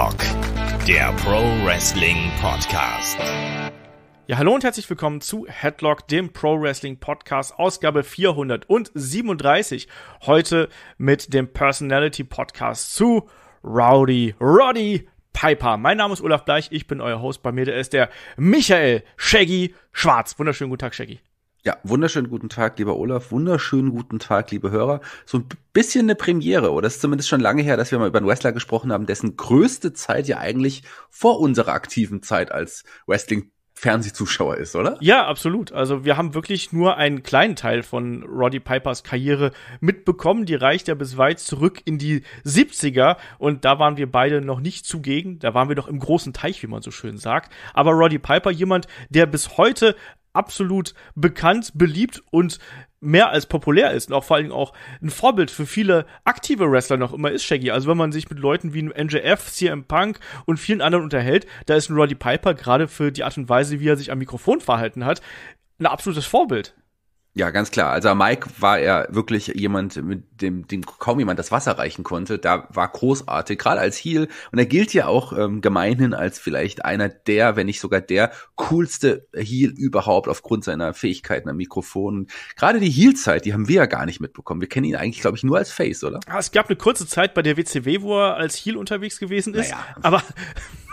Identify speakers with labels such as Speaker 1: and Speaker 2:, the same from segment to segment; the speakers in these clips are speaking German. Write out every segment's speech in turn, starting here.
Speaker 1: Headlock, der Pro Wrestling Podcast. Ja, hallo und herzlich willkommen zu Headlock, dem Pro Wrestling Podcast, Ausgabe 437. Heute mit dem Personality Podcast zu Rowdy Roddy Piper. Mein Name ist Olaf Bleich, ich bin euer Host. Bei mir der ist der Michael Shaggy Schwarz. Wunderschönen guten Tag, Shaggy.
Speaker 2: Ja, wunderschönen guten Tag, lieber Olaf. Wunderschönen guten Tag, liebe Hörer. So ein bisschen eine Premiere, oder? Es ist zumindest schon lange her, dass wir mal über einen Wrestler gesprochen haben, dessen größte Zeit ja eigentlich vor unserer aktiven Zeit als Wrestling Fernsehzuschauer ist, oder?
Speaker 1: Ja, absolut. Also wir haben wirklich nur einen kleinen Teil von Roddy Pipers Karriere mitbekommen. Die reicht ja bis weit zurück in die 70er und da waren wir beide noch nicht zugegen. Da waren wir noch im großen Teich, wie man so schön sagt. Aber Roddy Piper, jemand, der bis heute absolut bekannt, beliebt und mehr als populär ist und auch vor allen Dingen auch ein Vorbild für viele aktive Wrestler noch immer ist Shaggy. Also wenn man sich mit Leuten wie NJF, CM Punk und vielen anderen unterhält, da ist ein Roddy Piper gerade für die Art und Weise, wie er sich am Mikrofon verhalten hat, ein absolutes Vorbild.
Speaker 2: Ja, ganz klar. Also Mike war ja wirklich jemand, mit dem, dem kaum jemand das Wasser reichen konnte. Da war großartig, gerade als Heel. Und er gilt ja auch ähm, gemeinhin als vielleicht einer der, wenn nicht sogar der coolste Heel überhaupt aufgrund seiner Fähigkeiten am Mikrofon. Gerade die Heel-Zeit, die haben wir ja gar nicht mitbekommen. Wir kennen ihn eigentlich, glaube ich, nur
Speaker 1: als Face, oder? Ah, es gab eine kurze Zeit bei der WCW, wo er als Heel unterwegs gewesen ist. Naja. Aber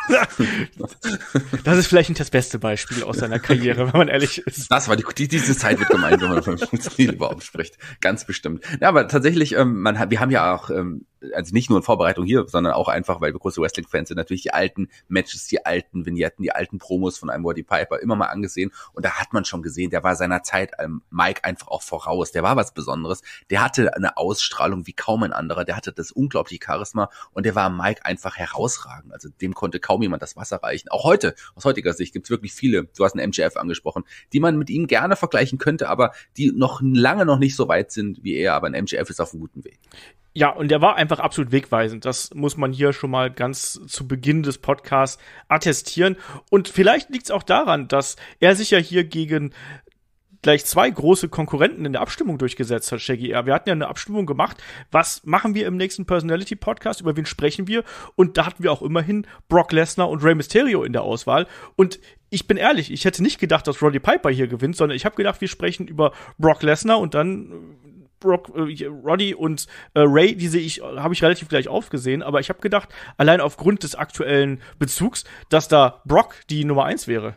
Speaker 1: das ist vielleicht nicht das beste Beispiel aus seiner Karriere, wenn man ehrlich ist.
Speaker 2: Das war die, die diese Zeit wird gemeint, wenn man von Fußball überhaupt spricht. Ganz bestimmt. Ja, aber tatsächlich, ähm, man, wir haben ja auch ähm, also nicht nur in Vorbereitung hier, sondern auch einfach, weil wir große Wrestling-Fans sind, natürlich die alten Matches, die alten Vignetten, die alten Promos von einem Roddy Piper immer mal angesehen. Und da hat man schon gesehen, der war seiner Zeit einem ähm, Mike einfach auch voraus. Der war was Besonderes. Der hatte eine Ausstrahlung wie kaum ein anderer. Der hatte das unglaubliche Charisma und der war Mike einfach herausragend. Also dem konnte kaum jemand das Wasser reichen. Auch heute, aus heutiger Sicht, gibt's wirklich viele, du hast einen MJF angesprochen, die man mit ihm gerne vergleichen könnte, aber die noch lange noch nicht so weit sind wie er. Aber ein MJF ist auf einem guten
Speaker 1: Weg. Ja, und er war einfach absolut wegweisend. Das muss man hier schon mal ganz zu Beginn des Podcasts attestieren. Und vielleicht liegt es auch daran, dass er sich ja hier gegen gleich zwei große Konkurrenten in der Abstimmung durchgesetzt hat, Shaggy. Wir hatten ja eine Abstimmung gemacht. Was machen wir im nächsten Personality Podcast? Über wen sprechen wir? Und da hatten wir auch immerhin Brock Lesnar und Rey Mysterio in der Auswahl. Und ich bin ehrlich, ich hätte nicht gedacht, dass Roddy Piper hier gewinnt, sondern ich habe gedacht, wir sprechen über Brock Lesnar und dann Brock, äh, Roddy und äh, Ray, die sehe ich, habe ich relativ gleich aufgesehen, aber ich habe gedacht, allein aufgrund des aktuellen Bezugs, dass da Brock die Nummer eins wäre.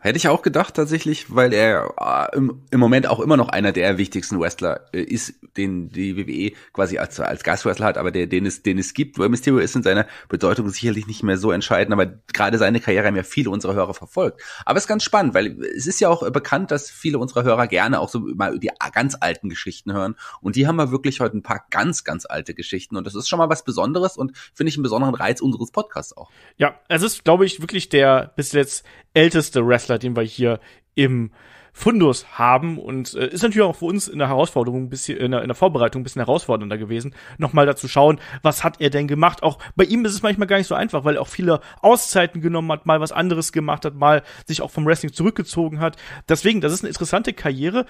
Speaker 1: Hätte ich auch gedacht tatsächlich,
Speaker 2: weil er äh, im, im, Moment auch immer noch einer der wichtigsten Wrestler äh, ist, den die WWE quasi als, als Gastwrestler hat, aber der, den, es, den es gibt. Rey Mysterio ist in seiner Bedeutung sicherlich nicht mehr so entscheidend, aber gerade seine Karriere haben ja viele unserer Hörer verfolgt. Aber es ist ganz spannend, weil es ist ja auch äh, bekannt, dass viele unserer Hörer gerne auch so mal die ganz alten Geschichten hören. Und die haben wir wirklich heute ein paar ganz, ganz alte Geschichten. Und das ist schon mal was Besonderes und finde ich einen besonderen Reiz unseres Podcasts auch.
Speaker 1: Ja, es ist, glaube ich, wirklich der bis jetzt älteste Wrestler, den wir hier im Fundus haben und äh, ist natürlich auch für uns in der Herausforderung ein bisschen, in der, in der Vorbereitung ein bisschen herausfordernder gewesen, nochmal dazu schauen, was hat er denn gemacht. Auch bei ihm ist es manchmal gar nicht so einfach, weil er auch viele Auszeiten genommen hat, mal was anderes gemacht hat, mal sich auch vom Wrestling zurückgezogen hat. Deswegen, das ist eine interessante Karriere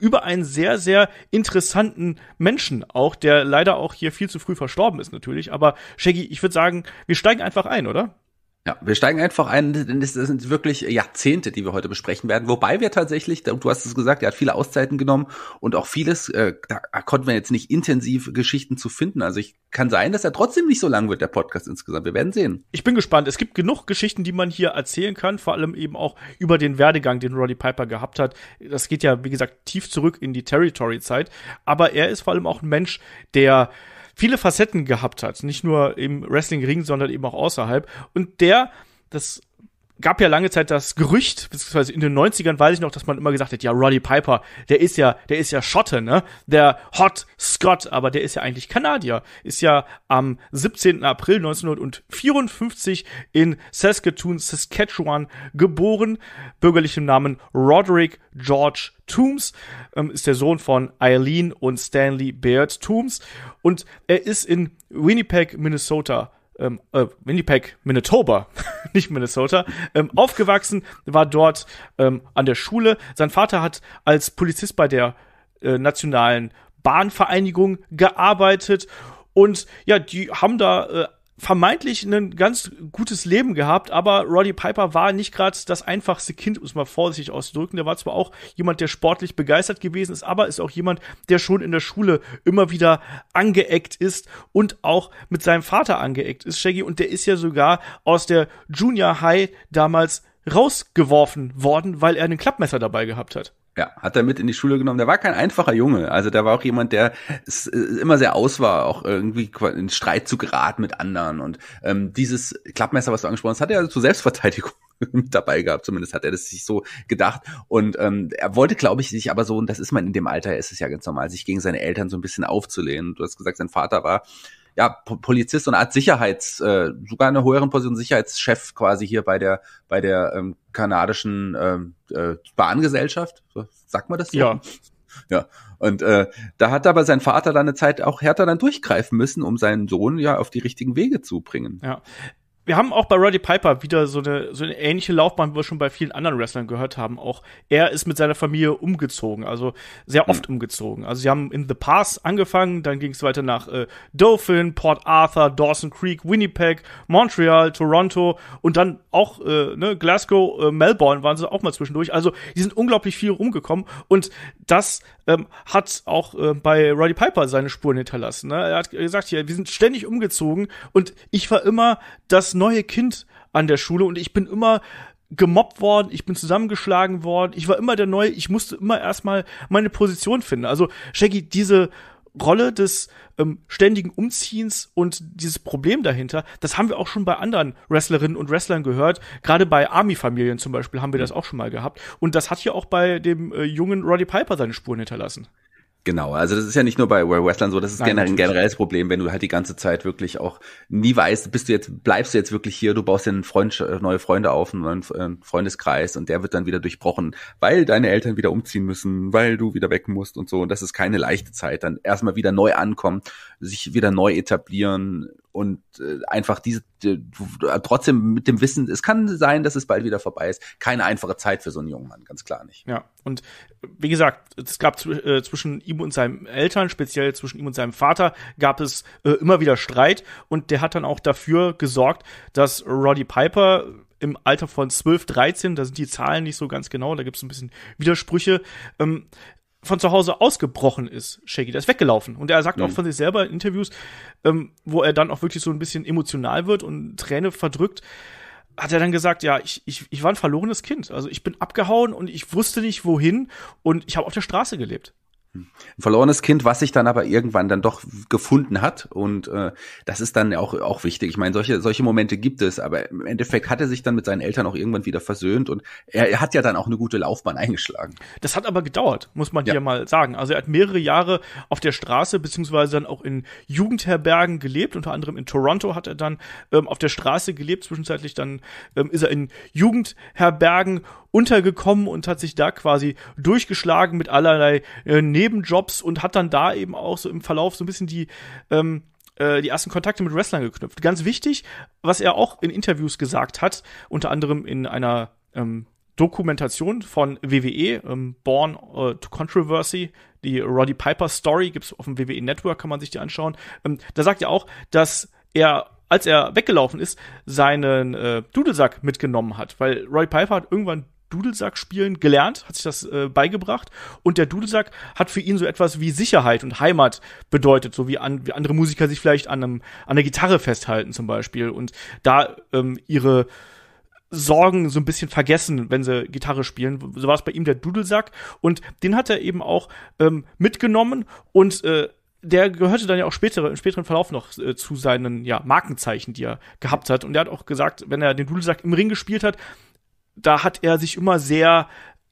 Speaker 1: über einen sehr, sehr interessanten Menschen auch, der leider auch hier viel zu früh verstorben ist natürlich. Aber Shaggy, ich würde sagen, wir steigen einfach ein, oder? Ja, wir steigen einfach ein, denn das sind wirklich Jahrzehnte, die wir heute besprechen werden. Wobei wir
Speaker 2: tatsächlich, du hast es gesagt, er hat viele Auszeiten genommen und auch vieles, äh, da konnten wir jetzt nicht intensiv
Speaker 1: Geschichten zu finden. Also ich kann sein, dass er trotzdem nicht so lang wird, der Podcast insgesamt. Wir werden sehen. Ich bin gespannt. Es gibt genug Geschichten, die man hier erzählen kann, vor allem eben auch über den Werdegang, den Roddy Piper gehabt hat. Das geht ja, wie gesagt, tief zurück in die Territory-Zeit. Aber er ist vor allem auch ein Mensch, der viele Facetten gehabt hat. Nicht nur im Wrestling-Ring, sondern eben auch außerhalb. Und der, das gab ja lange Zeit das Gerücht, beziehungsweise in den 90ern weiß ich noch, dass man immer gesagt hat, ja, Roddy Piper, der ist ja, der ist ja Schotte, ne? Der Hot Scott, aber der ist ja eigentlich Kanadier. Ist ja am 17. April 1954 in Saskatoon, Saskatchewan geboren, bürgerlichem Namen Roderick George Toombs, ähm, ist der Sohn von Eileen und Stanley Baird Toombs und er ist in Winnipeg, Minnesota ähm, äh, Winnipeg, Manitoba, nicht Minnesota, ähm, aufgewachsen, war dort ähm, an der Schule. Sein Vater hat als Polizist bei der äh, nationalen Bahnvereinigung gearbeitet und ja, die haben da äh, vermeintlich ein ganz gutes Leben gehabt, aber Roddy Piper war nicht gerade das einfachste Kind, um es mal vorsichtig auszudrücken. Der war zwar auch jemand, der sportlich begeistert gewesen ist, aber ist auch jemand, der schon in der Schule immer wieder angeeckt ist und auch mit seinem Vater angeeckt ist, Shaggy. Und der ist ja sogar aus der Junior High damals rausgeworfen worden, weil er ein Klappmesser dabei gehabt hat.
Speaker 2: Ja, hat er mit in die Schule genommen. Der war kein einfacher Junge. Also der war auch jemand, der äh, immer sehr aus war, auch irgendwie in Streit zu geraten mit anderen. Und ähm, dieses Klappmesser, was du angesprochen hast, hat er zur Selbstverteidigung mit dabei gehabt. Zumindest hat er das sich so gedacht. Und ähm, er wollte, glaube ich, sich aber so, und das ist man in dem Alter, ist es ja ganz normal, sich gegen seine Eltern so ein bisschen aufzulehnen. Du hast gesagt, sein Vater war ja, Polizist und Art Sicherheits, äh, sogar eine höheren Position Sicherheitschef quasi hier bei der, bei der ähm, kanadischen ähm, äh, Bahngesellschaft. Sagt man das so? Ja. Ja, und äh, da hat aber sein Vater dann eine Zeit auch härter dann durchgreifen müssen, um seinen Sohn ja auf die richtigen Wege zu bringen.
Speaker 1: Ja, wir haben auch bei Roddy Piper wieder so eine, so eine ähnliche Laufbahn, wie wir schon bei vielen anderen Wrestlern gehört haben. Auch er ist mit seiner Familie umgezogen, also sehr oft mhm. umgezogen. Also sie haben in The Pass angefangen, dann ging es weiter nach äh, Dauphin, Port Arthur, Dawson Creek, Winnipeg, Montreal, Toronto und dann auch äh, ne, Glasgow, äh, Melbourne waren sie auch mal zwischendurch. Also die sind unglaublich viel rumgekommen und das ähm, hat auch äh, bei Roddy Piper seine Spuren hinterlassen. Ne? Er hat gesagt, ja, wir sind ständig umgezogen und ich war immer das neue Kind an der Schule und ich bin immer gemobbt worden, ich bin zusammengeschlagen worden, ich war immer der Neue, ich musste immer erstmal meine Position finden. Also, Shaggy, diese Rolle des ähm, ständigen Umziehens und dieses Problem dahinter, das haben wir auch schon bei anderen Wrestlerinnen und Wrestlern gehört. Gerade bei Army-Familien zum Beispiel haben wir mhm. das auch schon mal gehabt. Und das hat ja auch bei dem äh, jungen Roddy Piper seine Spuren hinterlassen.
Speaker 2: Genau, also das ist ja nicht nur bei Wrestlern so, das ist Nein, generell ein generelles Problem, wenn du halt die ganze Zeit wirklich auch nie weißt, bist du jetzt, bleibst du jetzt wirklich hier, du baust dir Freund, neue Freunde auf, einen neuen äh, Freundeskreis und der wird dann wieder durchbrochen, weil deine Eltern wieder umziehen müssen, weil du wieder weg musst und so. Und das ist keine leichte Zeit. Dann erstmal wieder neu ankommen, sich wieder neu etablieren, und äh, einfach diese äh, trotzdem mit dem Wissen, es kann sein, dass es bald wieder vorbei ist. Keine einfache Zeit für so einen jungen Mann, ganz klar nicht.
Speaker 1: Ja, und wie gesagt, es gab äh, zwischen ihm und seinen Eltern, speziell zwischen ihm und seinem Vater, gab es äh, immer wieder Streit und der hat dann auch dafür gesorgt, dass Roddy Piper im Alter von 12, 13, da sind die Zahlen nicht so ganz genau, da gibt es ein bisschen Widersprüche, ähm, von zu Hause ausgebrochen ist, Shaggy, der ist weggelaufen. Und er sagt mhm. auch von sich selber in Interviews, ähm, wo er dann auch wirklich so ein bisschen emotional wird und Träne verdrückt, hat er dann gesagt, ja, ich, ich, ich war ein verlorenes Kind. Also ich bin abgehauen und ich wusste nicht wohin und ich habe auf der Straße gelebt.
Speaker 2: Ein verlorenes Kind, was sich dann aber irgendwann dann doch gefunden hat. Und äh, das ist dann auch, auch wichtig. Ich meine, solche, solche Momente gibt es, aber
Speaker 1: im Endeffekt hat er sich dann mit seinen Eltern auch irgendwann wieder versöhnt und er, er hat ja dann auch eine gute Laufbahn eingeschlagen. Das hat aber gedauert, muss man ja. hier mal sagen. Also er hat mehrere Jahre auf der Straße, beziehungsweise dann auch in Jugendherbergen gelebt. Unter anderem in Toronto hat er dann ähm, auf der Straße gelebt. Zwischenzeitlich dann ähm, ist er in Jugendherbergen untergekommen und hat sich da quasi durchgeschlagen mit allerlei äh, Nebenjobs und hat dann da eben auch so im Verlauf so ein bisschen die ähm, äh, die ersten Kontakte mit Wrestlern geknüpft. Ganz wichtig, was er auch in Interviews gesagt hat, unter anderem in einer ähm, Dokumentation von WWE, ähm, Born äh, to Controversy, die Roddy Piper Story, gibt's auf dem WWE Network, kann man sich die anschauen. Ähm, da sagt er auch, dass er als er weggelaufen ist, seinen äh, Dudelsack mitgenommen hat, weil Roddy Piper hat irgendwann Dudelsack spielen gelernt, hat sich das äh, beigebracht und der Dudelsack hat für ihn so etwas wie Sicherheit und Heimat bedeutet, so wie, an, wie andere Musiker sich vielleicht an, einem, an der Gitarre festhalten zum Beispiel und da ähm, ihre Sorgen so ein bisschen vergessen, wenn sie Gitarre spielen. So war es bei ihm der Dudelsack und den hat er eben auch ähm, mitgenommen und äh, der gehörte dann ja auch später, im späteren Verlauf noch äh, zu seinen ja, Markenzeichen, die er gehabt hat. Und er hat auch gesagt, wenn er den Dudelsack im Ring gespielt hat, da hat er sich immer sehr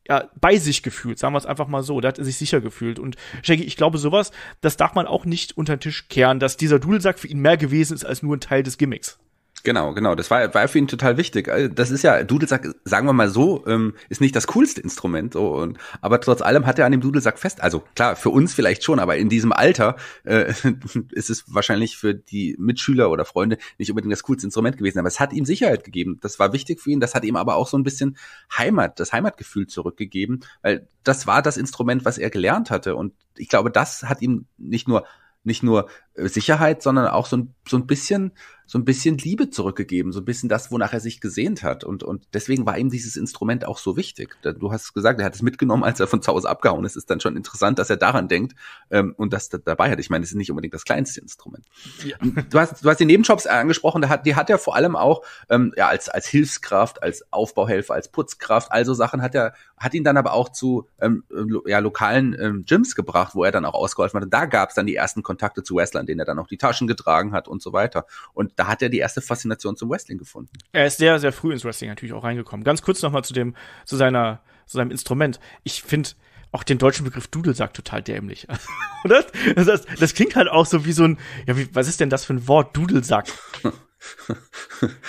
Speaker 1: ja, bei sich gefühlt, sagen wir es einfach mal so. Da hat er sich sicher gefühlt. Und Shaggy, ich glaube, sowas, das darf man auch nicht unter den Tisch kehren, dass dieser Dudelsack für ihn mehr gewesen ist als nur ein Teil des Gimmicks.
Speaker 2: Genau, genau. Das war, war für ihn total wichtig. Also, das ist ja, Dudelsack, sagen wir mal so, ähm, ist nicht das coolste Instrument. So, und, aber trotz allem hat er an dem Dudelsack fest. Also klar, für uns vielleicht schon, aber in diesem Alter äh, ist es wahrscheinlich für die Mitschüler oder Freunde nicht unbedingt das coolste Instrument gewesen. Aber es hat ihm Sicherheit gegeben. Das war wichtig für ihn. Das hat ihm aber auch so ein bisschen Heimat, das Heimatgefühl zurückgegeben, weil das war das Instrument, was er gelernt hatte. Und ich glaube, das hat ihm nicht nur nicht nur Sicherheit, sondern auch so ein, so ein bisschen, so ein bisschen Liebe zurückgegeben, so ein bisschen das, wonach er sich gesehnt hat. Und, und deswegen war ihm dieses Instrument auch so wichtig. Du hast gesagt, er hat es mitgenommen, als er von zu Hause abgehauen ist. Ist dann schon interessant, dass er daran denkt ähm, und das dabei hat. Ich meine, es ist nicht unbedingt das kleinste Instrument. Ja. Du, hast, du hast die Nebenjobs angesprochen, die hat er vor allem auch ähm, ja, als, als Hilfskraft, als Aufbauhelfer, als Putzkraft, also Sachen hat er, hat ihn dann aber auch zu ähm, ja, lokalen ähm, Gyms gebracht, wo er dann auch ausgeholfen hat. Und da gab es dann die ersten Kontakte zu Wrestlern an denen er dann auch die Taschen getragen hat und so weiter. Und da hat er die erste Faszination zum Wrestling gefunden.
Speaker 1: Er ist sehr, sehr früh ins Wrestling natürlich auch reingekommen. Ganz kurz nochmal zu dem, zu seiner, zu seinem Instrument. Ich finde, auch den deutschen Begriff Dudelsack total dämlich. Oder? Das, das klingt halt auch so wie so ein, ja, wie, was ist denn das für ein Wort? Dudelsack.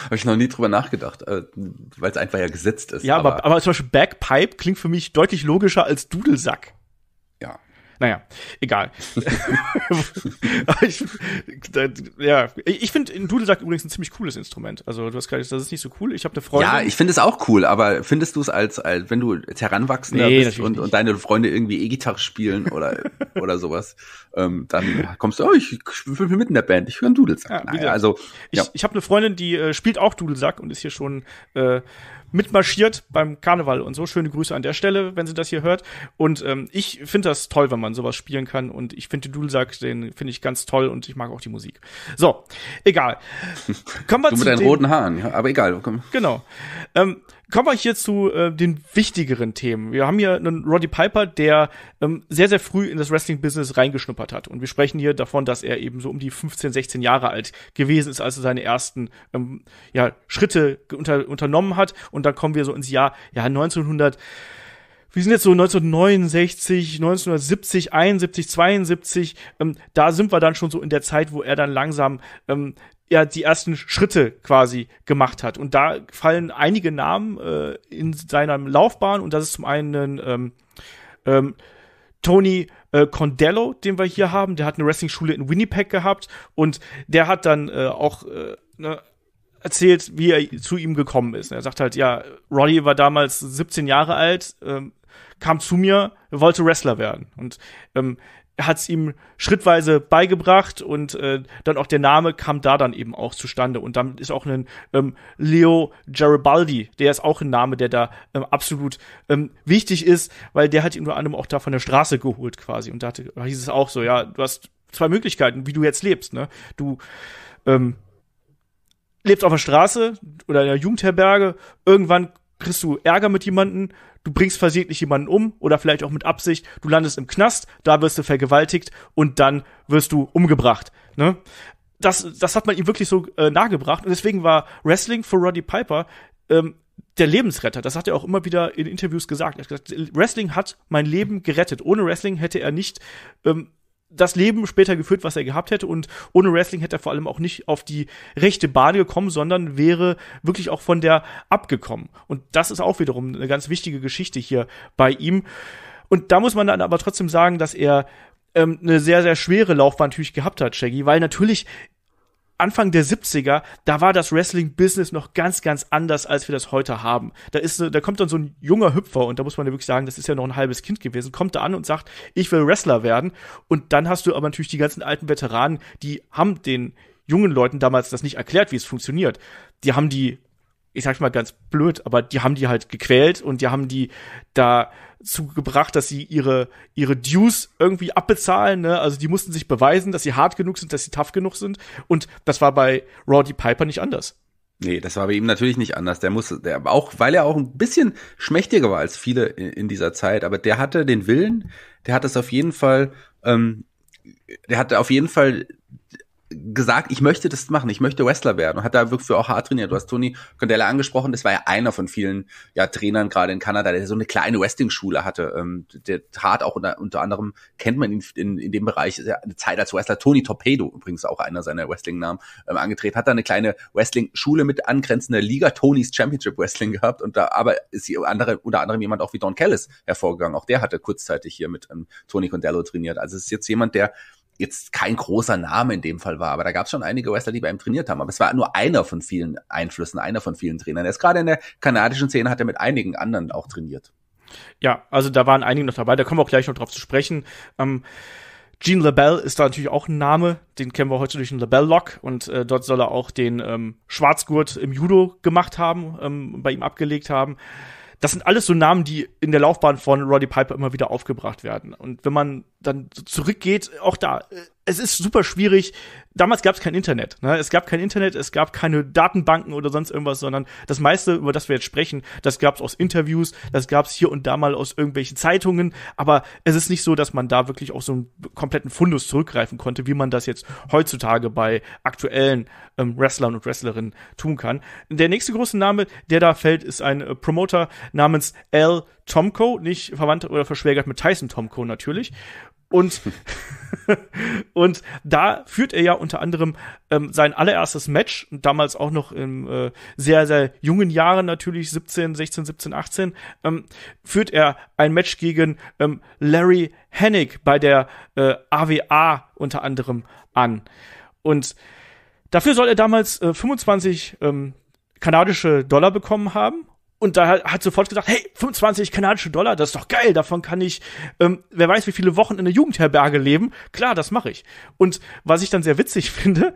Speaker 1: Habe ich noch nie drüber
Speaker 2: nachgedacht, äh, weil es einfach ja gesetzt ist. Ja, aber, aber,
Speaker 1: aber zum Beispiel Backpipe klingt für mich deutlich logischer als Dudelsack. Naja, egal. ich, da, ja, ich finde Dudelsack übrigens ein ziemlich cooles Instrument. Also du hast gerade gesagt, das ist nicht so cool. Ich habe eine Freundin. Ja, ich
Speaker 2: finde es auch cool, aber findest du es als, als wenn du jetzt heranwachsender nee, bist und, und, deine Freunde irgendwie E-Gitarre spielen oder, oder sowas, ähm, dann kommst du, oh, ich bin mit in der Band, ich höre einen Dudelsack. Ja, naja, also, ich, ja.
Speaker 1: ich habe eine Freundin, die äh, spielt auch Dudelsack und ist hier schon äh, mitmarschiert beim Karneval und so. Schöne Grüße an der Stelle, wenn sie das hier hört. Und ähm, ich finde das toll, wenn man sowas spielen kann. Und ich finde Dudelsack, den finde ich ganz toll und ich mag auch die Musik. So, egal. Kommen wir du zu mit deinen roten Haaren, ja, aber egal. Komm. Genau. Ähm, kommen wir hier zu äh, den wichtigeren Themen. Wir haben hier einen Roddy Piper, der ähm, sehr, sehr früh in das Wrestling-Business reingeschnuppert hat. Und wir sprechen hier davon, dass er eben so um die 15, 16 Jahre alt gewesen ist, als er seine ersten ähm, ja, Schritte unter, unternommen hat. Und dann kommen wir so ins Jahr ja, 1900. Wir sind jetzt so 1969, 1970, 71, 72. Ähm, da sind wir dann schon so in der Zeit, wo er dann langsam ähm, ja die ersten Schritte quasi gemacht hat. Und da fallen einige Namen äh, in seiner Laufbahn und das ist zum einen ähm, ähm, Tony äh, Condello, den wir hier haben, der hat eine Wrestling-Schule in Winnipeg gehabt und der hat dann äh, auch äh, ne, erzählt, wie er zu ihm gekommen ist. Er sagt halt, ja, Roddy war damals 17 Jahre alt, ähm, kam zu mir, wollte Wrestler werden. Und ähm, hat es ihm schrittweise beigebracht und äh, dann auch der Name kam da dann eben auch zustande. Und damit ist auch ein ähm, Leo Garibaldi, der ist auch ein Name, der da ähm, absolut ähm, wichtig ist, weil der hat ihn unter anderem auch da von der Straße geholt quasi. Und da, hatte, da hieß es auch so, ja, du hast zwei Möglichkeiten, wie du jetzt lebst. Ne? Du ähm, lebst auf der Straße oder in der Jugendherberge, irgendwann kriegst du Ärger mit jemandem, du bringst versehentlich jemanden um oder vielleicht auch mit Absicht, du landest im Knast, da wirst du vergewaltigt und dann wirst du umgebracht. Ne? Das, das hat man ihm wirklich so äh, nahegebracht und deswegen war Wrestling für Roddy Piper ähm, der Lebensretter. Das hat er auch immer wieder in Interviews gesagt. Er hat gesagt, Wrestling hat mein Leben gerettet. Ohne Wrestling hätte er nicht ähm, das Leben später geführt, was er gehabt hätte. Und ohne Wrestling hätte er vor allem auch nicht auf die rechte Bahn gekommen, sondern wäre wirklich auch von der abgekommen. Und das ist auch wiederum eine ganz wichtige Geschichte hier bei ihm. Und da muss man dann aber trotzdem sagen, dass er ähm, eine sehr, sehr schwere Laufbahn natürlich gehabt hat, Shaggy, weil natürlich Anfang der 70er, da war das Wrestling-Business noch ganz, ganz anders, als wir das heute haben. Da ist, da kommt dann so ein junger Hüpfer und da muss man ja wirklich sagen, das ist ja noch ein halbes Kind gewesen, kommt da an und sagt, ich will Wrestler werden. Und dann hast du aber natürlich die ganzen alten Veteranen, die haben den jungen Leuten damals das nicht erklärt, wie es funktioniert. Die haben die ich sag's mal ganz blöd, aber die haben die halt gequält und die haben die da zugebracht, dass sie ihre, ihre Dues irgendwie abbezahlen, ne? Also die mussten sich beweisen, dass sie hart genug sind, dass sie tough genug sind. Und das war bei Roddy Piper nicht anders.
Speaker 2: Nee, das war bei ihm natürlich nicht anders. Der musste, der auch, weil er auch ein bisschen schmächtiger war als viele in, in dieser Zeit, aber der hatte den Willen, der hat es auf jeden Fall, ähm, der hatte auf jeden Fall gesagt, ich möchte das machen, ich möchte Wrestler werden und hat da wirklich auch hart trainiert. Du hast Tony Condella angesprochen, das war ja einer von vielen ja, Trainern gerade in Kanada, der so eine kleine Wrestling-Schule hatte. Ähm, der tat auch unter, unter anderem, kennt man ihn in, in dem Bereich, eine Zeit als Wrestler, Tony Torpedo übrigens auch einer seiner Wrestling-Namen ähm, angetreten, hat da eine kleine Wrestling-Schule mit angrenzender Liga Tonys Championship Wrestling gehabt und da aber ist hier andere, unter anderem jemand auch wie Don Kellis hervorgegangen. Auch der hatte kurzzeitig hier mit ähm, Tony Condello trainiert. Also es ist jetzt jemand, der jetzt kein großer Name in dem Fall war, aber da gab es schon einige Wrestler, die bei ihm trainiert haben. Aber es war nur einer von vielen Einflüssen, einer von
Speaker 1: vielen Trainern. Er ist gerade in der kanadischen Szene, hat er mit einigen anderen auch trainiert. Ja, also da waren einige noch dabei, da kommen wir auch gleich noch drauf zu sprechen. Ähm, Gene LaBelle ist da natürlich auch ein Name, den kennen wir heute durch den LaBelle-Lock und äh, dort soll er auch den ähm, Schwarzgurt im Judo gemacht haben, ähm, bei ihm abgelegt haben das sind alles so Namen, die in der Laufbahn von Roddy Piper immer wieder aufgebracht werden. Und wenn man dann zurückgeht, auch da, äh, es ist super schwierig. Damals gab es kein Internet. Ne? Es gab kein Internet, es gab keine Datenbanken oder sonst irgendwas, sondern das meiste, über das wir jetzt sprechen, das gab es aus Interviews, das gab es hier und da mal aus irgendwelchen Zeitungen. Aber es ist nicht so, dass man da wirklich auf so einen kompletten Fundus zurückgreifen konnte, wie man das jetzt heutzutage bei aktuellen ähm, Wrestlern und Wrestlerinnen tun kann. Der nächste große Name, der da fällt, ist ein äh, Promoter namens Al Tomko, nicht verwandt oder verschwägert mit Tyson Tomko natürlich. Und, und da führt er ja unter anderem ähm, sein allererstes Match, damals auch noch in äh, sehr, sehr jungen Jahren natürlich, 17, 16, 17, 18, ähm, führt er ein Match gegen ähm, Larry Hennig bei der äh, AWA unter anderem an. Und dafür soll er damals äh, 25 ähm, kanadische Dollar bekommen haben und da hat sofort gesagt, hey, 25 kanadische Dollar, das ist doch geil, davon kann ich, ähm, wer weiß, wie viele Wochen in der Jugendherberge leben. Klar, das mache ich. Und was ich dann sehr witzig finde,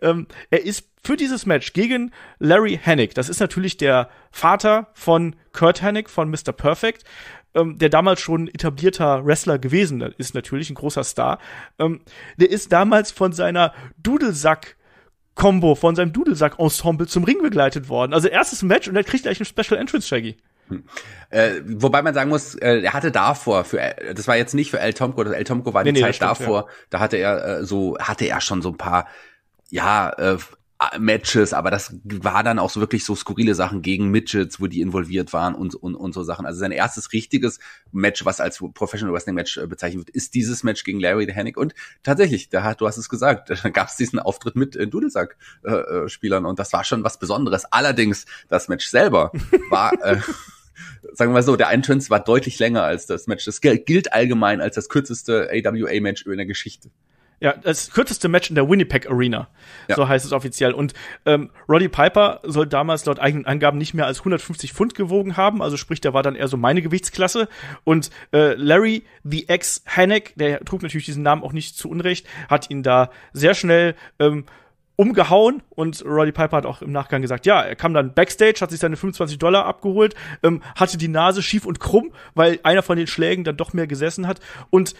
Speaker 1: ähm, er ist für dieses Match gegen Larry Hennig, das ist natürlich der Vater von Kurt Hennig, von Mr. Perfect, ähm, der damals schon etablierter Wrestler gewesen ist, natürlich ein großer Star, ähm, der ist damals von seiner Dudelsack- Combo von seinem Dudelsack-Ensemble zum Ring begleitet worden. Also erstes Match und er kriegt gleich einen Special Entrance Shaggy. Hm. Äh, wobei man sagen muss, äh, er
Speaker 2: hatte davor, für äh, das war jetzt nicht für El Tomko, das El Tomko war die nee, Zeit stimmt, davor, ja. da hatte er äh, so, hatte er schon so ein paar, ja, äh, Matches, aber das war dann auch so wirklich so skurrile Sachen gegen Midgets, wo die involviert waren und, und, und so Sachen. Also sein erstes richtiges Match, was als Professional Wrestling Match äh, bezeichnet wird, ist dieses Match gegen Larry the Hennig. Und tatsächlich, da hat, du hast es gesagt, da gab es diesen Auftritt mit äh, Dudelsack-Spielern äh, äh und das war schon was Besonderes. Allerdings, das Match selber war. Äh, sagen wir mal so, der Entrance war deutlich länger als das Match. Das gilt allgemein als das kürzeste AWA-Match in der Geschichte.
Speaker 1: Ja, das kürzeste Match in der Winnipeg Arena. Ja. So heißt es offiziell. Und ähm, Roddy Piper soll damals laut eigenen Angaben nicht mehr als 150 Pfund gewogen haben. Also sprich, der war dann eher so meine Gewichtsklasse. Und äh, Larry, The Ex Hanek, der trug natürlich diesen Namen auch nicht zu Unrecht, hat ihn da sehr schnell ähm, umgehauen und Roddy Piper hat auch im Nachgang gesagt, ja, er kam dann backstage, hat sich seine 25 Dollar abgeholt, ähm, hatte die Nase schief und krumm, weil einer von den Schlägen dann doch mehr gesessen hat und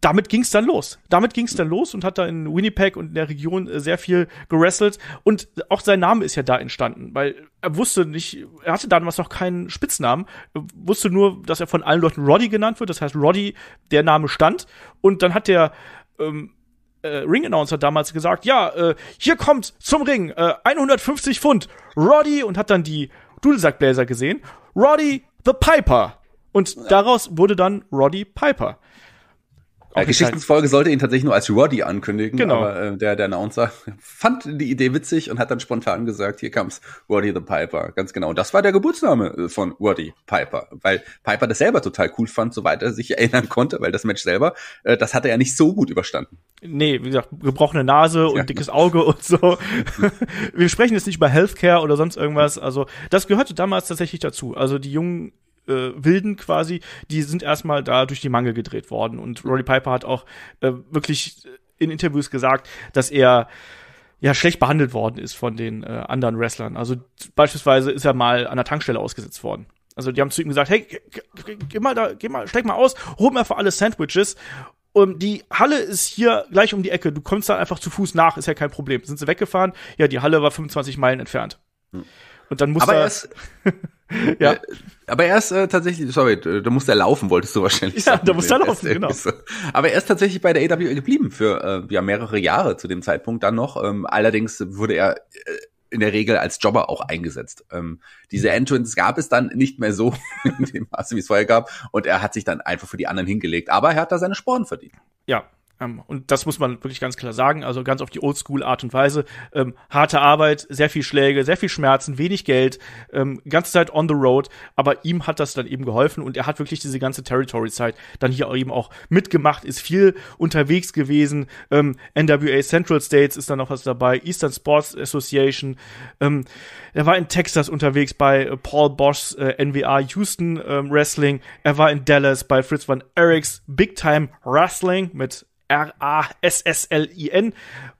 Speaker 1: damit ging es dann los. Damit ging es dann los und hat da in Winnipeg und in der Region äh, sehr viel gerasselt. Und auch sein Name ist ja da entstanden, weil er wusste nicht, er hatte damals noch keinen Spitznamen, äh, wusste nur, dass er von allen Leuten Roddy genannt wird. Das heißt, Roddy, der Name stand. Und dann hat der ähm, äh, Ring-Announcer damals gesagt, ja, äh, hier kommt zum Ring, äh, 150 Pfund, Roddy, und hat dann die Dudelsackbläser gesehen, Roddy the Piper. Und daraus wurde dann Roddy Piper. Äh, Geschichtensfolge sollte ihn tatsächlich nur als Roddy
Speaker 2: ankündigen, genau. aber äh, der, der Announcer fand die Idee witzig und hat dann spontan gesagt, hier kam's Roddy the Piper, ganz genau. Und das war der Geburtsname äh, von Roddy Piper, weil Piper das selber total cool fand, soweit er sich erinnern konnte, weil das Match selber, äh, das hatte er nicht so gut überstanden.
Speaker 1: Nee, wie gesagt, gebrochene Nase und ja. dickes Auge und so. Wir sprechen jetzt nicht über Healthcare oder sonst irgendwas, also das gehörte damals tatsächlich dazu. Also die jungen äh, Wilden quasi, die sind erstmal da durch die Mangel gedreht worden. Und Rory Piper hat auch äh, wirklich äh, in Interviews gesagt, dass er ja schlecht behandelt worden ist von den äh, anderen Wrestlern. Also beispielsweise ist er mal an der Tankstelle ausgesetzt worden. Also die haben zu ihm gesagt, hey, geh mal da, geh mal, steig mal aus, hol mir für alle Sandwiches. Und die Halle ist hier gleich um die Ecke. Du kommst da einfach zu Fuß nach, ist ja kein Problem. Sind sie weggefahren? Ja, die Halle war 25 Meilen entfernt. Hm. Und dann muss Aber er.
Speaker 2: ja. Äh, aber er ist äh, tatsächlich, sorry, äh, da musste er laufen, wolltest du wahrscheinlich. Ja, sagen. da musste er laufen, genau. ist, genau. So. Aber er ist tatsächlich bei der AWA geblieben für äh, ja mehrere Jahre zu dem Zeitpunkt dann noch. Ähm, allerdings wurde er äh, in der Regel als Jobber auch eingesetzt. Ähm, diese mhm. Entrance gab es dann nicht mehr so in dem Maße, wie es vorher gab. Und er hat sich dann einfach für die anderen hingelegt. Aber er hat da seine Sporen verdient.
Speaker 1: Ja, ähm, und das muss man wirklich ganz klar sagen, also ganz auf die Oldschool-Art und Weise. Ähm, harte Arbeit, sehr viel Schläge, sehr viel Schmerzen, wenig Geld, ähm, ganze Zeit on the road, aber ihm hat das dann eben geholfen und er hat wirklich diese ganze Territory-Zeit dann hier eben auch mitgemacht, ist viel unterwegs gewesen. Ähm, NWA Central States ist dann noch was dabei, Eastern Sports Association. Ähm, er war in Texas unterwegs bei äh, Paul Boschs äh, NWA Houston ähm, Wrestling. Er war in Dallas bei Fritz van Eriks Big Time Wrestling mit R-A-S-S-L-I-N.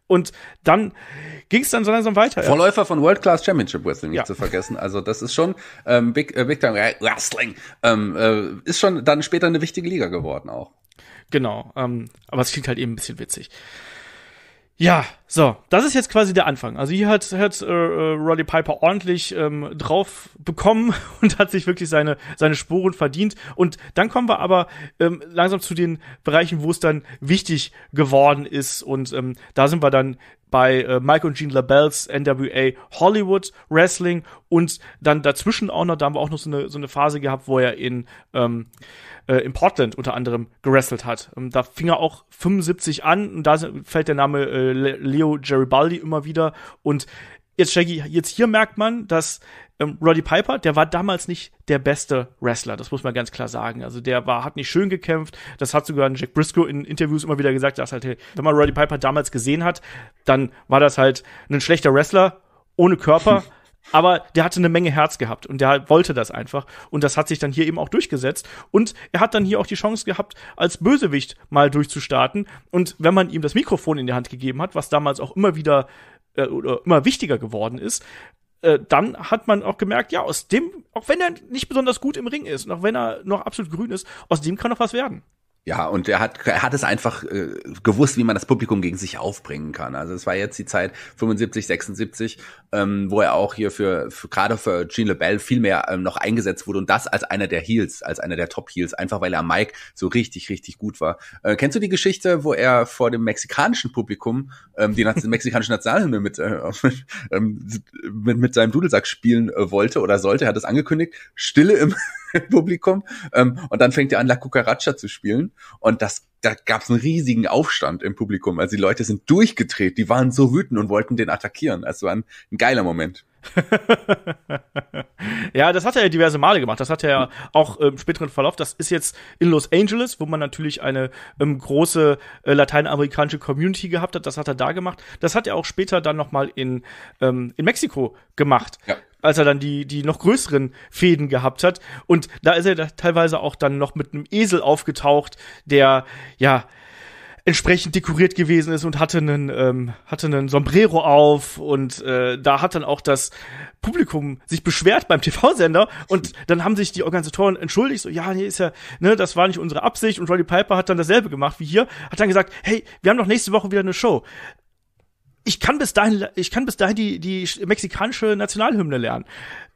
Speaker 1: Und dann ging es dann so langsam weiter. Vorläufer
Speaker 2: ja. von World Class Championship Wrestling, nicht ja. zu vergessen. Also das ist schon ähm, Big, äh, Big Time Wrestling ähm, äh, ist schon
Speaker 1: dann später eine wichtige Liga geworden auch. Genau, ähm, aber es klingt halt eben ein bisschen witzig. Ja, so, das ist jetzt quasi der Anfang. Also hier hat, hat äh, äh Roddy Piper ordentlich ähm, drauf bekommen und hat sich wirklich seine, seine Spuren verdient. Und dann kommen wir aber ähm, langsam zu den Bereichen, wo es dann wichtig geworden ist. Und ähm, da sind wir dann bei äh, Mike und Gene LaBelle's NWA Hollywood Wrestling und dann dazwischen auch noch, da haben wir auch noch so eine, so eine Phase gehabt, wo er in, ähm, äh, in Portland unter anderem gewrestelt hat. Ähm, da fing er auch 75 an und da fällt der Name äh, Leo Garibaldi immer wieder und jetzt Shaggy, jetzt hier merkt man, dass ähm, Roddy Piper, der war damals nicht der beste Wrestler, das muss man ganz klar sagen. Also der war, hat nicht schön gekämpft, das hat sogar Jack Briscoe in Interviews immer wieder gesagt, dass halt, hey, wenn man Roddy Piper damals gesehen hat, dann war das halt ein schlechter Wrestler ohne Körper. Aber der hatte eine Menge Herz gehabt und der wollte das einfach. Und das hat sich dann hier eben auch durchgesetzt. Und er hat dann hier auch die Chance gehabt, als Bösewicht mal durchzustarten. Und wenn man ihm das Mikrofon in die Hand gegeben hat, was damals auch immer wieder äh, oder immer wichtiger geworden ist, äh, dann hat man auch gemerkt, ja, aus dem, auch wenn er nicht besonders gut im Ring ist und auch wenn er noch absolut grün ist, aus dem kann noch was werden.
Speaker 2: Ja, und er hat, er hat es einfach äh, gewusst, wie man das Publikum gegen sich aufbringen kann. Also es war jetzt die Zeit 75, 76, ähm, wo er auch hier für, für gerade für Gene LeBell viel mehr ähm, noch eingesetzt wurde und das als einer der Heels, als einer der Top-Heels, einfach weil er Mike so richtig, richtig gut war. Äh, kennst du die Geschichte, wo er vor dem mexikanischen Publikum ähm, die mexikanische Nationalhymne mit, äh, ähm, mit, mit seinem Dudelsack spielen äh, wollte oder sollte? Er hat es angekündigt. Stille im Publikum. Ähm, und dann fängt er an, La Cucaracha zu spielen. Und das, da gab es einen riesigen Aufstand im Publikum. Also die Leute
Speaker 1: sind durchgedreht, die
Speaker 2: waren so wütend und wollten den attackieren. Also war ein, ein geiler Moment.
Speaker 1: ja, das hat er ja diverse Male gemacht. Das hat er ja auch im späteren Verlauf. Das ist jetzt in Los Angeles, wo man natürlich eine ähm, große äh, lateinamerikanische Community gehabt hat. Das hat er da gemacht. Das hat er auch später dann nochmal in, ähm, in Mexiko gemacht. Ja als er dann die, die noch größeren Fäden gehabt hat. Und da ist er da teilweise auch dann noch mit einem Esel aufgetaucht, der ja entsprechend dekoriert gewesen ist und hatte einen, ähm, hatte einen Sombrero auf und äh, da hat dann auch das Publikum sich beschwert beim TV-Sender und dann haben sich die Organisatoren entschuldigt, so ja, nee, ist ja, ne, das war nicht unsere Absicht und Roddy Piper hat dann dasselbe gemacht wie hier, hat dann gesagt, hey, wir haben doch nächste Woche wieder eine Show ich kann bis dahin, ich kann bis dahin die, die mexikanische Nationalhymne lernen.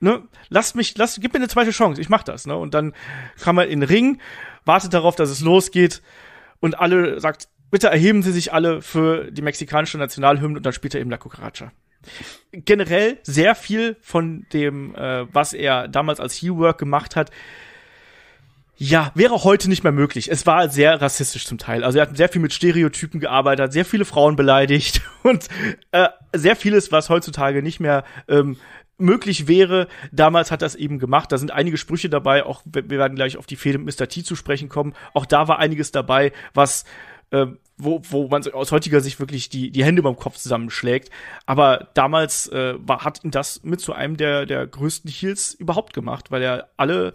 Speaker 1: Ne? Lasst mich, lasst, gib mir eine zweite Chance, ich mach das. Ne? Und dann kam er in den Ring, wartet darauf, dass es losgeht und alle sagt, bitte erheben Sie sich alle für die mexikanische Nationalhymne und dann spielt er eben La Cucaracha. Generell sehr viel von dem, äh, was er damals als He-Work gemacht hat, ja, wäre heute nicht mehr möglich. Es war sehr rassistisch zum Teil. Also er hat sehr viel mit Stereotypen gearbeitet, hat sehr viele Frauen beleidigt und äh, sehr vieles, was heutzutage nicht mehr ähm, möglich wäre. Damals hat das eben gemacht. Da sind einige Sprüche dabei. Auch wir werden gleich auf die Fehde mit Mr. T zu sprechen kommen. Auch da war einiges dabei, was äh, wo, wo man aus heutiger Sicht wirklich die, die Hände beim Kopf zusammenschlägt. Aber damals äh, war, hat ihn das mit zu einem der, der größten Heels überhaupt gemacht, weil er alle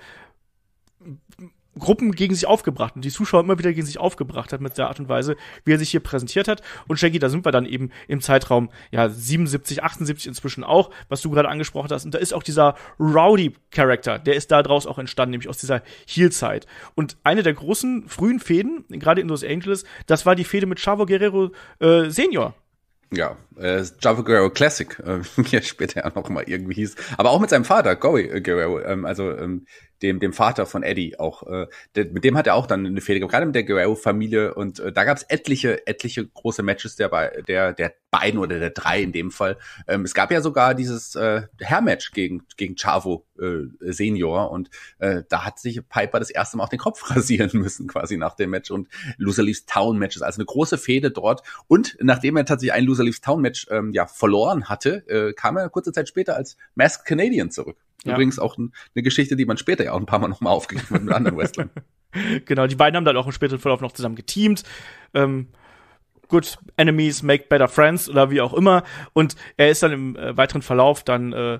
Speaker 1: Gruppen gegen sich aufgebracht und die Zuschauer immer wieder gegen sich aufgebracht hat mit der Art und Weise, wie er sich hier präsentiert hat. Und Shaggy, da sind wir dann eben im Zeitraum ja 77, 78 inzwischen auch, was du gerade angesprochen hast. Und da ist auch dieser Rowdy-Charakter, der ist da draus auch entstanden, nämlich aus dieser Heel-Zeit. Und eine der großen frühen Fäden, gerade in Los Angeles, das war die Fehde mit Chavo Guerrero äh, Senior.
Speaker 2: Ja, äh, Java Guerrero Classic, äh, er später ja noch irgendwie hieß. Aber auch mit seinem Vater, Gory äh, Guerrero, ähm, also ähm, dem, dem Vater von Eddie auch. Äh, der, mit dem hat er auch dann eine Fehde gerade mit der Guerrero-Familie. Und äh, da gab es etliche, etliche große Matches der, der, der beiden oder der drei in dem Fall. Ähm, es gab ja sogar dieses äh, Hair-Match gegen, gegen Chavo äh, Senior. Und äh, da hat sich Piper das erste Mal auch den Kopf rasieren müssen, quasi nach dem Match. Und Loser Leaves Town-Matches, also eine große Fehde dort. Und nachdem er tatsächlich ein Loser Leaves Town-Match Match ähm, ja verloren hatte, äh, kam er kurze Zeit später als Masked
Speaker 1: Canadian zurück. Ja. Übrigens auch eine Geschichte, die man später ja auch ein paar Mal nochmal aufgegriffen hat mit anderen Wrestlern. genau, die beiden haben dann auch im späteren Verlauf noch zusammen geteamt. Ähm, gut, Enemies make better friends oder wie auch immer. Und er ist dann im äh, weiteren Verlauf dann äh,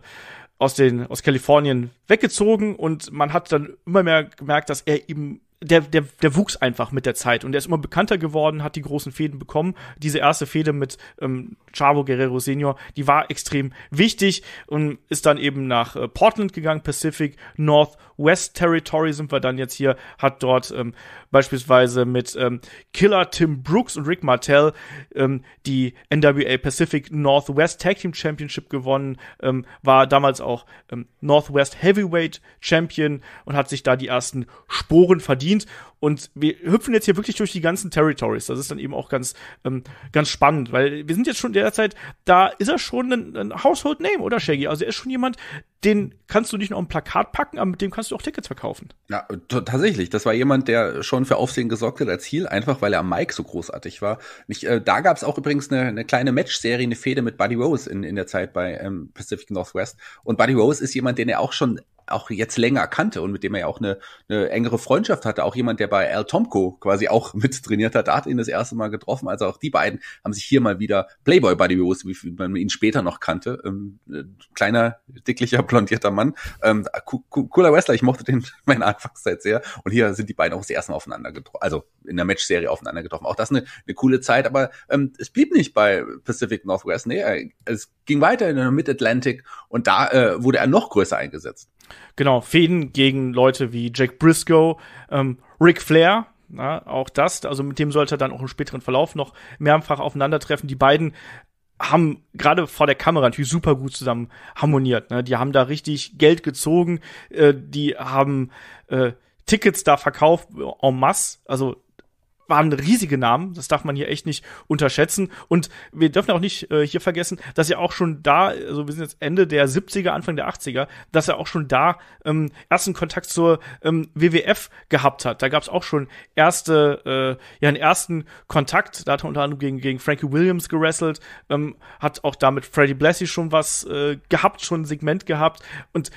Speaker 1: aus den aus Kalifornien weggezogen und man hat dann immer mehr gemerkt, dass er eben der, der, der wuchs einfach mit der Zeit und er ist immer bekannter geworden, hat die großen Fäden bekommen. Diese erste Fäde mit ähm, Chavo Guerrero Senior, die war extrem wichtig und ist dann eben nach äh, Portland gegangen, Pacific North West Territory sind wir dann jetzt hier, hat dort ähm, beispielsweise mit ähm, Killer Tim Brooks und Rick Martell ähm, die NWA Pacific Northwest Tag Team Championship gewonnen, ähm, war damals auch ähm, Northwest Heavyweight Champion und hat sich da die ersten Sporen verdient. Und wir hüpfen jetzt hier wirklich durch die ganzen Territories. Das ist dann eben auch ganz, ähm, ganz spannend, weil wir sind jetzt schon derzeit, da ist er schon ein, ein Household Name, oder Shaggy? Also er ist schon jemand, den kannst du nicht nur ein Plakat packen, aber mit dem kannst du auch Tickets verkaufen.
Speaker 2: Ja, tatsächlich. Das war jemand, der schon für Aufsehen gesorgt hat als Ziel, einfach weil er am Mike so großartig war. Ich, äh, da gab es auch übrigens eine, eine kleine Match-Serie, eine Fehde mit Buddy Rose in, in der Zeit bei ähm, Pacific Northwest. Und Buddy Rose ist jemand, den er auch schon auch jetzt länger kannte und mit dem er ja auch eine, eine engere Freundschaft hatte. Auch jemand, der bei Al Tomko quasi auch mit trainiert hat, da hat ihn das erste Mal getroffen. Also auch die beiden haben sich hier mal wieder Playboy Buddy bewusst, wie man ihn später noch kannte. Ähm, äh, kleiner, dicklicher, blondierter Mann. Ähm, cooler Wrestler, ich mochte den meine Anfangszeit sehr. Und hier sind die beiden auch das erste Mal aufeinander getroffen, also in der Matchserie aufeinander getroffen. Auch das eine, eine coole Zeit, aber ähm, es blieb nicht bei Pacific Northwest. Nee, äh, es ging weiter in der Mid-Atlantic und da äh, wurde
Speaker 1: er noch größer eingesetzt genau, Fäden gegen Leute wie Jack Briscoe, ähm, Ric Flair, na, auch das, also mit dem sollte er dann auch im späteren Verlauf noch mehrfach aufeinandertreffen. Die beiden haben gerade vor der Kamera natürlich super gut zusammen harmoniert. Ne? Die haben da richtig Geld gezogen, äh, die haben äh, Tickets da verkauft en masse, also haben riesige Namen, das darf man hier echt nicht unterschätzen. Und wir dürfen auch nicht äh, hier vergessen, dass er auch schon da, also wir sind jetzt Ende der 70er, Anfang der 80er, dass er auch schon da ähm, ersten Kontakt zur ähm, WWF gehabt hat. Da gab es auch schon erste, äh, ja, einen ersten Kontakt. Da hat er unter anderem gegen, gegen Frankie Williams gewrestelt, ähm, hat auch da mit Freddie Blassie schon was äh, gehabt, schon ein Segment gehabt. Und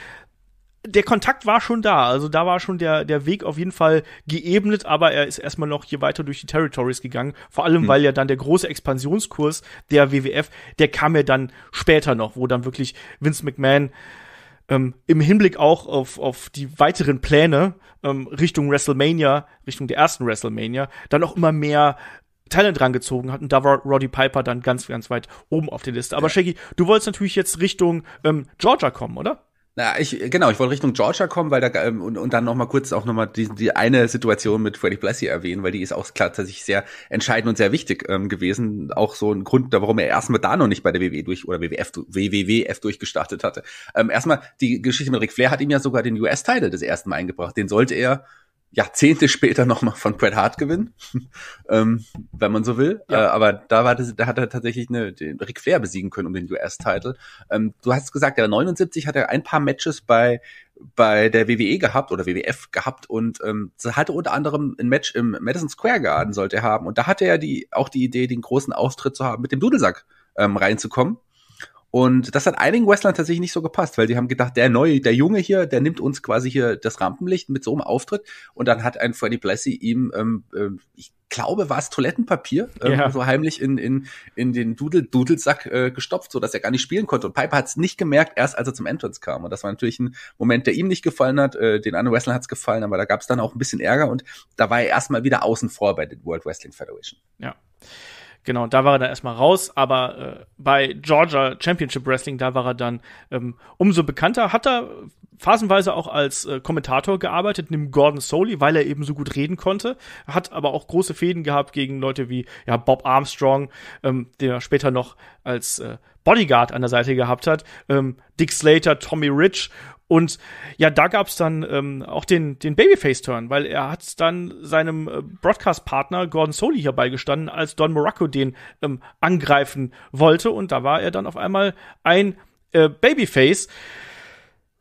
Speaker 1: der Kontakt war schon da, also da war schon der, der Weg auf jeden Fall geebnet, aber er ist erstmal noch hier weiter durch die Territories gegangen, vor allem mhm. weil ja dann der große Expansionskurs der WWF, der kam ja dann später noch, wo dann wirklich Vince McMahon ähm, im Hinblick auch auf, auf die weiteren Pläne ähm, Richtung WrestleMania, Richtung der ersten WrestleMania, dann auch immer mehr Talent rangezogen hat. Und da war Roddy Piper dann ganz, ganz weit oben auf der Liste. Aber ja. Shaggy, du wolltest natürlich jetzt Richtung ähm, Georgia kommen, oder?
Speaker 2: Na, ich, genau, ich wollte Richtung Georgia kommen, weil da ähm, und, und dann nochmal kurz auch nochmal die, die eine Situation mit Freddie Blassie erwähnen, weil die ist auch klar tatsächlich sehr entscheidend und sehr wichtig ähm, gewesen. Auch so ein Grund, warum er erstmal da noch nicht bei der WW e durch oder WWF, WWF durchgestartet hatte. Ähm, erstmal, die Geschichte mit Ric Flair hat ihm ja sogar den US-Title des ersten Mal eingebracht. Den sollte er Jahrzehnte später nochmal von Bret Hart gewinnen, ähm, wenn man so will. Ja. Äh, aber da, war das, da hat er tatsächlich eine, den Ric Flair besiegen können um den US-Title. Ähm, du hast gesagt, der 79 hat er ein paar Matches bei bei der WWE gehabt oder WWF gehabt und ähm, hatte unter anderem ein Match im Madison Square Garden sollte er haben und da hatte er die auch die Idee, den großen Austritt zu haben, mit dem Dudelsack ähm, reinzukommen. Und das hat einigen Wrestlern tatsächlich nicht so gepasst, weil die haben gedacht, der neue, der Junge hier, der nimmt uns quasi hier das Rampenlicht mit so einem Auftritt. Und dann hat ein Freddy Blessy ihm, ähm, äh, ich glaube, war es Toilettenpapier, ähm, yeah. so heimlich in, in, in den Dudel, Dudelsack äh, gestopft, sodass er gar nicht spielen konnte. Und Piper hat es nicht gemerkt, erst als er zum Entrance kam. Und das war natürlich ein Moment, der ihm nicht gefallen hat, äh, den anderen Wrestlern hat es gefallen, aber da gab es dann auch ein bisschen Ärger und da war er erstmal wieder außen vor bei der World Wrestling Federation.
Speaker 1: Ja. Genau, da war er dann erstmal raus, aber äh, bei Georgia Championship Wrestling, da war er dann ähm, umso bekannter, hat er phasenweise auch als äh, Kommentator gearbeitet, neben Gordon Soli, weil er eben so gut reden konnte, hat aber auch große Fäden gehabt gegen Leute wie ja, Bob Armstrong, ähm, der später noch als äh, Bodyguard an der Seite gehabt hat, ähm, Dick Slater, Tommy Rich und ja, da gab es dann ähm, auch den, den Babyface-Turn, weil er hat dann seinem äh, Broadcast-Partner Gordon Soli hier beigestanden, als Don Morocco den ähm, angreifen wollte. Und da war er dann auf einmal ein äh, Babyface.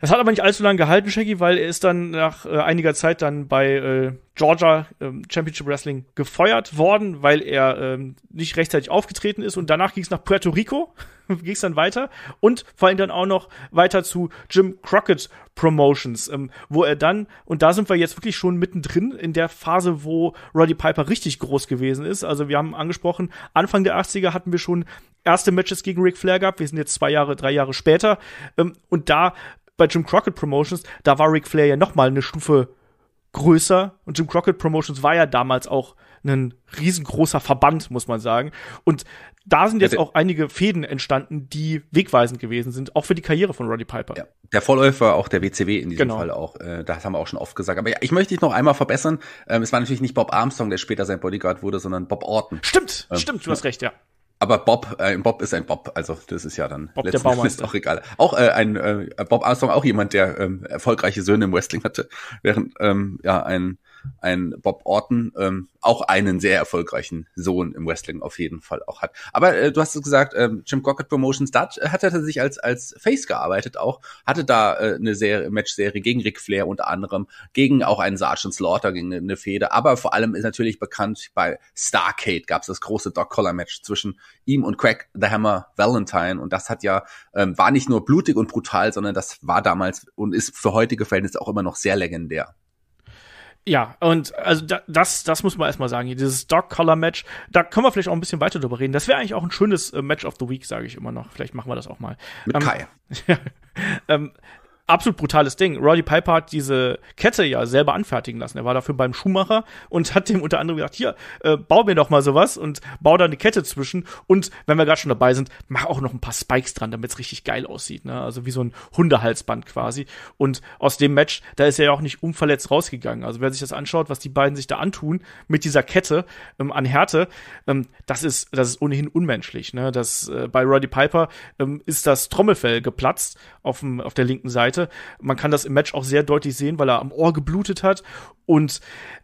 Speaker 1: Das hat aber nicht allzu lange gehalten, Shaggy, weil er ist dann nach äh, einiger Zeit dann bei äh, Georgia ähm, Championship Wrestling gefeuert worden, weil er ähm, nicht rechtzeitig aufgetreten ist. Und danach ging es nach Puerto Rico, ging es dann weiter und vor allem dann auch noch weiter zu Jim Crockett Promotions, ähm, wo er dann, und da sind wir jetzt wirklich schon mittendrin in der Phase, wo Roddy Piper richtig groß gewesen ist. Also wir haben angesprochen, Anfang der 80er hatten wir schon erste Matches gegen Ric Flair gehabt. Wir sind jetzt zwei Jahre, drei Jahre später. Ähm, und da bei Jim Crockett Promotions, da war Ric Flair ja nochmal eine Stufe größer und Jim Crockett Promotions war ja damals auch ein riesengroßer Verband, muss man sagen. Und da sind jetzt ja, auch einige Fäden entstanden, die wegweisend gewesen sind, auch für die Karriere von Roddy Piper. Ja, der
Speaker 2: Vorläufer auch der WCW in diesem genau. Fall auch. Äh, das haben wir auch schon oft gesagt. Aber ja, ich möchte dich noch einmal verbessern. Ähm, es war natürlich nicht Bob Armstrong, der später sein Bodyguard wurde, sondern Bob Orton. Stimmt, ähm, stimmt, du hast ne? recht, ja. Aber Bob, äh, Bob ist ein Bob, also das ist ja dann Bob letzten der Endes auch egal. Auch äh, ein äh, Bob Armstrong, auch jemand, der ähm, erfolgreiche Söhne im Wrestling hatte, während ähm, ja ein ein Bob Orton ähm, auch einen sehr erfolgreichen Sohn im Wrestling auf jeden Fall auch hat. Aber äh, du hast es gesagt, ähm, Jim Crockett Promotions, da hat er sich als als Face gearbeitet auch, hatte da äh, eine Serie, Match-Serie gegen Ric Flair unter anderem, gegen auch einen Sergeant Slaughter, gegen eine, eine Fehde, aber vor allem ist natürlich bekannt, bei Starcade gab es das große Dog-Collar-Match zwischen ihm und Craig the Hammer Valentine und das hat ja, ähm, war nicht nur blutig und brutal, sondern das war damals und ist für heutige Verhältnisse auch immer noch sehr legendär.
Speaker 1: Ja, und also da, das, das muss man erstmal sagen. Hier, dieses Dog-Collar-Match, da können wir vielleicht auch ein bisschen weiter drüber reden. Das wäre eigentlich auch ein schönes äh, Match of the Week, sage ich immer noch. Vielleicht machen wir das auch mal. Mit ähm, Kai. ähm, absolut brutales Ding. Roddy Piper hat diese Kette ja selber anfertigen lassen. Er war dafür beim Schuhmacher und hat dem unter anderem gesagt, hier, äh, bau mir doch mal sowas und bau da eine Kette zwischen. Und wenn wir gerade schon dabei sind, mach auch noch ein paar Spikes dran, damit es richtig geil aussieht. Ne? Also wie so ein Hundehalsband quasi. Und aus dem Match, da ist er ja auch nicht unverletzt rausgegangen. Also wer sich das anschaut, was die beiden sich da antun mit dieser Kette ähm, an Härte, ähm, das, ist, das ist ohnehin unmenschlich. Ne? Das, äh, bei Roddy Piper ähm, ist das Trommelfell geplatzt auf, dem, auf der linken Seite hatte. Man kann das im Match auch sehr deutlich sehen, weil er am Ohr geblutet hat. Und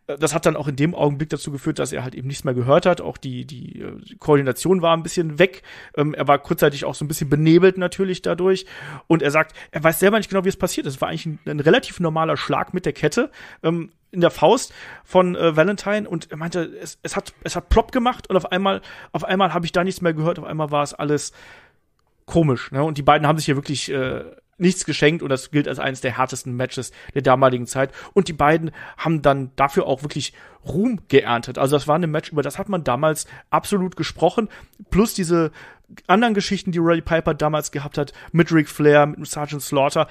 Speaker 1: äh, das hat dann auch in dem Augenblick dazu geführt, dass er halt eben nichts mehr gehört hat. Auch die, die äh, Koordination war ein bisschen weg. Ähm, er war kurzzeitig auch so ein bisschen benebelt natürlich dadurch. Und er sagt, er weiß selber nicht genau, wie es passiert ist. Es war eigentlich ein, ein relativ normaler Schlag mit der Kette. Ähm, in der Faust von äh, Valentine und er meinte, es, es hat es hat plopp gemacht und auf einmal auf einmal habe ich da nichts mehr gehört, auf einmal war es alles komisch. Ne? Und die beiden haben sich ja wirklich äh, nichts geschenkt und das gilt als eines der härtesten Matches der damaligen Zeit. Und die beiden haben dann dafür auch wirklich Ruhm geerntet. Also das war ein Match, über das hat man damals absolut gesprochen. Plus diese anderen Geschichten, die Roddy Piper damals gehabt hat, mit Ric Flair, mit Sergeant Slaughter.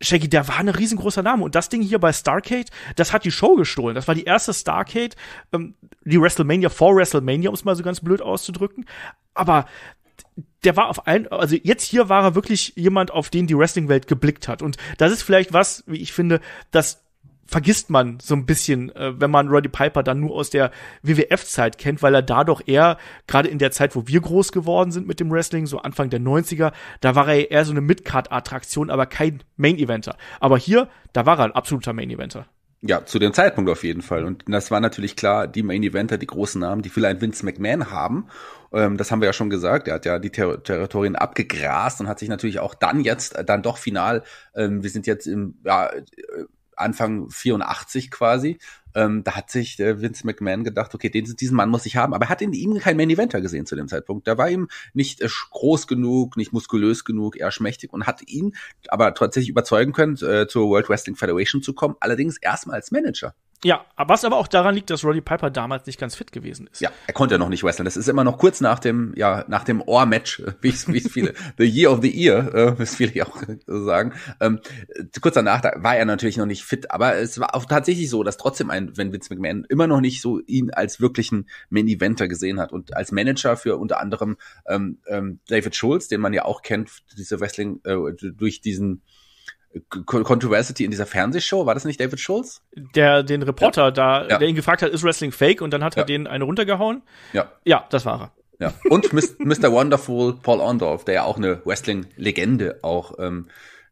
Speaker 1: Shaggy, der war ein riesengroßer Name. Und das Ding hier bei Starcade, das hat die Show gestohlen. Das war die erste Starcade, ähm, die WrestleMania vor WrestleMania, um es mal so ganz blöd auszudrücken. Aber der war auf allen, also jetzt hier war er wirklich jemand, auf den die Wrestling-Welt geblickt hat. Und das ist vielleicht was, wie ich finde, das vergisst man so ein bisschen, äh, wenn man Roddy Piper dann nur aus der WWF-Zeit kennt, weil er da doch eher, gerade in der Zeit, wo wir groß geworden sind mit dem Wrestling, so Anfang der 90er, da war er eher so eine Midcard-Attraktion, aber kein Main-Eventer. Aber hier, da war er ein absoluter Main-Eventer.
Speaker 2: Ja, zu dem Zeitpunkt auf jeden Fall. Und das war natürlich klar, die Main Eventer, die großen Namen, die vielleicht Vince McMahon haben. Ähm, das haben wir ja schon gesagt. Er hat ja die Ter Territorien abgegrast und hat sich natürlich auch dann jetzt, äh, dann doch final, ähm, wir sind jetzt im, ja, äh, Anfang 84 quasi. Ähm, da hat sich äh, Vince McMahon gedacht, okay, den, diesen Mann muss ich haben. Aber er hat in ihm kein Main Eventer gesehen zu dem Zeitpunkt. Der war ihm nicht äh, groß genug, nicht muskulös genug, eher schmächtig und hat ihn aber tatsächlich überzeugen können, äh, zur World Wrestling Federation zu kommen. Allerdings erstmal als Manager.
Speaker 1: Ja, was aber auch daran liegt, dass Roddy Piper damals nicht ganz fit gewesen ist.
Speaker 2: Ja, er konnte ja noch nicht wrestlen. Das ist immer noch kurz nach dem, ja, nach dem Ohr-Match, äh, wie es viele, the Year of the Year, äh, was viele auch sagen. Ähm, kurz danach da war er natürlich noch nicht fit, aber es war auch tatsächlich so, dass trotzdem ein, wenn Vince McMahon immer noch nicht so ihn als wirklichen Main-Eventer gesehen hat und als Manager für unter anderem ähm, ähm, David Schulz, den man ja auch kennt, diese Wrestling, äh, durch diesen
Speaker 1: Controversy in dieser Fernsehshow, war das nicht David Schulz? Der den Reporter ja. da, ja. der ihn gefragt hat, ist Wrestling fake? Und dann hat er den eine runtergehauen. Ja. Ja, das war
Speaker 2: er. Ja. Und Mr. Wonderful Paul Ondorf, der ja auch eine Wrestling-Legende auch ähm,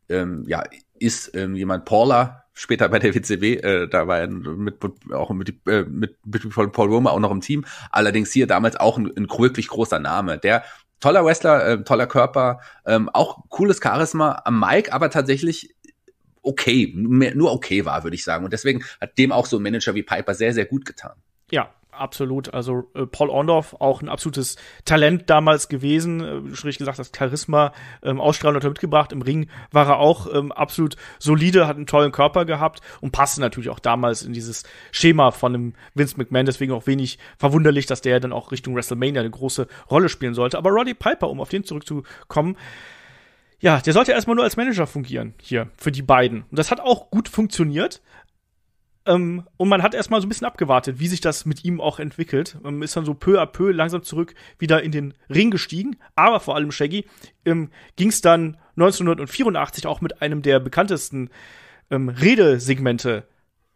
Speaker 2: ähm, ja, ist, ähm, jemand Paula, später bei der WCW, äh, da war er mit, auch mit, äh, mit, mit Paul Roma auch noch im Team. Allerdings hier damals auch ein, ein wirklich großer Name, der toller Wrestler, äh, toller Körper, ähm, auch cooles Charisma am Mike, aber tatsächlich okay, nur okay war, würde ich sagen. Und deswegen hat dem auch so ein Manager wie Piper sehr, sehr gut getan.
Speaker 1: Ja, absolut. Also äh, Paul Orndorff, auch ein absolutes Talent damals gewesen. Äh, schon gesagt, das Charisma, ähm, ausstrahlend hat er mitgebracht. Im Ring war er auch ähm, absolut solide, hat einen tollen Körper gehabt und passte natürlich auch damals in dieses Schema von einem Vince McMahon. Deswegen auch wenig verwunderlich, dass der dann auch Richtung WrestleMania eine große Rolle spielen sollte. Aber Roddy Piper, um auf den zurückzukommen, ja, der sollte erstmal nur als Manager fungieren hier für die beiden. Und das hat auch gut funktioniert. Ähm, und man hat erstmal so ein bisschen abgewartet, wie sich das mit ihm auch entwickelt. Ähm, ist dann so peu à peu langsam zurück wieder in den Ring gestiegen. Aber vor allem Shaggy ähm, ging es dann 1984 auch mit einem der bekanntesten ähm, Redesegmente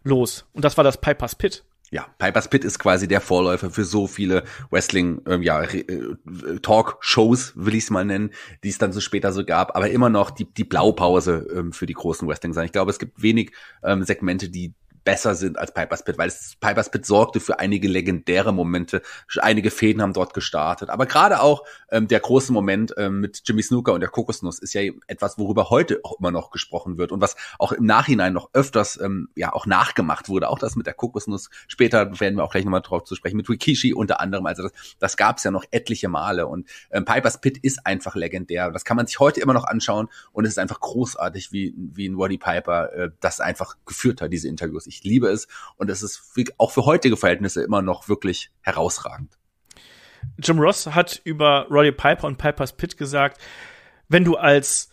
Speaker 1: los. Und das war das Piper's Pit.
Speaker 2: Ja, Piper's Pit ist quasi der Vorläufer für so viele Wrestling, ähm, ja, äh, will ich es mal nennen, die es dann so später so gab, aber immer noch die, die Blaupause ähm, für die großen Wrestling sein. Ich glaube, es gibt wenig ähm, Segmente, die besser sind als Piper's Pit, weil es, Piper's Pit sorgte für einige legendäre Momente. Einige Fäden haben dort gestartet. Aber gerade auch ähm, der große Moment ähm, mit Jimmy Snooker und der Kokosnuss ist ja etwas, worüber heute auch immer noch gesprochen wird und was auch im Nachhinein noch öfters ähm, ja auch nachgemacht wurde. Auch das mit der Kokosnuss. Später werden wir auch gleich nochmal drauf zu sprechen. Mit Rikishi unter anderem. Also das, das gab es ja noch etliche Male. Und ähm, Piper's Pit ist einfach legendär. Das kann man sich heute immer noch anschauen und es ist einfach großartig, wie, wie ein Roddy Piper äh, das einfach geführt hat, diese Interviews. Ich liebe es und es ist auch für heutige Verhältnisse immer noch wirklich herausragend.
Speaker 1: Jim Ross hat über Roddy Piper und Pipers Pit gesagt, wenn du als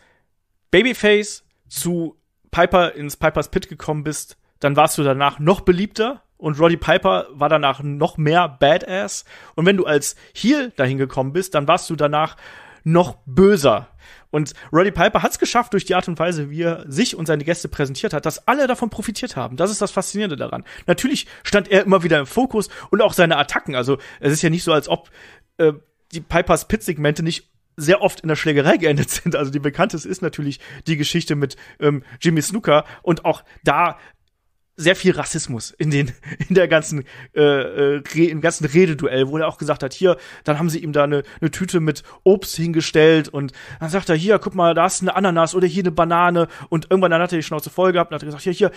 Speaker 1: Babyface zu Piper ins Pipers Pit gekommen bist, dann warst du danach noch beliebter und Roddy Piper war danach noch mehr Badass und wenn du als Heel dahin gekommen bist, dann warst du danach noch böser. Und Roddy Piper hat es geschafft, durch die Art und Weise, wie er sich und seine Gäste präsentiert hat, dass alle davon profitiert haben. Das ist das Faszinierende daran. Natürlich stand er immer wieder im Fokus und auch seine Attacken. Also es ist ja nicht so, als ob äh, die Pipers Pit-Segmente nicht sehr oft in der Schlägerei geendet sind. Also die bekannteste ist natürlich die Geschichte mit ähm, Jimmy Snooker und auch da sehr viel Rassismus in den in der ganzen äh, äh im ganzen Rededuell, wo er auch gesagt hat, hier, dann haben sie ihm da eine, eine Tüte mit Obst hingestellt und dann sagt er, hier, guck mal, da ist eine Ananas oder hier eine Banane und irgendwann dann hat er die Schnauze voll gehabt und hat gesagt, hier, hier,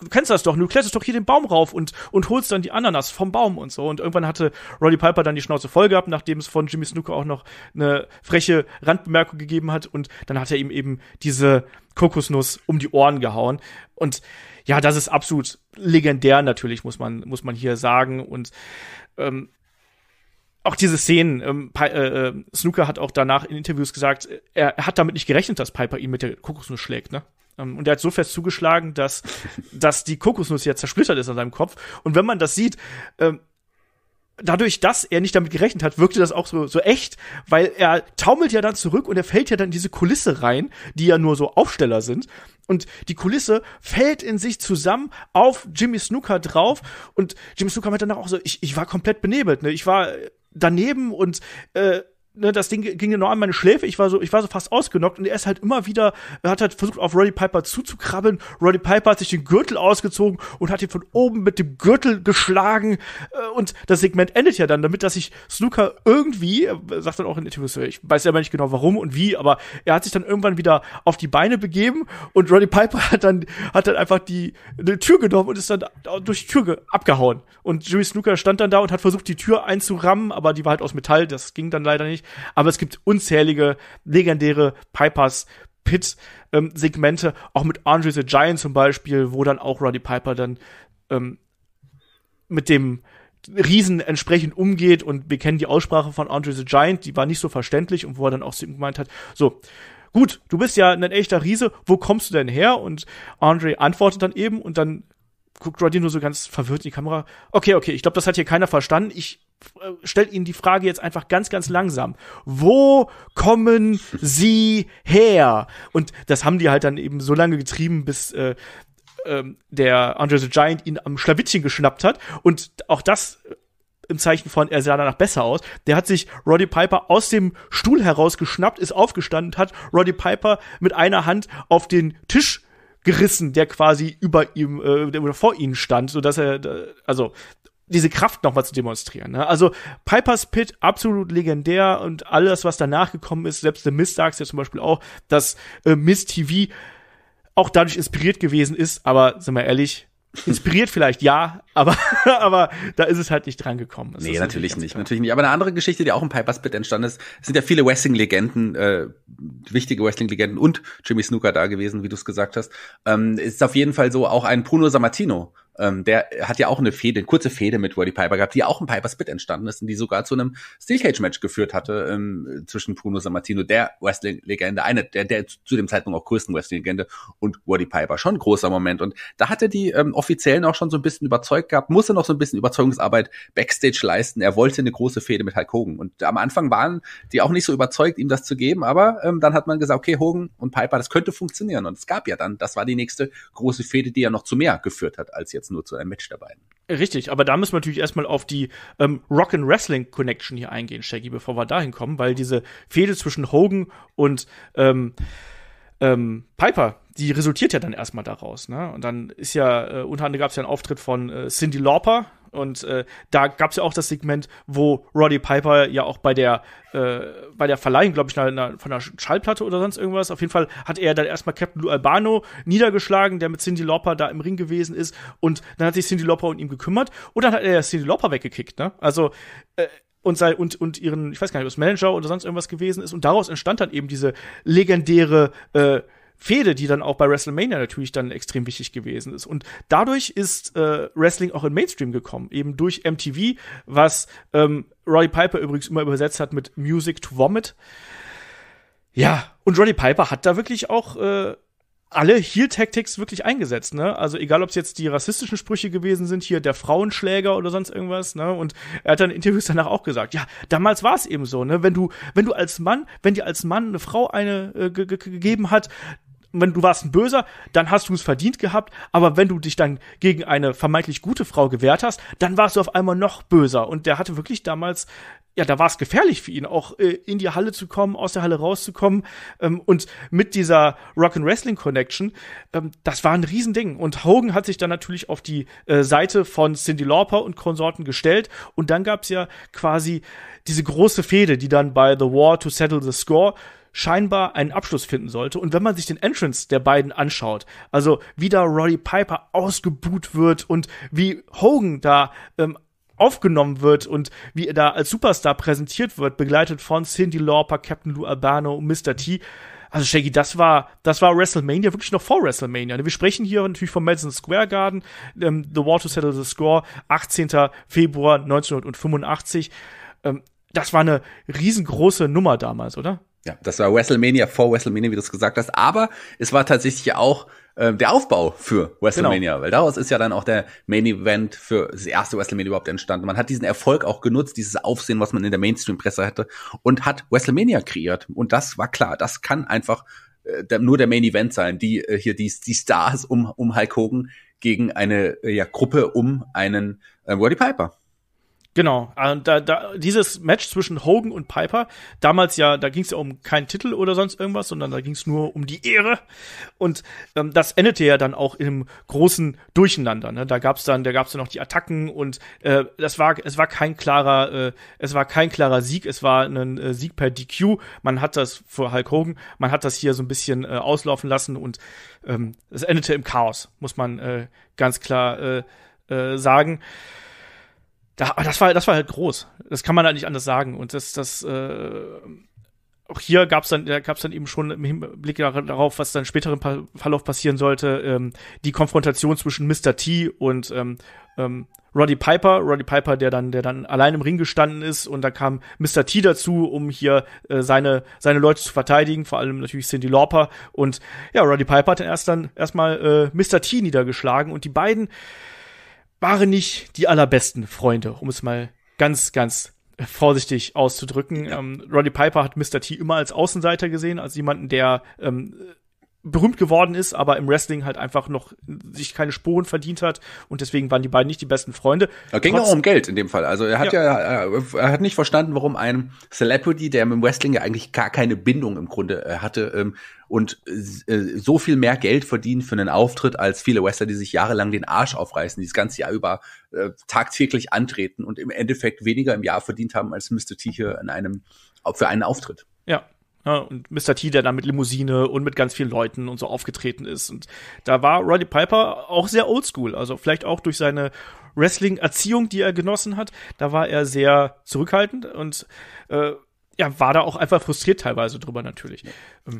Speaker 1: du kennst das doch, du kletterst doch hier den Baum rauf und und holst dann die Ananas vom Baum und so und irgendwann hatte Roddy Piper dann die Schnauze voll gehabt, nachdem es von Jimmy Snooker auch noch eine freche Randbemerkung gegeben hat und dann hat er ihm eben diese Kokosnuss um die Ohren gehauen und ja, das ist absolut legendär natürlich, muss man, muss man hier sagen. Und ähm, auch diese Szenen, ähm, Pi äh, äh, Snooker hat auch danach in Interviews gesagt, er, er hat damit nicht gerechnet, dass Piper ihn mit der Kokosnuss schlägt, ne? Ähm, und er hat so fest zugeschlagen, dass, dass die Kokosnuss ja zersplittert ist an seinem Kopf. Und wenn man das sieht, ähm, dadurch, dass er nicht damit gerechnet hat, wirkte das auch so, so echt, weil er taumelt ja dann zurück und er fällt ja dann in diese Kulisse rein, die ja nur so Aufsteller sind. Und die Kulisse fällt in sich zusammen auf Jimmy Snooker drauf. Und Jimmy Snooker meinte danach auch so, ich, ich war komplett benebelt, ne? Ich war daneben und äh, ne, das Ding ging genau an meine Schläfe. Ich war so, ich war so fast ausgenockt und er ist halt immer wieder, er hat halt versucht, auf Roddy Piper zuzukrabbeln. Roddy Piper hat sich den Gürtel ausgezogen und hat ihn von oben mit dem Gürtel geschlagen. Äh, und das Segment endet ja dann damit, dass sich Snooker irgendwie, äh, sagt dann auch in Interviews, ich weiß selber nicht genau warum und wie, aber er hat sich dann irgendwann wieder auf die Beine begeben und Roddy Piper hat dann, hat dann einfach die, eine Tür genommen und ist dann durch die Tür abgehauen. Und Jimmy Snooker stand dann da und hat versucht, die Tür einzurammen, aber die war halt aus Metall, das ging dann leider nicht aber es gibt unzählige legendäre Pipers Pit-Segmente, ähm, auch mit Andre the Giant zum Beispiel, wo dann auch Roddy Piper dann ähm, mit dem Riesen entsprechend umgeht und wir kennen die Aussprache von Andre the Giant, die war nicht so verständlich und wo er dann auch zu ihm gemeint hat, so, gut, du bist ja ein echter Riese, wo kommst du denn her? Und Andre antwortet dann eben und dann guckt Roddy nur so ganz verwirrt in die Kamera. Okay, okay, ich glaube, das hat hier keiner verstanden. Ich äh, Ihnen die Frage jetzt einfach ganz, ganz langsam. Wo kommen Sie her? Und das haben die halt dann eben so lange getrieben, bis äh, ähm, der Andre the Giant ihn am Schlawittchen geschnappt hat. Und auch das äh, im Zeichen von, er sah danach besser aus. Der hat sich Roddy Piper aus dem Stuhl herausgeschnappt, ist aufgestanden, hat Roddy Piper mit einer Hand auf den Tisch gerissen, der quasi über ihm äh, oder vor ihnen stand, so dass er äh, also diese Kraft nochmal zu demonstrieren. Ne? Also Piper's Pit absolut legendär und alles, was danach gekommen ist, selbst The Mist sagst ja zum Beispiel auch, dass äh, Mist TV auch dadurch inspiriert gewesen ist, aber sind wir ehrlich, Inspiriert vielleicht, ja, aber, aber da ist es halt nicht dran gekommen. nee, natürlich nicht, natürlich nicht. Aber eine andere Geschichte, die auch im Piper's Pit entstanden ist, sind
Speaker 2: ja viele Wrestling-Legenden, äh, wichtige Wrestling-Legenden und Jimmy Snooker da gewesen, wie du es gesagt hast. Ähm, ist auf jeden Fall so auch ein Bruno Sammartino ähm, der hat ja auch eine Fehde, eine kurze Fehde mit Roddy Piper gehabt, die auch im Piper Spit entstanden ist und die sogar zu einem Steel Cage Match geführt hatte ähm, zwischen Bruno Sammartino, der Wrestling-Legende, eine der, der zu dem Zeitpunkt auch größten Wrestling-Legende und Roddy Piper. Schon ein großer Moment. Und da hat er die ähm, Offiziellen auch schon so ein bisschen überzeugt gehabt, musste noch so ein bisschen Überzeugungsarbeit Backstage leisten. Er wollte eine große Fehde mit Hulk Hogan. Und am Anfang waren die auch nicht so überzeugt, ihm das zu geben, aber ähm, dann hat man gesagt, okay, Hogan und Piper, das könnte funktionieren. Und es gab ja dann, das war die nächste große Fehde, die ja noch zu mehr geführt hat als jetzt jetzt nur zu einem Match dabei.
Speaker 1: Richtig, aber da müssen wir natürlich erstmal auf die ähm, Rock and Wrestling Connection hier eingehen, Shaggy, bevor wir dahin kommen, weil diese Fehde zwischen Hogan und ähm, ähm, Piper, die resultiert ja dann erstmal daraus. Ne? Und dann ist ja, äh, unter anderem gab es ja einen Auftritt von äh, Cindy Lauper, und äh, da gab es ja auch das Segment, wo Roddy Piper ja auch bei der, äh, bei der Verleihung, glaube ich, einer, von einer Schallplatte oder sonst irgendwas, auf jeden Fall hat er dann erstmal Captain Lou Albano niedergeschlagen, der mit Cindy Lauper da im Ring gewesen ist. Und dann hat sich Cindy Lauper um ihn gekümmert. Und dann hat er Cindy Lauper weggekickt. Ne? Also äh, und sei und und ihren ich weiß gar nicht was Manager oder sonst irgendwas gewesen ist und daraus entstand dann eben diese legendäre äh, Fehde, die dann auch bei WrestleMania natürlich dann extrem wichtig gewesen ist. Und dadurch ist äh, Wrestling auch in Mainstream gekommen, eben durch MTV, was ähm, Roddy Piper übrigens immer übersetzt hat mit Music to Vomit. Ja, und Roddy Piper hat da wirklich auch äh, alle Heel-Tactics wirklich eingesetzt, ne? Also egal, ob es jetzt die rassistischen Sprüche gewesen sind, hier der Frauenschläger oder sonst irgendwas, ne? Und er hat dann in Interviews danach auch gesagt, ja, damals war es eben so, ne? Wenn du, wenn du als Mann, wenn dir als Mann eine Frau eine äh, gegeben hat, wenn du warst ein Böser, dann hast du es verdient gehabt, aber wenn du dich dann gegen eine vermeintlich gute Frau gewehrt hast, dann warst du auf einmal noch böser. Und der hatte wirklich damals, ja, da war es gefährlich für ihn, auch äh, in die Halle zu kommen, aus der Halle rauszukommen. Ähm, und mit dieser rocknwrestling Connection, ähm, das war ein Riesending. Und Hogan hat sich dann natürlich auf die äh, Seite von Cindy Lauper und Konsorten gestellt. Und dann gab's ja quasi diese große Fehde, die dann bei The War to Settle the Score scheinbar einen Abschluss finden sollte. Und wenn man sich den Entrance der beiden anschaut, also wie da Roddy Piper ausgebuht wird und wie Hogan da ähm, aufgenommen wird und wie er da als Superstar präsentiert wird, begleitet von Cindy Lauper, Captain Lou Albano und Mr. T. Also Shaggy, das war, das war WrestleMania wirklich noch vor WrestleMania. Wir sprechen hier natürlich vom Madison Square Garden, ähm, The War to Settle the Score, 18. Februar 1985. Ähm, das war eine riesengroße Nummer damals, oder?
Speaker 2: Ja, das war WrestleMania vor WrestleMania, wie du es gesagt hast. Aber es war tatsächlich auch äh, der Aufbau für WrestleMania, genau. weil daraus ist ja dann auch der Main Event für das erste WrestleMania überhaupt entstanden. Man hat diesen Erfolg auch genutzt, dieses Aufsehen, was man in der Mainstream-Presse hatte, und hat WrestleMania kreiert. Und das war klar, das kann einfach äh, nur der Main Event sein, die äh, hier die, die Stars um, um Hulk Hogan gegen eine äh, ja, Gruppe um einen äh, Roddy Piper.
Speaker 1: Genau, da, da, dieses Match zwischen Hogan und Piper, damals ja, da ging es ja um keinen Titel oder sonst irgendwas, sondern da ging es nur um die Ehre. Und ähm, das endete ja dann auch im großen Durcheinander. Ne? Da gab es dann, da gab es dann noch die Attacken und äh, das war, es war kein klarer, äh, es war kein klarer Sieg, es war ein äh, Sieg per DQ. Man hat das für Hulk Hogan, man hat das hier so ein bisschen äh, auslaufen lassen und ähm, es endete im Chaos, muss man äh, ganz klar äh, äh, sagen da, das war, das war halt groß. Das kann man halt nicht anders sagen. Und das, das, äh, auch hier gab es dann, da gab es dann eben schon im Hinblick darauf, was dann späteren pa Verlauf passieren sollte, ähm, die Konfrontation zwischen Mr. T und ähm, ähm, Roddy Piper, Roddy Piper, der dann, der dann allein im Ring gestanden ist und da kam Mr. T dazu, um hier äh, seine, seine Leute zu verteidigen, vor allem natürlich Cindy Lauper und ja, Roddy Piper hat dann erst dann erstmal äh, Mr. T niedergeschlagen und die beiden waren nicht die allerbesten Freunde, um es mal ganz, ganz vorsichtig auszudrücken. Ja. Ähm, Roddy Piper hat Mr. T immer als Außenseiter gesehen, als jemanden, der ähm, berühmt geworden ist, aber im Wrestling halt einfach noch sich keine Spuren verdient hat und deswegen waren die beiden nicht die besten Freunde. Da ging Trotz auch um Geld
Speaker 2: in dem Fall. Also er hat ja,
Speaker 1: ja äh, er hat nicht verstanden, warum ein Celebrity, der mit dem Wrestling
Speaker 2: ja eigentlich gar keine Bindung im Grunde äh, hatte ähm, und äh, so viel mehr Geld verdient für einen Auftritt als viele Wrestler, die sich jahrelang den Arsch aufreißen, die das ganze Jahr über tagtäglich antreten und im Endeffekt weniger im Jahr verdient haben als Mr. T hier in einem für einen Auftritt.
Speaker 1: Ja, Ne? Und Mr. T, der da mit Limousine und mit ganz vielen Leuten und so aufgetreten ist. Und da war Roddy Piper auch sehr oldschool. Also vielleicht auch durch seine Wrestling-Erziehung, die er genossen hat. Da war er sehr zurückhaltend und äh, ja, war da auch einfach frustriert teilweise drüber natürlich.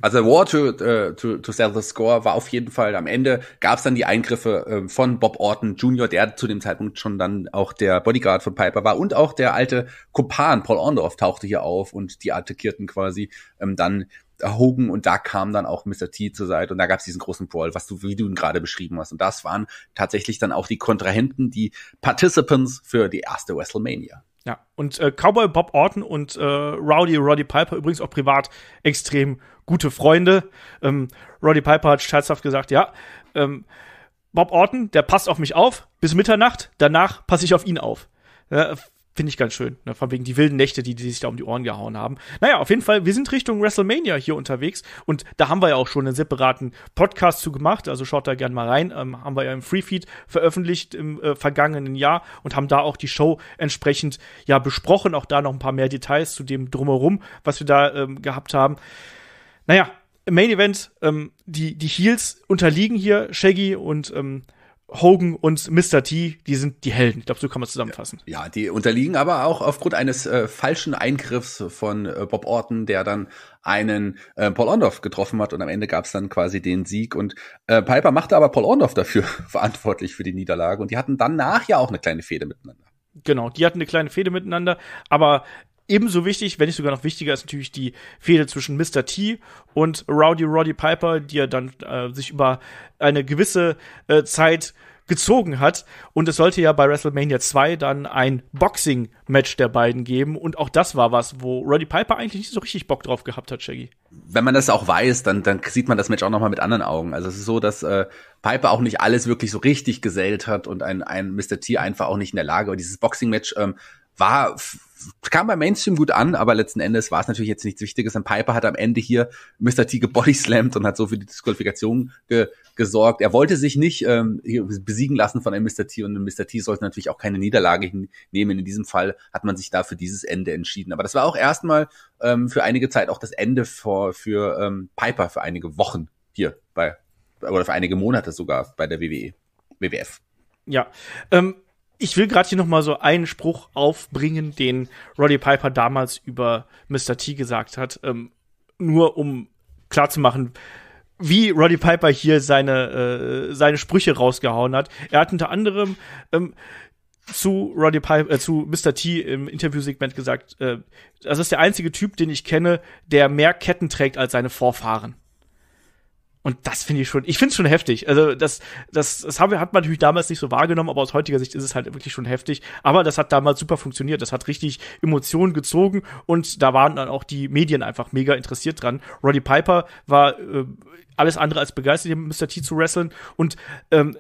Speaker 2: Also War to, uh, to, to Sell the Score war auf jeden Fall am Ende, gab es dann die Eingriffe ähm, von Bob Orton Jr., der zu dem Zeitpunkt schon dann auch der Bodyguard von Piper war und auch der alte Kopan Paul Orndorff tauchte hier auf und die attackierten quasi ähm, dann Hogan und da kam dann auch Mr. T zur Seite und da gab es diesen großen Brawl, was du, wie du ihn gerade beschrieben hast. Und das waren tatsächlich dann auch die Kontrahenten, die Participants für die erste WrestleMania.
Speaker 1: Ja, und äh, Cowboy Bob Orton und äh, Rowdy Roddy Piper übrigens auch privat extrem gute Freunde. Ähm, Roddy Piper hat scherzhaft gesagt, ja, ähm, Bob Orton, der passt auf mich auf bis Mitternacht, danach passe ich auf ihn auf. Ja, Finde ich ganz schön. Ne? Von wegen die wilden Nächte, die, die sich da um die Ohren gehauen haben. Naja, auf jeden Fall, wir sind Richtung WrestleMania hier unterwegs. Und da haben wir ja auch schon einen separaten Podcast zu gemacht. Also schaut da gerne mal rein. Ähm, haben wir ja im Freefeed veröffentlicht im äh, vergangenen Jahr und haben da auch die Show entsprechend ja besprochen. Auch da noch ein paar mehr Details zu dem Drumherum, was wir da ähm, gehabt haben. Naja, Main Event, ähm, die, die Heels unterliegen hier Shaggy und ähm, Hogan und Mr. T, die sind die Helden. Ich glaube, so kann man zusammenfassen.
Speaker 2: Ja, die unterliegen aber auch aufgrund eines äh, falschen Eingriffs von äh, Bob Orton, der dann einen äh, Paul Orndorff getroffen hat und am Ende gab es dann quasi den Sieg und äh, Piper machte aber Paul Orndorff dafür verantwortlich für die Niederlage und die hatten danach ja auch eine kleine Fehde miteinander.
Speaker 1: Genau, die hatten eine kleine Fehde miteinander, aber Ebenso wichtig, wenn nicht sogar noch wichtiger, ist natürlich die Fehde zwischen Mr. T und Rowdy Roddy Piper, die er dann äh, sich über eine gewisse äh, Zeit gezogen hat. Und es sollte ja bei WrestleMania 2 dann ein Boxing-Match der beiden geben. Und auch das war was, wo Roddy Piper eigentlich nicht so richtig Bock drauf gehabt hat, Shaggy.
Speaker 2: Wenn man das auch weiß, dann, dann sieht man das Match auch nochmal mit anderen Augen. Also es ist so, dass äh, Piper auch nicht alles wirklich so richtig gesellt hat und ein, ein Mr. T einfach auch nicht in der Lage. Und dieses Boxing-Match ähm, war kam beim Mainstream gut an, aber letzten Endes war es natürlich jetzt nichts Wichtiges. Und Piper hat am Ende hier Mr. T gebodyslammt und hat so für die Disqualifikation ge gesorgt. Er wollte sich nicht ähm, besiegen lassen von einem Mr. T und Mr. T sollte natürlich auch keine Niederlage hinnehmen. In diesem Fall hat man sich da für dieses Ende entschieden. Aber das war auch erstmal ähm, für einige Zeit auch das Ende für, für ähm, Piper für einige Wochen hier bei oder für einige Monate sogar bei der WWE, WWF.
Speaker 1: Ja, ähm, ich will gerade hier nochmal so einen Spruch aufbringen, den Roddy Piper damals über Mr. T gesagt hat, ähm, nur um klarzumachen, wie Roddy Piper hier seine, äh, seine Sprüche rausgehauen hat. Er hat unter anderem ähm, zu Roddy Piper, äh, zu Mr. T im Interviewsegment gesagt, äh, das ist der einzige Typ, den ich kenne, der mehr Ketten trägt als seine Vorfahren. Und das finde ich schon, ich finde es schon heftig. Also das, das, das haben wir, hat man natürlich damals nicht so wahrgenommen, aber aus heutiger Sicht ist es halt wirklich schon heftig. Aber das hat damals super funktioniert. Das hat richtig Emotionen gezogen und da waren dann auch die Medien einfach mega interessiert dran. Roddy Piper war äh, alles andere als begeistert, Mr. T zu wresteln und ähm,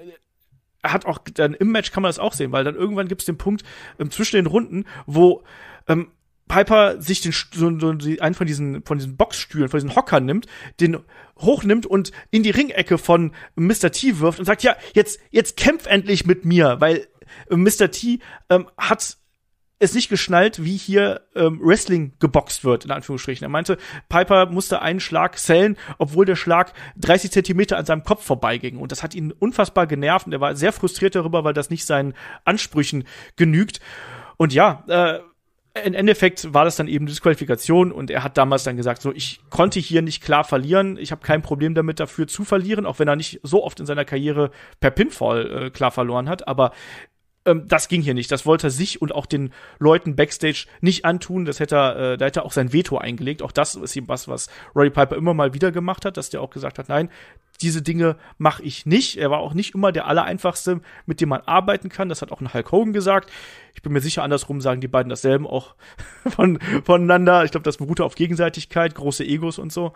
Speaker 1: hat auch dann im Match kann man das auch sehen, weil dann irgendwann gibt es den Punkt ähm, zwischen den Runden, wo ähm, Piper sich den, so, so, einen von diesen, von diesen Boxstühlen, von diesen Hockern nimmt, den hochnimmt und in die Ringecke von Mr. T wirft und sagt, ja, jetzt, jetzt kämpf endlich mit mir, weil äh, Mr. T ähm, hat es nicht geschnallt, wie hier ähm, Wrestling geboxt wird, in Anführungsstrichen. Er meinte, Piper musste einen Schlag zählen, obwohl der Schlag 30 Zentimeter an seinem Kopf vorbeiging. Und das hat ihn unfassbar genervt und er war sehr frustriert darüber, weil das nicht seinen Ansprüchen genügt. Und ja, äh, im Endeffekt war das dann eben Disqualifikation und er hat damals dann gesagt, so ich konnte hier nicht klar verlieren, ich habe kein Problem damit dafür zu verlieren, auch wenn er nicht so oft in seiner Karriere per Pinfall äh, klar verloren hat, aber ähm, das ging hier nicht. Das wollte er sich und auch den Leuten backstage nicht antun. Das hätte er, äh, da hätte er auch sein Veto eingelegt. Auch das ist eben was, was Roddy Piper immer mal wieder gemacht hat, dass der auch gesagt hat, nein, diese Dinge mache ich nicht. Er war auch nicht immer der Allereinfachste, mit dem man arbeiten kann. Das hat auch ein Hulk Hogan gesagt. Ich bin mir sicher, andersrum sagen die beiden dasselbe auch von, voneinander. Ich glaube, das beruhte auf Gegenseitigkeit, große Egos und so.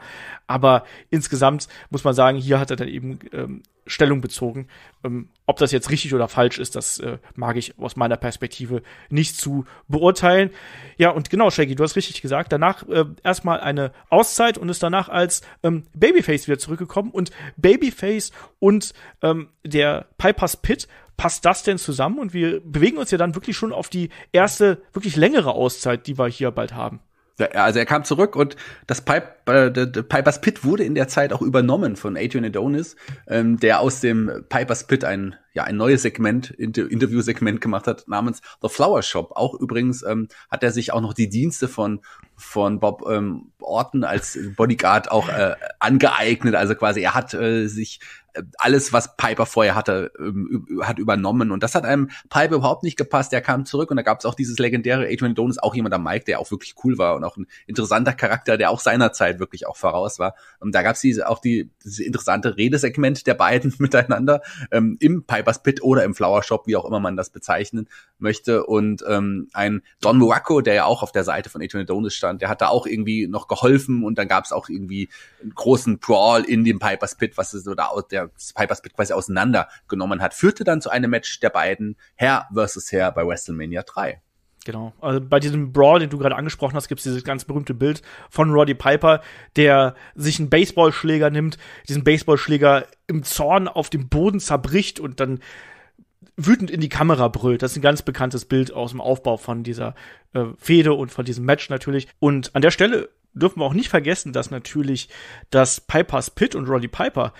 Speaker 1: Aber insgesamt muss man sagen, hier hat er dann eben ähm, Stellung bezogen. Ähm, ob das jetzt richtig oder falsch ist, das äh, mag ich aus meiner Perspektive nicht zu beurteilen. Ja, und genau, Shaggy, du hast richtig gesagt. Danach äh, erstmal eine Auszeit und ist danach als ähm, Babyface wieder zurückgekommen und Babyface und ähm, der Piper's Pit passt das denn zusammen? Und wir bewegen uns ja dann wirklich schon auf die erste, wirklich längere Auszeit, die wir hier bald haben also er kam zurück und
Speaker 2: das Pipe, äh, Piper's Pit wurde in der Zeit auch übernommen von Adrian Adonis, ähm, der aus dem Piper's Pit ein, ja, ein neues Segment, Inter Interview-Segment gemacht hat, namens The Flower Shop. Auch übrigens ähm, hat er sich auch noch die Dienste von, von Bob ähm, Orton als Bodyguard auch äh, angeeignet. Also quasi er hat äh, sich alles, was Piper vorher hatte, ähm, hat übernommen. Und das hat einem Piper überhaupt nicht gepasst. Der kam zurück und da gab es auch dieses legendäre Adrian Adonis, auch jemand am Mike, der auch wirklich cool war und auch ein interessanter Charakter, der auch seinerzeit wirklich auch voraus war. Und da gab es diese, auch die, dieses interessante Redesegment der beiden miteinander ähm, im Pipers Pit oder im Flower Shop, wie auch immer man das bezeichnen möchte. Und ähm, ein Don Morocco, der ja auch auf der Seite von Adrian Adonis stand, der hat da auch irgendwie noch geholfen und dann gab es auch irgendwie einen großen Brawl in dem Pipers Pit, was es so da aus der der Piper Pit quasi auseinandergenommen hat, führte dann zu einem Match der beiden Herr versus Herr bei WrestleMania
Speaker 1: 3. Genau. Also bei diesem Brawl, den du gerade angesprochen hast, gibt es dieses ganz berühmte Bild von Roddy Piper, der sich einen Baseballschläger nimmt, diesen Baseballschläger im Zorn auf dem Boden zerbricht und dann wütend in die Kamera brüllt. Das ist ein ganz bekanntes Bild aus dem Aufbau von dieser äh, Fehde und von diesem Match natürlich. Und an der Stelle dürfen wir auch nicht vergessen, dass natürlich das Piper's Pit und Roddy Piper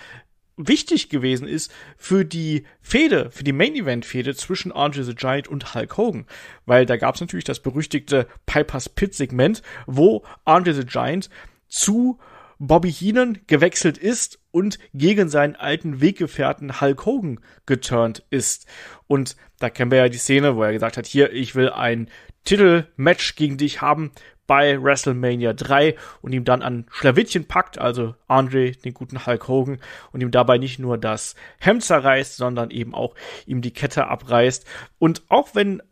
Speaker 1: wichtig gewesen ist für die Fehde, für die Main-Event-Fehde zwischen Andre the Giant und Hulk Hogan. Weil da gab es natürlich das berüchtigte Piper's Pit-Segment, wo Andre the Giant zu Bobby Heenan gewechselt ist und gegen seinen alten Weggefährten Hulk Hogan geturnt ist. Und da kennen wir ja die Szene, wo er gesagt hat, hier, ich will ein Titelmatch gegen dich haben bei WrestleMania 3 und ihm dann an Schlawittchen packt, also Andre, den guten Hulk Hogan, und ihm dabei nicht nur das Hemd zerreißt, sondern eben auch ihm die Kette abreißt. Und auch wenn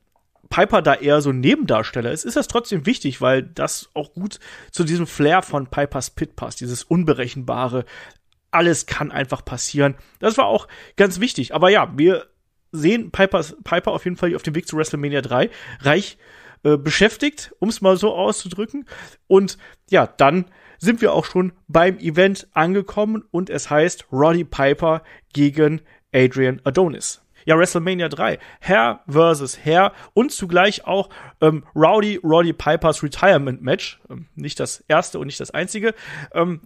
Speaker 1: Piper da eher so ein Nebendarsteller ist, ist das trotzdem wichtig, weil das auch gut zu diesem Flair von Pipers Pit passt, dieses unberechenbare, alles kann einfach passieren. Das war auch ganz wichtig. Aber ja, wir sehen Pipers, Piper auf jeden Fall auf dem Weg zu WrestleMania 3 reich äh, beschäftigt, um es mal so auszudrücken. Und ja, dann sind wir auch schon beim Event angekommen und es heißt Roddy Piper gegen Adrian Adonis ja, WrestleMania 3. Herr versus Herr und zugleich auch ähm, Rowdy Roddy Pipers Retirement Match. Ähm, nicht das erste und nicht das einzige. Ähm,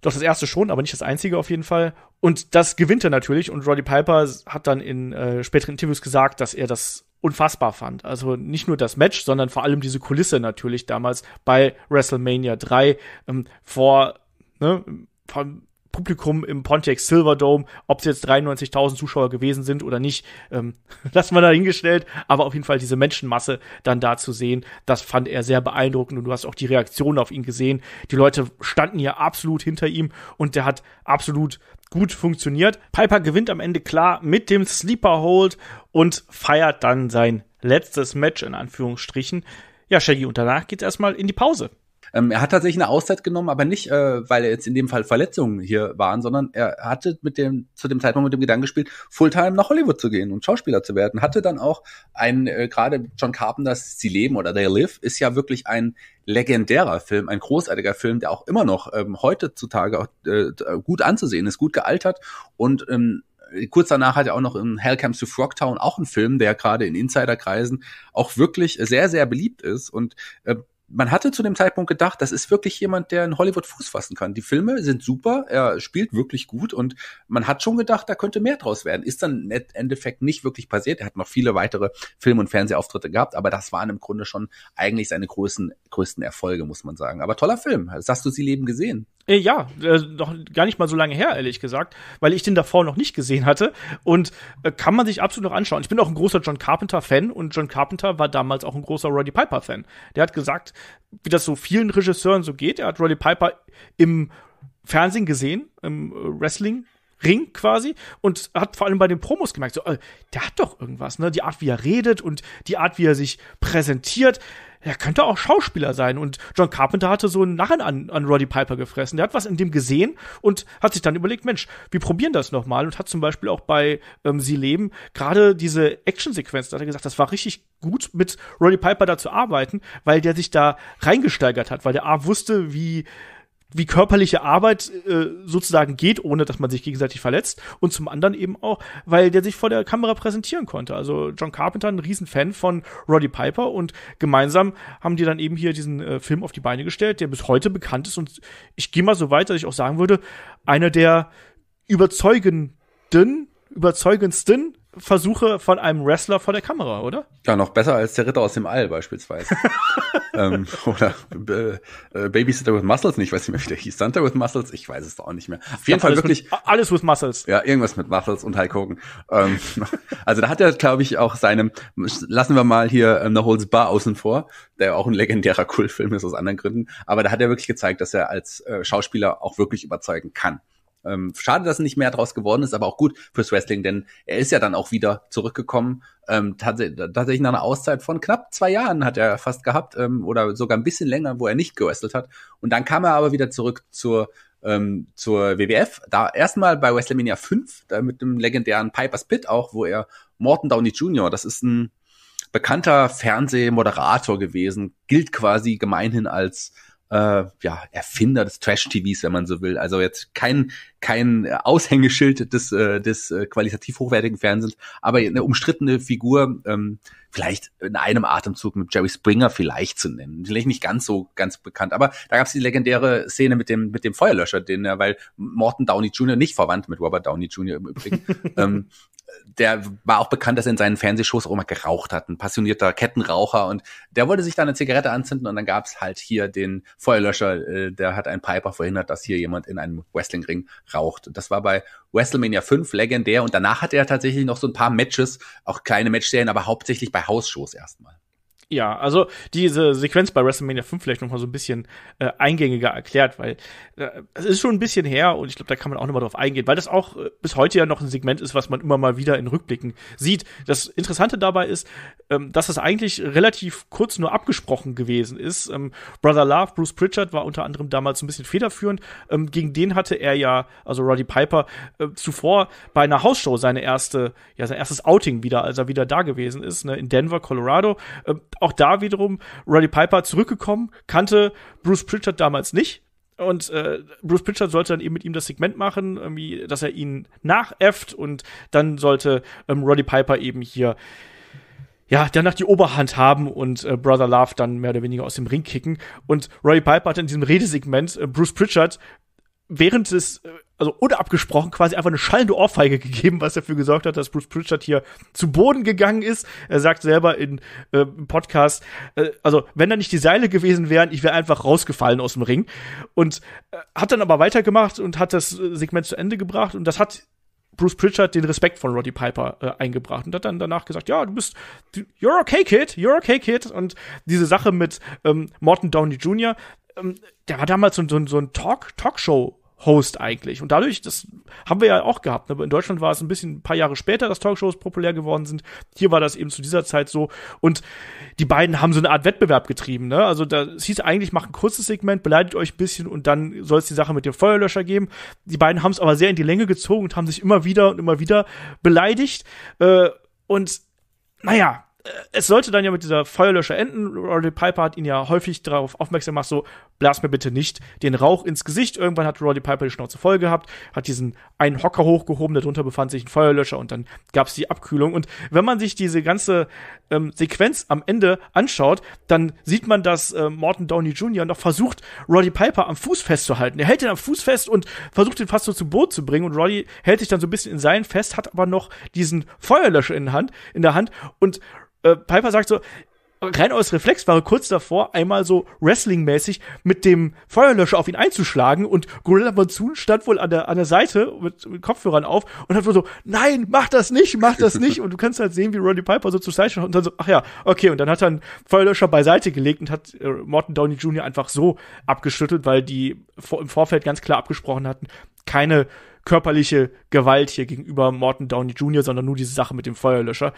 Speaker 1: doch das erste schon, aber nicht das einzige auf jeden Fall. Und das gewinnt er natürlich. Und Roddy Piper hat dann in äh, späteren Interviews gesagt, dass er das unfassbar fand. Also nicht nur das Match, sondern vor allem diese Kulisse natürlich damals bei WrestleMania 3 ähm, vor, ne, vor Publikum im Pontiac Silverdome, ob es jetzt 93.000 Zuschauer gewesen sind oder nicht, ähm, lassen wir dahingestellt, aber auf jeden Fall diese Menschenmasse dann da zu sehen, das fand er sehr beeindruckend und du hast auch die Reaktion auf ihn gesehen. Die Leute standen hier absolut hinter ihm und der hat absolut gut funktioniert. Piper gewinnt am Ende klar mit dem Sleeper Hold und feiert dann sein letztes Match in Anführungsstrichen. Ja, Shaggy, und danach geht's erstmal in die Pause. Ähm, er hat tatsächlich eine
Speaker 2: Auszeit genommen, aber nicht, äh, weil er jetzt in dem Fall Verletzungen hier waren, sondern er hatte mit dem, zu dem Zeitpunkt mit dem Gedanken gespielt, Fulltime nach Hollywood zu gehen und Schauspieler zu werden. Hatte dann auch ein, äh, gerade John Carpenters Sie leben oder They Live ist ja wirklich ein legendärer Film, ein großartiger Film, der auch immer noch ähm, heutzutage auch, äh, gut anzusehen ist, gut gealtert und ähm, kurz danach hat er auch noch in Hell Comes to Frogtown auch einen Film, der gerade in Insiderkreisen auch wirklich sehr, sehr beliebt ist. Und äh, man hatte zu dem Zeitpunkt gedacht, das ist wirklich jemand, der in Hollywood Fuß fassen kann. Die Filme sind super, er spielt wirklich gut und man hat schon gedacht, da könnte mehr draus werden. Ist dann im Endeffekt nicht wirklich passiert. Er hat noch viele weitere Film- und Fernsehauftritte gehabt, aber das waren im Grunde schon eigentlich seine größten, größten Erfolge, muss man sagen. Aber toller Film.
Speaker 1: hast du sie leben gesehen? Äh, ja, äh, noch gar nicht mal so lange her, ehrlich gesagt, weil ich den davor noch nicht gesehen hatte und äh, kann man sich absolut noch anschauen. Ich bin auch ein großer John Carpenter-Fan und John Carpenter war damals auch ein großer Roddy Piper-Fan. Der hat gesagt, wie das so vielen Regisseuren so geht. Er hat Rolly Piper im Fernsehen gesehen, im äh, Wrestling Ring quasi und hat vor allem bei den Promos gemerkt, so, äh, der hat doch irgendwas, ne? Die Art, wie er redet und die Art, wie er sich präsentiert. Er könnte auch Schauspieler sein. Und John Carpenter hatte so einen Narren an, an Roddy Piper gefressen. Der hat was in dem gesehen und hat sich dann überlegt, Mensch, wir probieren das nochmal. Und hat zum Beispiel auch bei ähm, Sie leben gerade diese Actionsequenz, da hat er gesagt, das war richtig gut, mit Roddy Piper da zu arbeiten, weil der sich da reingesteigert hat, weil der A wusste, wie wie körperliche Arbeit äh, sozusagen geht, ohne dass man sich gegenseitig verletzt. Und zum anderen eben auch, weil der sich vor der Kamera präsentieren konnte. Also John Carpenter, ein Riesenfan von Roddy Piper und gemeinsam haben die dann eben hier diesen äh, Film auf die Beine gestellt, der bis heute bekannt ist und ich gehe mal so weit, dass ich auch sagen würde, einer der überzeugenden überzeugendsten Versuche von einem Wrestler vor der Kamera, oder?
Speaker 2: Ja, noch besser als der Ritter aus dem All beispielsweise. ähm, oder äh, Babysitter with Muscles, ich weiß nicht mehr, wie der hieß. Santa with Muscles, ich weiß es auch nicht mehr. Auf jeden Fall alles wirklich. Mit, alles with Muscles. Ja, irgendwas mit Muscles und Hulk Hogan. Ähm, also da hat er, glaube ich, auch seinem, lassen wir mal hier äh, No Holds Bar außen vor, der auch ein legendärer Kultfilm ist aus anderen Gründen. Aber da hat er wirklich gezeigt, dass er als äh, Schauspieler auch wirklich überzeugen kann. Ähm, schade, dass nicht mehr draus geworden ist, aber auch gut fürs Wrestling, denn er ist ja dann auch wieder zurückgekommen. Ähm, tats tatsächlich nach einer Auszeit von knapp zwei Jahren hat er fast gehabt ähm, oder sogar ein bisschen länger, wo er nicht gewrestelt hat. Und dann kam er aber wieder zurück zur ähm, zur WWF. Da erstmal bei WrestleMania 5, da mit dem legendären Piper's Pit auch, wo er Morton Downey Jr., das ist ein bekannter Fernsehmoderator gewesen, gilt quasi gemeinhin als äh, ja, Erfinder des Trash-TVs, wenn man so will. Also jetzt kein, kein Aushängeschild des, äh, des äh, qualitativ hochwertigen Fernsehens, aber eine umstrittene Figur, ähm, vielleicht in einem Atemzug mit Jerry Springer vielleicht zu nennen. Vielleicht nicht ganz so ganz bekannt, aber da gab es die legendäre Szene mit dem, mit dem Feuerlöscher, den er, weil Morton Downey Jr., nicht verwandt mit Robert Downey Jr. im Übrigen, ähm, der war auch bekannt, dass er in seinen Fernsehshows auch immer geraucht hat, ein passionierter Kettenraucher und der wollte sich dann eine Zigarette anzünden und dann gab's halt hier den Feuerlöscher, äh, der hat einen Piper verhindert, dass hier jemand in einem Wrestlingring raucht. Das war bei WrestleMania 5 legendär und danach hatte er tatsächlich noch so ein paar Matches, auch kleine Matchserien, aber hauptsächlich bei Hausshows erstmal.
Speaker 1: Ja, also diese Sequenz bei WrestleMania 5 vielleicht nochmal so ein bisschen äh, eingängiger erklärt, weil äh, es ist schon ein bisschen her und ich glaube, da kann man auch nochmal drauf eingehen, weil das auch äh, bis heute ja noch ein Segment ist, was man immer mal wieder in Rückblicken sieht. Das Interessante dabei ist, ähm, dass es das eigentlich relativ kurz nur abgesprochen gewesen ist. Ähm, Brother Love, Bruce Pritchard war unter anderem damals ein bisschen federführend. Ähm, gegen den hatte er ja, also Roddy Piper, äh, zuvor bei einer Hausshow seine erste, ja, sein erstes Outing wieder, als er wieder da gewesen ist, ne, in Denver, Colorado ähm, auch da wiederum Roddy Piper zurückgekommen, kannte Bruce Pritchard damals nicht. Und äh, Bruce Pritchard sollte dann eben mit ihm das Segment machen, irgendwie, dass er ihn nachäfft und dann sollte ähm, Roddy Piper eben hier ja, danach die Oberhand haben und äh, Brother Love dann mehr oder weniger aus dem Ring kicken. Und Roddy Piper hat in diesem Redesegment äh, Bruce Pritchard während des, äh, also unabgesprochen quasi einfach eine schallende Ohrfeige gegeben, was dafür gesorgt hat, dass Bruce Pritchard hier zu Boden gegangen ist. Er sagt selber in äh, im Podcast, äh, also wenn da nicht die Seile gewesen wären, ich wäre einfach rausgefallen aus dem Ring. Und äh, hat dann aber weitergemacht und hat das äh, Segment zu Ende gebracht und das hat Bruce Pritchard den Respekt von Roddy Piper äh, eingebracht und hat dann danach gesagt, ja, du bist, you're okay, Kid, you're okay, Kid. Und diese Sache mit ähm, Morton Downey Jr., ähm, der war damals so, so, so ein Talk, Talkshow. Host eigentlich. Und dadurch, das haben wir ja auch gehabt, Ne? in Deutschland war es ein bisschen ein paar Jahre später, dass Talkshows populär geworden sind. Hier war das eben zu dieser Zeit so. Und die beiden haben so eine Art Wettbewerb getrieben. Ne? Also da es hieß eigentlich, macht ein kurzes Segment, beleidigt euch ein bisschen und dann soll es die Sache mit dem Feuerlöscher geben. Die beiden haben es aber sehr in die Länge gezogen und haben sich immer wieder und immer wieder beleidigt. Äh, und naja, äh, es sollte dann ja mit dieser Feuerlöscher enden. Roddy Piper hat ihn ja häufig darauf aufmerksam gemacht, so, blas mir bitte nicht den Rauch ins Gesicht. Irgendwann hat Roddy Piper die Schnauze voll gehabt, hat diesen einen Hocker hochgehoben, darunter befand sich ein Feuerlöscher und dann gab's die Abkühlung. Und wenn man sich diese ganze ähm, Sequenz am Ende anschaut, dann sieht man, dass äh, Morton Downey Jr. noch versucht, Roddy Piper am Fuß festzuhalten. Er hält ihn am Fuß fest und versucht ihn fast so zum Boot zu bringen und Roddy hält sich dann so ein bisschen in seinen fest, hat aber noch diesen Feuerlöscher in, Hand, in der Hand und äh, Piper sagt so, rein aus Reflex war er kurz davor, einmal so Wrestling-mäßig mit dem Feuerlöscher auf ihn einzuschlagen und Gorilla Monsoon stand wohl an der, an der Seite mit, mit Kopfhörern auf und hat wohl so, nein, mach das nicht, mach das nicht. und du kannst halt sehen, wie Roddy Piper so zu Seite schaut und dann so, ach ja, okay. Und dann hat er einen Feuerlöscher beiseite gelegt und hat äh, Morton Downey Jr. einfach so abgeschüttelt, weil die vor, im Vorfeld ganz klar abgesprochen hatten, keine körperliche Gewalt hier gegenüber Morton Downey Jr., sondern nur diese Sache mit dem Feuerlöscher.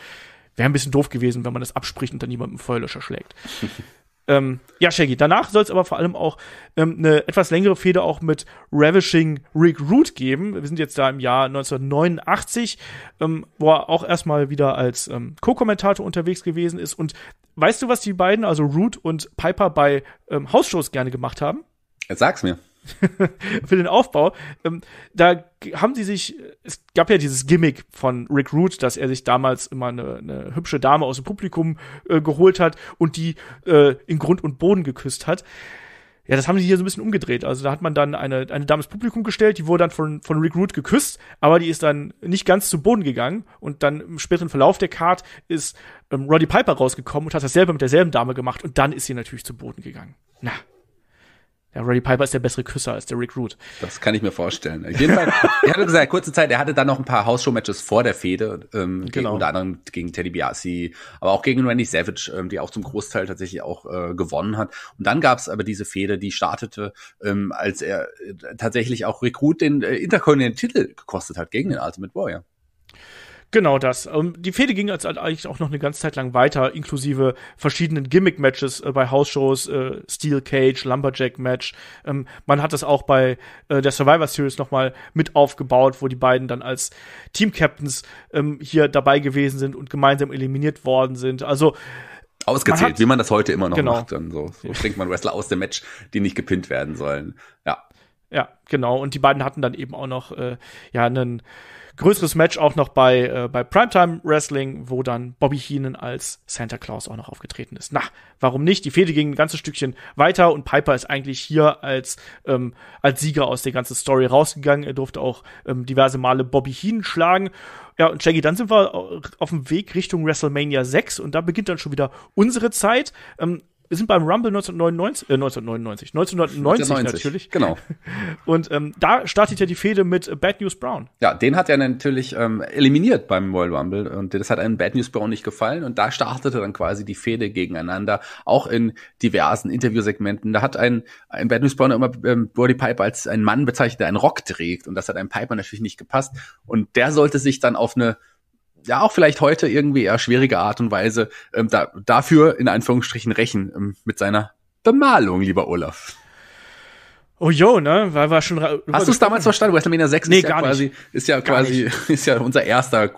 Speaker 1: Wäre ein bisschen doof gewesen, wenn man das abspricht und dann jemand Feuerlöscher schlägt. ähm, ja, Shaggy. Danach soll es aber vor allem auch ähm, eine etwas längere Feder auch mit Ravishing Rick Root geben. Wir sind jetzt da im Jahr 1989, ähm, wo er auch erstmal wieder als ähm, Co-Kommentator unterwegs gewesen ist. Und weißt du, was die beiden, also Root und Piper, bei ähm, Hausshows gerne gemacht haben? Jetzt sag's mir. für den Aufbau. Ähm, da haben sie sich, es gab ja dieses Gimmick von Rick Root, dass er sich damals immer eine, eine hübsche Dame aus dem Publikum äh, geholt hat und die äh, in Grund und Boden geküsst hat. Ja, das haben sie hier so ein bisschen umgedreht. Also da hat man dann eine, eine Dame ins Publikum gestellt, die wurde dann von, von Rick Root geküsst, aber die ist dann nicht ganz zu Boden gegangen. Und dann im späteren Verlauf der Card ist ähm, Roddy Piper rausgekommen und hat dasselbe mit derselben Dame gemacht und dann ist sie natürlich zu Boden gegangen. Na. Ja, Roddy Piper ist
Speaker 2: der bessere Küsser als der Recruit. Das kann ich mir vorstellen. Jedenfalls, er hatte gesagt, kurze Zeit, er hatte dann noch ein paar House-Show-Matches vor der Fehde, ähm, genau. unter anderem gegen Teddy Biasi, aber auch gegen Randy Savage, ähm, die auch zum Großteil tatsächlich auch äh, gewonnen hat. Und dann gab es aber diese Fehde, die startete, ähm, als er äh, tatsächlich auch Recruit den äh, Intercontinental Titel gekostet hat gegen den Ultimate Warrior.
Speaker 1: Genau das. Ähm, die Fehde ging als halt eigentlich auch noch eine ganze Zeit lang weiter, inklusive verschiedenen Gimmick-Matches äh, bei House-Shows, äh, Steel Cage, Lumberjack-Match. Ähm, man hat das auch bei äh, der Survivor Series nochmal mit aufgebaut, wo die beiden dann als Team-Captains ähm, hier dabei gewesen sind und gemeinsam eliminiert worden sind. Also Ausgezählt, man wie man das
Speaker 2: heute immer noch genau. macht. Dann so, so man Wrestler aus dem Match, die nicht gepinnt werden sollen.
Speaker 1: Ja. Ja, genau. Und die beiden hatten dann eben auch noch äh, ja einen größeres Match auch noch bei, äh, bei Primetime Wrestling, wo dann Bobby Heenan als Santa Claus auch noch aufgetreten ist. Na, warum nicht? Die Fehde ging ein ganzes Stückchen weiter und Piper ist eigentlich hier als, ähm, als Sieger aus der ganzen Story rausgegangen. Er durfte auch ähm, diverse Male Bobby Heenan schlagen. Ja, und Shaggy, dann sind wir auf dem Weg Richtung WrestleMania 6 und da beginnt dann schon wieder unsere Zeit. Ähm, wir sind beim Rumble 1999, äh, 1999, 1990 natürlich. Genau. Und ähm, da startet ja die Fehde mit Bad News Brown.
Speaker 2: Ja, den hat er natürlich ähm, eliminiert beim Royal Rumble und das hat einem Bad News Brown nicht gefallen und da startete dann quasi die Fehde gegeneinander, auch in diversen Interviewsegmenten. Da hat ein, ein Bad News Brown immer ähm, Brody Piper als einen Mann bezeichnet, der einen Rock trägt und das hat einem Piper natürlich nicht gepasst und der sollte sich dann auf eine ja auch vielleicht heute irgendwie eher schwierige Art und Weise ähm, da, dafür in Anführungsstrichen rächen ähm, mit seiner Bemalung, lieber Olaf.
Speaker 1: Oh jo, ne? Weil war schon Hast du es
Speaker 2: damals verstanden? WrestleMania
Speaker 1: 6 nee, ist, ja gar quasi, nicht.
Speaker 2: ist ja gar quasi nicht. ist ja unser erster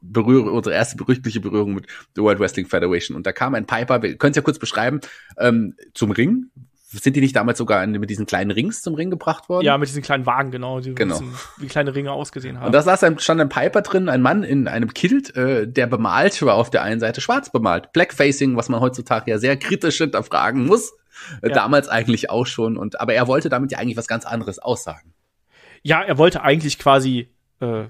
Speaker 2: Berührung, unsere erste berüchtigte Berührung mit The World Wrestling Federation und da kam ein Piper, wir können es ja kurz beschreiben, ähm, zum Ring, sind die nicht damals sogar mit diesen kleinen Rings zum
Speaker 1: Ring gebracht worden? Ja, mit diesen kleinen Wagen, genau, die genau. Wissen, wie kleine Ringe ausgesehen haben. Und da saß
Speaker 2: ein, stand ein Piper drin, ein Mann in einem Kilt, äh, der bemalt war auf der einen Seite schwarz bemalt. Blackfacing, was man heutzutage ja sehr kritisch hinterfragen muss. Äh, ja. Damals eigentlich auch schon. Und, aber er wollte damit ja eigentlich was ganz anderes aussagen.
Speaker 1: Ja, er wollte eigentlich quasi äh,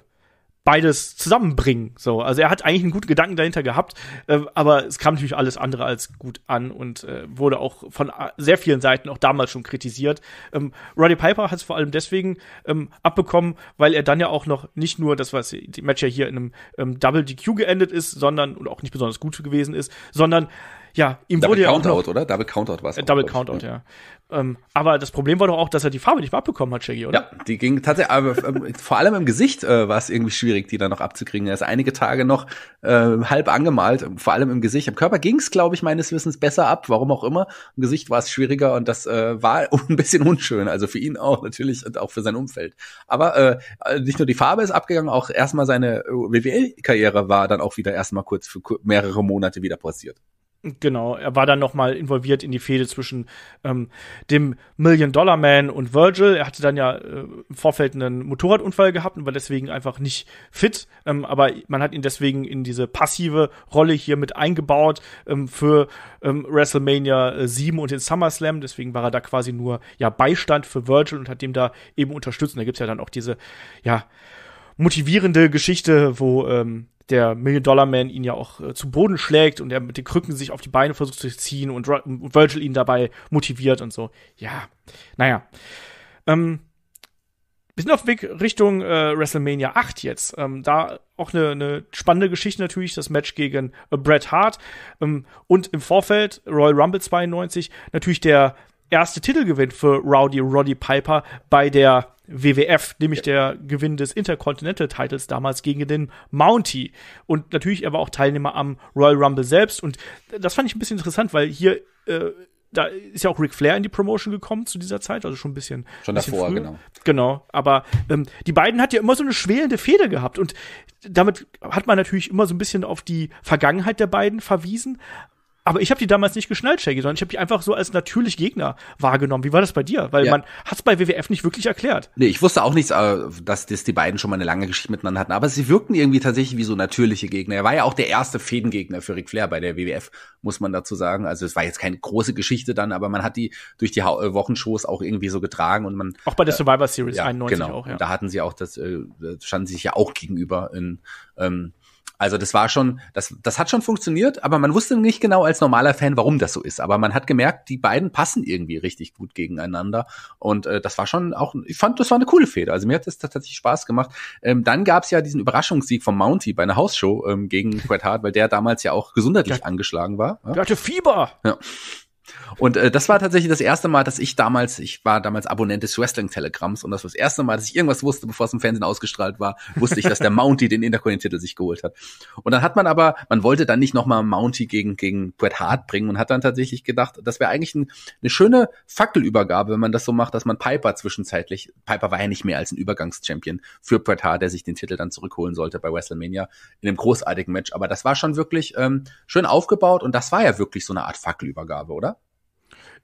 Speaker 1: beides zusammenbringen. So, also er hat eigentlich einen guten Gedanken dahinter gehabt, äh, aber es kam natürlich alles andere als gut an und äh, wurde auch von äh, sehr vielen Seiten auch damals schon kritisiert. Ähm, Roddy Piper hat es vor allem deswegen ähm, abbekommen, weil er dann ja auch noch nicht nur das, was die Match ja hier in einem ähm, Double DQ geendet ist, sondern und auch nicht besonders gut gewesen ist, sondern ja, ihm Double wurde ja Countout, auch noch, oder? Double Countout war es. Äh, Double auch, Countout, ja. Ne? ja. Ähm, aber das Problem war doch auch, dass er die Farbe nicht mehr abbekommen hat, Shaggy, oder?
Speaker 2: Ja, die ging tatsächlich, aber ähm, vor allem im Gesicht äh, war es irgendwie schwierig, die dann noch abzukriegen. Er ist einige Tage noch äh, halb angemalt, vor allem im Gesicht. Im Körper ging es, glaube ich, meines Wissens besser ab, warum auch immer. Im Gesicht war es schwieriger und das äh, war ein bisschen unschön. Also für ihn auch natürlich und auch für sein Umfeld. Aber äh, äh nicht nur die Farbe ist abgegangen, auch erstmal seine äh, WWL-Karriere war dann auch wieder erstmal kurz für mehrere Monate wieder pausiert.
Speaker 1: Genau, er war dann nochmal involviert in die Fehde zwischen ähm, dem Million Dollar Man und Virgil. Er hatte dann ja äh, im Vorfeld einen Motorradunfall gehabt und war deswegen einfach nicht fit. Ähm, aber man hat ihn deswegen in diese passive Rolle hier mit eingebaut ähm, für ähm, WrestleMania 7 äh, und den SummerSlam. Deswegen war er da quasi nur ja Beistand für Virgil und hat dem da eben unterstützt. Und da gibt's ja dann auch diese ja motivierende Geschichte, wo ähm, der Million-Dollar-Man ihn ja auch äh, zu Boden schlägt und er mit den Krücken sich auf die Beine versucht zu ziehen und, und Virgil ihn dabei motiviert und so. Ja, naja. Ähm, wir sind auf dem Weg Richtung äh, WrestleMania 8 jetzt. Ähm, da auch eine, eine spannende Geschichte natürlich, das Match gegen äh, Bret Hart. Ähm, und im Vorfeld Royal Rumble 92 natürlich der erste Titelgewinn für Rowdy Roddy Piper bei der WWF, nämlich der Gewinn des Intercontinental Titles damals gegen den Mountie. Und natürlich, er war auch Teilnehmer am Royal Rumble selbst. Und das fand ich ein bisschen interessant, weil hier, äh, da ist ja auch Ric Flair in die Promotion gekommen zu dieser Zeit, also schon ein bisschen. Schon bisschen davor, früh. genau. Genau. Aber ähm, die beiden hat ja immer so eine schwelende Feder gehabt. Und damit hat man natürlich immer so ein bisschen auf die Vergangenheit der beiden verwiesen. Aber ich habe die damals nicht geschnallt, Shaggy, sondern ich habe die einfach so als natürlich Gegner wahrgenommen. Wie war das bei dir? Weil ja. man hat es bei WWF nicht wirklich erklärt.
Speaker 2: Nee, ich wusste auch nicht, äh, dass das die beiden schon mal eine lange Geschichte miteinander hatten. Aber sie wirkten irgendwie tatsächlich wie so natürliche Gegner. Er war ja auch der erste Fädengegner für Ric Flair bei der WWF, muss man dazu sagen. Also es war jetzt keine große Geschichte dann, aber man hat die durch die äh, Wochenshows auch irgendwie so getragen und man. Auch bei der äh, Survivor Series ja, 91 genau. auch, ja. Und da hatten sie auch das, äh, standen sie sich ja auch gegenüber in ähm, also das war schon, das, das hat schon funktioniert, aber man wusste nicht genau als normaler Fan, warum das so ist. Aber man hat gemerkt, die beiden passen irgendwie richtig gut gegeneinander. Und äh, das war schon auch, ich fand, das war eine coole Feder. Also mir hat das tatsächlich Spaß gemacht. Ähm, dann gab es ja diesen Überraschungssieg von Mounty bei einer Hausshow ähm, gegen Bret Hart, weil der damals ja auch gesundheitlich ja, angeschlagen war. Ja? Der hatte Fieber. Ja. Und äh, das war tatsächlich das erste Mal, dass ich damals, ich war damals Abonnent des Wrestling-Telegramms und das war das erste Mal, dass ich irgendwas wusste, bevor es im Fernsehen ausgestrahlt war, wusste ich, dass der Mounty den Intercontinental-Titel sich geholt hat. Und dann hat man aber, man wollte dann nicht nochmal Mounty gegen, gegen Bret Hart bringen und hat dann tatsächlich gedacht, das wäre eigentlich ein, eine schöne Fackelübergabe, wenn man das so macht, dass man Piper zwischenzeitlich, Piper war ja nicht mehr als ein Übergangschampion für Bret Hart, der sich den Titel dann zurückholen sollte bei WrestleMania in einem großartigen Match. Aber das war schon wirklich ähm, schön aufgebaut und das war ja wirklich so eine Art Fackelübergabe, oder?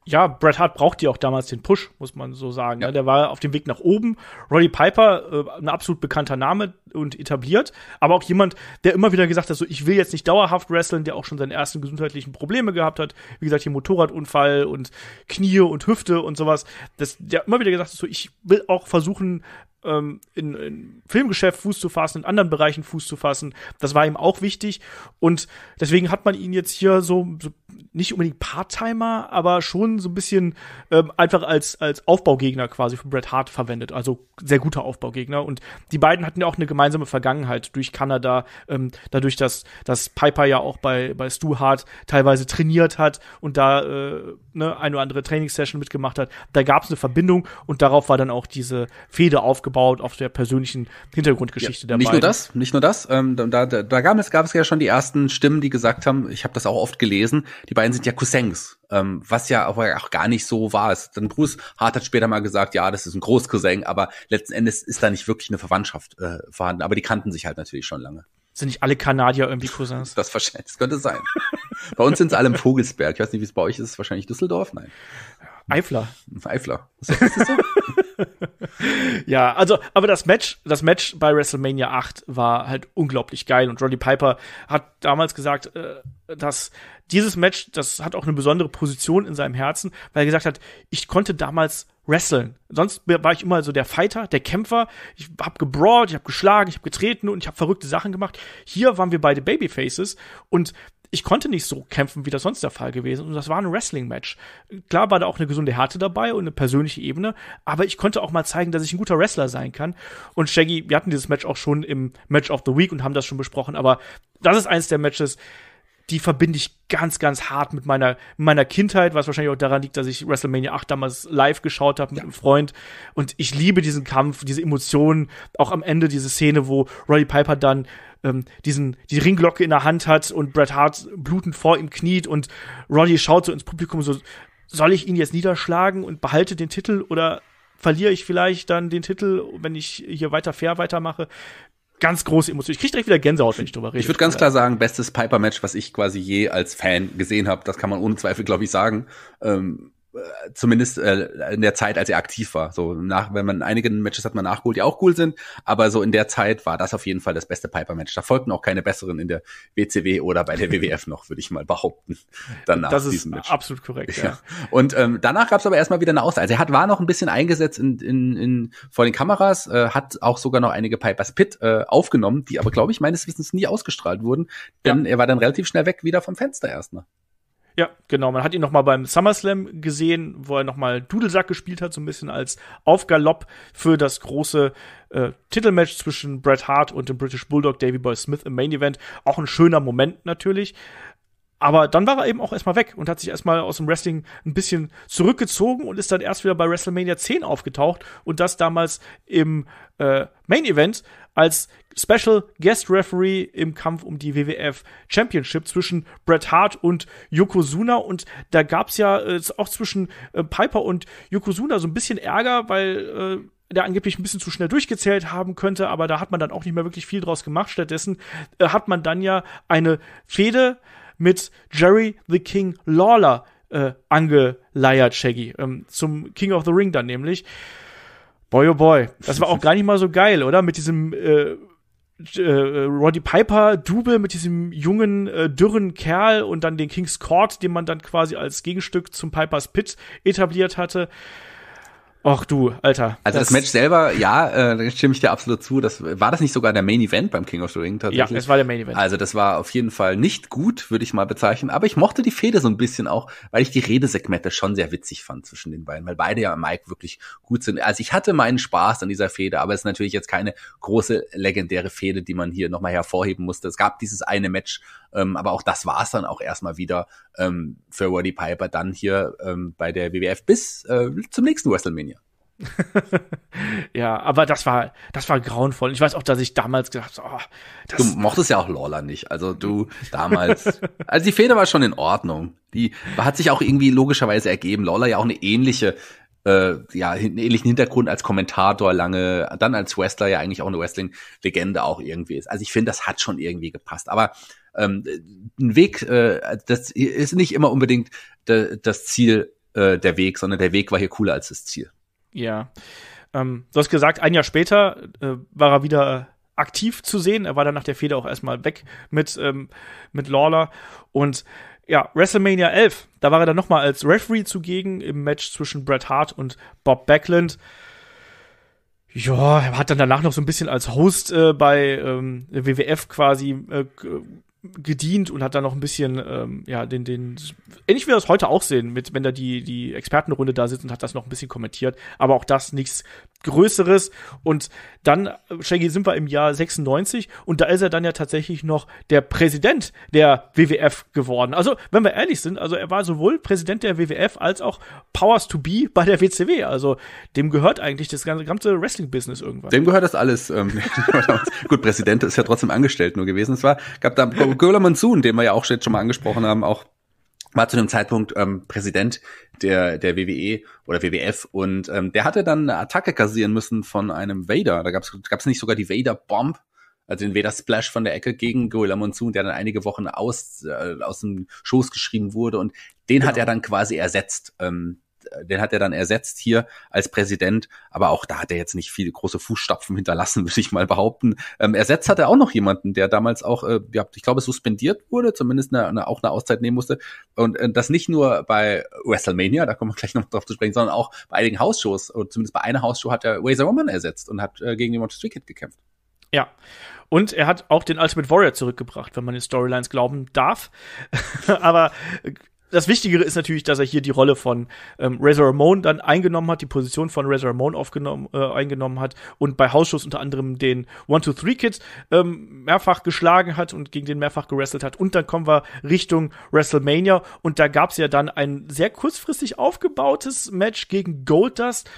Speaker 1: ja, Bret Hart braucht ja auch damals den Push, muss man so sagen. Ja. Ne? Der war auf dem Weg nach oben. Roddy Piper, äh, ein absolut bekannter Name und etabliert, aber auch jemand, der immer wieder gesagt hat, so ich will jetzt nicht dauerhaft wresteln, der auch schon seine ersten gesundheitlichen Probleme gehabt hat. Wie gesagt, hier Motorradunfall und Knie und Hüfte und sowas. Das, der immer wieder gesagt hat, so ich will auch versuchen, ähm, in, in Filmgeschäft Fuß zu fassen, in anderen Bereichen Fuß zu fassen. Das war ihm auch wichtig. Und deswegen hat man ihn jetzt hier so, so nicht unbedingt Part-Timer, aber schon so ein bisschen ähm, einfach als, als Aufbaugegner quasi für Bret Hart verwendet. Also sehr guter Aufbaugegner. Und die beiden hatten ja auch eine gemeinsame Vergangenheit durch Kanada, ähm, dadurch, dass, dass Piper ja auch bei, bei Stu Hart teilweise trainiert hat und da äh, ne, eine oder andere Trainingssession mitgemacht hat. Da gab es eine Verbindung und darauf war dann auch diese Fehde aufgebaut aufgebaut auf der persönlichen Hintergrundgeschichte ja, der nicht beiden. Nicht nur das,
Speaker 2: nicht nur das. Ähm, da da, da gab, es, gab es ja schon die ersten Stimmen, die gesagt haben, ich habe das auch oft gelesen, die beiden sind ja Cousins, ähm, was ja aber auch gar nicht so war. dann Bruce Hart hat später mal gesagt, ja, das ist ein Großcousin, aber letzten Endes ist da nicht wirklich eine Verwandtschaft äh, vorhanden. Aber die kannten sich halt natürlich schon lange.
Speaker 1: Sind nicht alle Kanadier irgendwie Cousins? Das das könnte sein. bei uns sind es alle im Vogelsberg. Ich weiß nicht, wie es bei euch ist. Wahrscheinlich Düsseldorf? Nein. Eifler.
Speaker 2: Eifler. Ist
Speaker 1: das so? ja, also, aber das Match, das Match bei WrestleMania 8 war halt unglaublich geil und Roddy Piper hat damals gesagt, äh, dass dieses Match, das hat auch eine besondere Position in seinem Herzen, weil er gesagt hat, ich konnte damals wrestlen. Sonst war ich immer so der Fighter, der Kämpfer. Ich hab gebrawlt, ich hab geschlagen, ich hab getreten und ich hab verrückte Sachen gemacht. Hier waren wir beide Babyfaces und ich konnte nicht so kämpfen, wie das sonst der Fall gewesen. Und das war ein Wrestling-Match. Klar war da auch eine gesunde Härte dabei und eine persönliche Ebene, aber ich konnte auch mal zeigen, dass ich ein guter Wrestler sein kann. Und Shaggy, wir hatten dieses Match auch schon im Match of the Week und haben das schon besprochen, aber das ist eins der Matches, die verbinde ich ganz, ganz hart mit meiner, meiner Kindheit, was wahrscheinlich auch daran liegt, dass ich WrestleMania 8 damals live geschaut habe mit ja. einem Freund. Und ich liebe diesen Kampf, diese Emotionen, auch am Ende diese Szene, wo Roddy Piper dann ähm, diesen, die Ringglocke in der Hand hat und Bret Hart blutend vor ihm kniet und Roddy schaut so ins Publikum so, soll ich ihn jetzt niederschlagen und behalte den Titel oder verliere ich vielleicht dann den Titel, wenn ich hier weiter fair weitermache? ganz große Emotion. Ich kriege direkt wieder Gänsehaut, wenn ich drüber rede. Ich würde ganz klar
Speaker 2: sagen, bestes Piper-Match, was ich quasi je als Fan gesehen habe. Das kann man ohne Zweifel, glaube ich, sagen. Ähm, äh, zumindest äh, in der Zeit, als er aktiv war. So nach, wenn man einige Matches hat man nachgeholt, die auch cool sind, aber so in der Zeit war das auf jeden Fall das beste Piper-Match. Da folgten auch keine besseren in der WCW oder bei der WWF noch, würde ich mal behaupten. Danach das ist diesem Match.
Speaker 1: absolut korrekt. Ja. ja.
Speaker 2: Und ähm, danach gab es aber erstmal wieder eine Auszeit. Also er hat war noch ein bisschen eingesetzt in, in, in vor den Kameras, äh, hat auch sogar noch einige Pipers Pit äh, aufgenommen, die aber glaube ich meines Wissens nie ausgestrahlt wurden, denn ja. er war dann relativ schnell weg wieder vom Fenster erstmal.
Speaker 1: Ja, genau. Man hat ihn noch mal beim SummerSlam gesehen, wo er noch mal Dudelsack gespielt hat, so ein bisschen als Aufgalopp für das große äh, Titelmatch zwischen Bret Hart und dem British Bulldog Davy Boy Smith im Main Event. Auch ein schöner Moment natürlich. Aber dann war er eben auch erstmal weg und hat sich erstmal aus dem Wrestling ein bisschen zurückgezogen und ist dann erst wieder bei WrestleMania 10 aufgetaucht und das damals im äh, Main Event als Special Guest Referee im Kampf um die WWF Championship zwischen Bret Hart und Yokozuna. Und da gab es ja äh, auch zwischen äh, Piper und Yokozuna so ein bisschen Ärger, weil äh, der angeblich ein bisschen zu schnell durchgezählt haben könnte, aber da hat man dann auch nicht mehr wirklich viel draus gemacht. Stattdessen äh, hat man dann ja eine Fehde mit Jerry the King Lawler äh, angeleiert, Shaggy, ähm, zum King of the Ring dann nämlich. Boy, oh boy. Das war auch gar nicht mal so geil, oder? Mit diesem äh, äh, Roddy Piper Double mit diesem jungen, äh, dürren Kerl und dann den King's Court, den man dann quasi als Gegenstück zum Pipers Pit etabliert hatte. Och du, Alter. Also das, das, Match
Speaker 2: selber, ja, äh, da stimme ich dir absolut zu. Das war das nicht sogar der Main Event beim King of the Ring tatsächlich? Ja, es war der Main Event. Also das war auf jeden Fall nicht gut, würde ich mal bezeichnen. Aber ich mochte die Fehde so ein bisschen auch, weil ich die Redesegmente schon sehr witzig fand zwischen den beiden, weil beide ja Mike wirklich gut sind. Also ich hatte meinen Spaß an dieser Fehde, aber es ist natürlich jetzt keine große legendäre Fehde, die man hier nochmal hervorheben musste. Es gab dieses eine Match, ähm, aber auch das war es dann auch erstmal wieder ähm, für Roddy Piper dann hier ähm, bei der WWF bis äh, zum nächsten WrestleMania.
Speaker 1: ja, aber das war, das war grauenvoll. Ich weiß auch, dass ich damals gedacht habe, oh,
Speaker 2: das Du mochtest ja auch Lawler nicht. Also du damals. also die Feder war schon in Ordnung. Die hat sich auch irgendwie logischerweise ergeben. Lawler ja auch eine ähnliche, äh, ja, einen ähnlichen Hintergrund als Kommentator lange, dann als Wrestler ja eigentlich auch eine Wrestling-Legende auch irgendwie ist. Also ich finde, das hat schon irgendwie gepasst. Aber ähm, ein Weg, äh, das ist nicht immer unbedingt de, das Ziel, äh, der Weg, sondern der Weg war hier cooler als das Ziel.
Speaker 1: Ja. Ähm, du hast gesagt, ein Jahr später äh, war er wieder aktiv zu sehen. Er war dann nach der Feder auch erstmal weg mit, ähm, mit Lawler. Und ja, WrestleMania 11, da war er dann nochmal als Referee zugegen im Match zwischen Bret Hart und Bob Backlund. Ja, er hat dann danach noch so ein bisschen als Host äh, bei ähm, WWF quasi äh, gedient und hat dann noch ein bisschen, ähm, ja, den, den, ähnlich wie wir das heute auch sehen, mit, wenn da die, die Expertenrunde da sitzt und hat das noch ein bisschen kommentiert, aber auch das nichts Größeres. Und dann, äh, Shaggy, sind wir im Jahr 96 und da ist er dann ja tatsächlich noch der Präsident der WWF geworden. Also, wenn wir ehrlich sind, also er war sowohl Präsident der WWF als auch Powers to Be bei der WCW. Also, dem gehört eigentlich das ganze, ganze Wrestling-Business irgendwann.
Speaker 2: Dem gehört das alles. Ähm, Gut, Präsident ist ja trotzdem angestellt nur gewesen. Es war, gab da Göhler Monsoon, den wir ja auch schon mal angesprochen haben, auch war zu dem Zeitpunkt ähm, Präsident der, der WWE oder WWF und ähm, der hatte dann eine Attacke kassieren müssen von einem Vader. Da gab es nicht sogar die Vader-Bomb, also den Vader-Splash von der Ecke gegen Gorilla Monsoon, der dann einige Wochen aus, äh, aus dem Schoß geschrieben wurde und den genau. hat er dann quasi ersetzt. Ähm, den hat er dann ersetzt hier als Präsident, aber auch da hat er jetzt nicht viele große Fußstapfen hinterlassen, würde ich mal behaupten. Ähm, ersetzt hat er auch noch jemanden, der damals auch, äh, ja, ich glaube, suspendiert wurde, zumindest eine, eine, auch eine Auszeit nehmen musste. Und äh, das nicht nur bei WrestleMania, da kommen wir gleich noch drauf zu sprechen, sondern auch bei einigen Hausshows, Und
Speaker 1: zumindest bei einer Hausshow hat er Razor Roman ersetzt und hat äh, gegen den Monster Kid gekämpft. Ja. Und er hat auch den Ultimate Warrior zurückgebracht, wenn man den Storylines glauben darf. Aber das Wichtigere ist natürlich, dass er hier die Rolle von ähm, Razor Ramon dann eingenommen hat, die Position von Razor Ramon aufgenommen, äh, eingenommen hat und bei Hausschuss unter anderem den One-Two-Three-Kid ähm, mehrfach geschlagen hat und gegen den mehrfach gewrestelt hat. Und dann kommen wir Richtung WrestleMania und da gab es ja dann ein sehr kurzfristig aufgebautes Match gegen Goldust.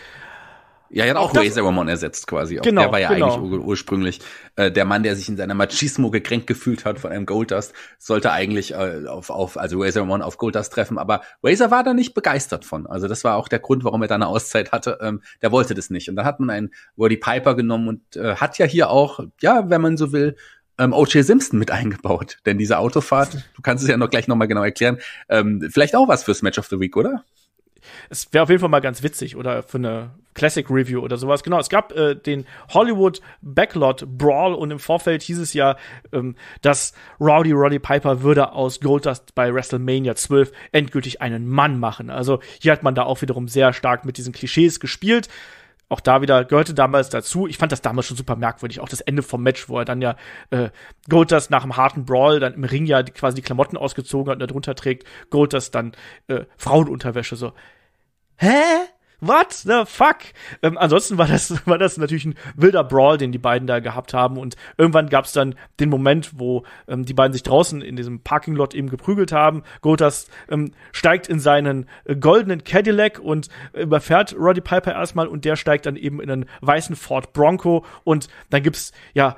Speaker 2: Ja, er hat auch, auch Razor Ramon ersetzt quasi. Auch. Genau, der war ja genau. eigentlich ur ursprünglich äh, der Mann, der sich in seiner Machismo gekränkt gefühlt hat von einem Goldust, sollte eigentlich äh, auf, auf also Razor Ramon auf Goldust treffen, aber Razor war da nicht begeistert von. Also das war auch der Grund, warum er da eine Auszeit hatte. Ähm, der wollte das nicht. Und dann hat man einen Roddy Piper genommen und äh, hat ja hier auch, ja, wenn man so will, ähm, O.J. Simpson mit eingebaut. Denn diese Autofahrt, du kannst es ja noch gleich nochmal genau erklären, ähm, vielleicht auch was fürs Match of the Week, oder?
Speaker 1: es wäre auf jeden Fall mal ganz witzig oder für eine Classic Review oder sowas. Genau, es gab äh, den Hollywood Backlot Brawl und im Vorfeld hieß es ja, ähm, dass Rowdy Roddy Piper würde aus Goldust bei WrestleMania 12 endgültig einen Mann machen. Also hier hat man da auch wiederum sehr stark mit diesen Klischees gespielt. Auch da wieder gehörte damals dazu. Ich fand das damals schon super merkwürdig. Auch das Ende vom Match, wo er dann ja äh, Goldust nach einem harten Brawl dann im Ring ja quasi die Klamotten ausgezogen hat und darunter trägt Goldust dann äh, Frauenunterwäsche. So, hä? What the fuck? Ähm, ansonsten war das, war das natürlich ein wilder Brawl, den die beiden da gehabt haben. Und irgendwann gab es dann den Moment, wo ähm, die beiden sich draußen in diesem Parkinglot eben geprügelt haben. Gotas ähm, steigt in seinen äh, goldenen Cadillac und äh, überfährt Roddy Piper erstmal und der steigt dann eben in einen weißen Ford Bronco. Und dann gibt es ja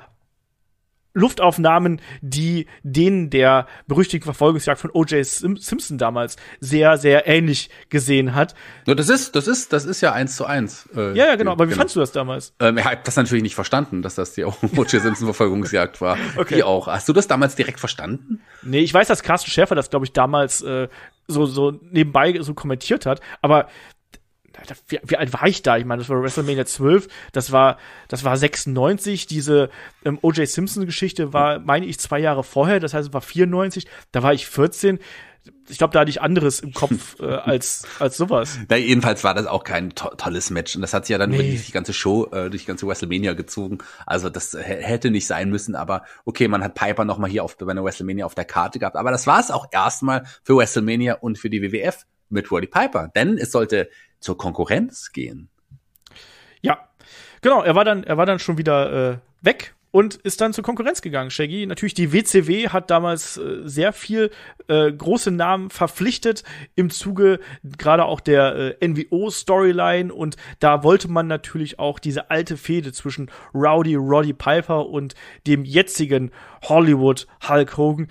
Speaker 1: Luftaufnahmen, die denen der berüchtigten Verfolgungsjagd von O.J. Sim Simpson damals sehr, sehr ähnlich gesehen hat. No, das ist, das ist, das ist ja eins zu eins. Äh, ja, ja, genau. Aber wie genau. fandst du das damals?
Speaker 2: Ähm, ich habe das natürlich nicht verstanden, dass das die O.J. Simpson Verfolgungsjagd war. Okay. Die auch. Hast
Speaker 1: du das damals direkt verstanden? Nee, ich weiß, dass Carsten Schäfer das, glaube ich, damals äh, so, so nebenbei so kommentiert hat. Aber wie, wie, alt war ich da? Ich meine, das war WrestleMania 12, das war, das war 96, diese ähm, O.J. Simpson-Geschichte war, meine ich, zwei Jahre vorher, das heißt, es war 94, da war ich 14 ich glaube, da hatte ich anderes im Kopf äh,
Speaker 2: als, als sowas. Na, jedenfalls war das auch kein to tolles Match. Und das hat sich ja dann nee. durch die ganze Show, äh, durch die ganze WrestleMania gezogen. Also das hätte nicht sein müssen, aber okay, man hat Piper nochmal hier auf, bei einer WrestleMania auf der Karte gehabt. Aber das war es auch erstmal für WrestleMania und für die WWF mit Roddy Piper, denn es sollte zur Konkurrenz gehen.
Speaker 1: Ja, genau. Er war dann, er war dann schon wieder äh, weg und ist dann zur Konkurrenz gegangen, Shaggy. Natürlich, die WCW hat damals äh, sehr viel äh, große Namen verpflichtet im Zuge gerade auch der äh, NWO-Storyline und da wollte man natürlich auch diese alte Fehde zwischen Rowdy Roddy Piper und dem jetzigen Hollywood Hulk Hogan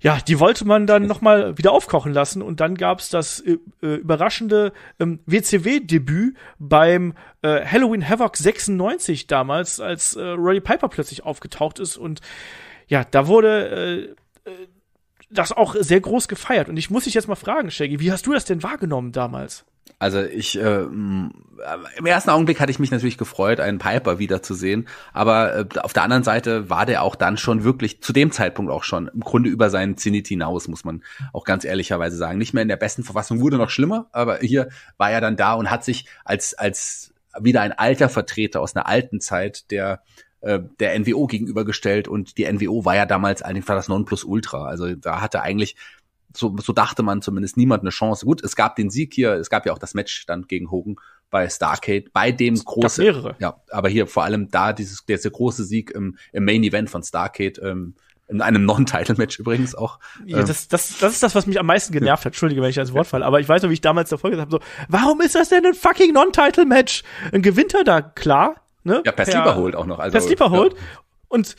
Speaker 1: ja, die wollte man dann nochmal wieder aufkochen lassen und dann gab's das äh, äh überraschende ähm, WCW-Debüt beim äh, Halloween Havoc 96 damals, als äh, Roddy Piper plötzlich aufgetaucht ist und ja, da wurde äh, äh das auch sehr groß gefeiert. Und ich muss dich jetzt mal fragen, Shaggy, wie hast du das denn wahrgenommen damals?
Speaker 2: Also ich äh, im ersten Augenblick hatte ich mich natürlich gefreut, einen Piper wiederzusehen, aber äh, auf der anderen Seite war der auch dann schon wirklich zu dem Zeitpunkt auch schon im Grunde über seinen Zenit hinaus, muss man auch ganz ehrlicherweise sagen. Nicht mehr in der besten Verfassung wurde noch schlimmer, aber hier war er dann da und hat sich als als wieder ein alter Vertreter aus einer alten Zeit der äh, der NWO gegenübergestellt und die NWO war ja damals einfach das Nonplusultra. Also da hatte eigentlich so, so dachte man zumindest niemand eine Chance. Gut, es gab den Sieg hier, es gab ja auch das Match dann gegen Hogan bei Starcade, bei dem große, mehrere. ja, aber hier vor allem da dieses der große Sieg im, im Main
Speaker 1: Event von Starcade ähm, in einem Non-Title-Match übrigens auch. Ja, ähm. das, das, das ist das, was mich am meisten genervt hat. Entschuldige, wenn ich als Wort falle, aber ich weiß noch, wie ich damals davor gesagt habe: so, warum ist das denn ein fucking Non-Title-Match? Ein gewinnt er da, klar, Ne? Ja, per, per Sleeper holt auch noch. Also, per Sleeper holt. Ja. Und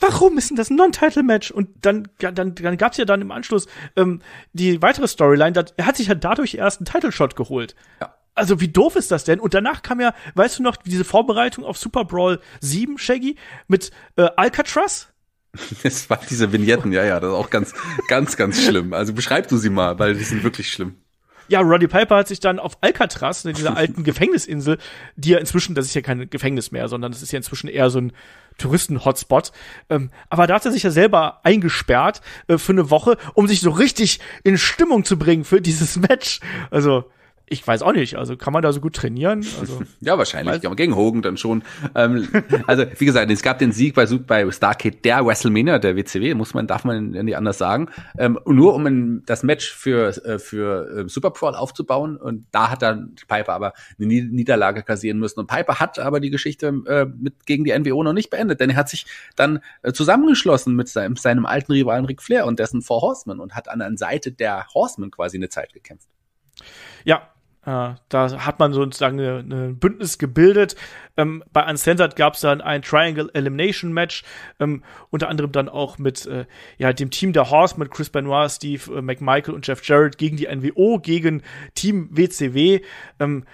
Speaker 1: warum ist denn das ein Non-Title-Match? Und dann, dann, dann gab es ja dann im Anschluss ähm, die weitere Storyline, dat, er hat sich ja dadurch erst einen Title-Shot geholt. Ja. Also wie doof ist das denn? Und danach kam ja, weißt du noch, diese Vorbereitung auf Super Brawl 7, Shaggy, mit äh, Alcatraz?
Speaker 2: Es waren diese Vignetten, ja, ja, das ist auch ganz, ganz, ganz schlimm. Also beschreib du sie mal, weil die sind wirklich schlimm.
Speaker 1: Ja, Roddy Piper hat sich dann auf Alcatraz, in ne, dieser alten Gefängnisinsel, die ja inzwischen, das ist ja kein Gefängnis mehr, sondern das ist ja inzwischen eher so ein Touristen-Hotspot. Ähm, aber da hat er sich ja selber eingesperrt äh, für eine Woche, um sich so richtig in Stimmung zu bringen für dieses Match. Also ich weiß auch nicht, also kann man da so gut trainieren? Also,
Speaker 2: ja, wahrscheinlich. Ja, gegen Hogan dann schon. Ähm, also, wie gesagt, es gab den Sieg bei, bei Starcade der WrestleMania, der WCW, muss man, darf man ja nicht anders sagen. Ähm, nur um ein, das Match für, äh, für ähm, Super Brawl aufzubauen. Und da hat dann Piper aber eine Niederlage kassieren müssen. Und Piper hat aber die Geschichte äh, mit, gegen die NWO noch nicht beendet, denn er hat sich dann äh, zusammengeschlossen mit seinem, seinem alten Rivalen Ric Flair und dessen Four Horsemen und hat an der Seite der Horsemen quasi eine Zeit gekämpft.
Speaker 1: Ja, äh, da hat man sozusagen ein Bündnis gebildet. Ähm, bei Uncensored gab es dann ein Triangle Elimination Match, ähm, unter anderem dann auch mit äh, ja, dem Team der Horsemen, Chris Benoit, Steve äh, McMichael und Jeff Jarrett gegen die NWO, gegen Team WCW. Ähm,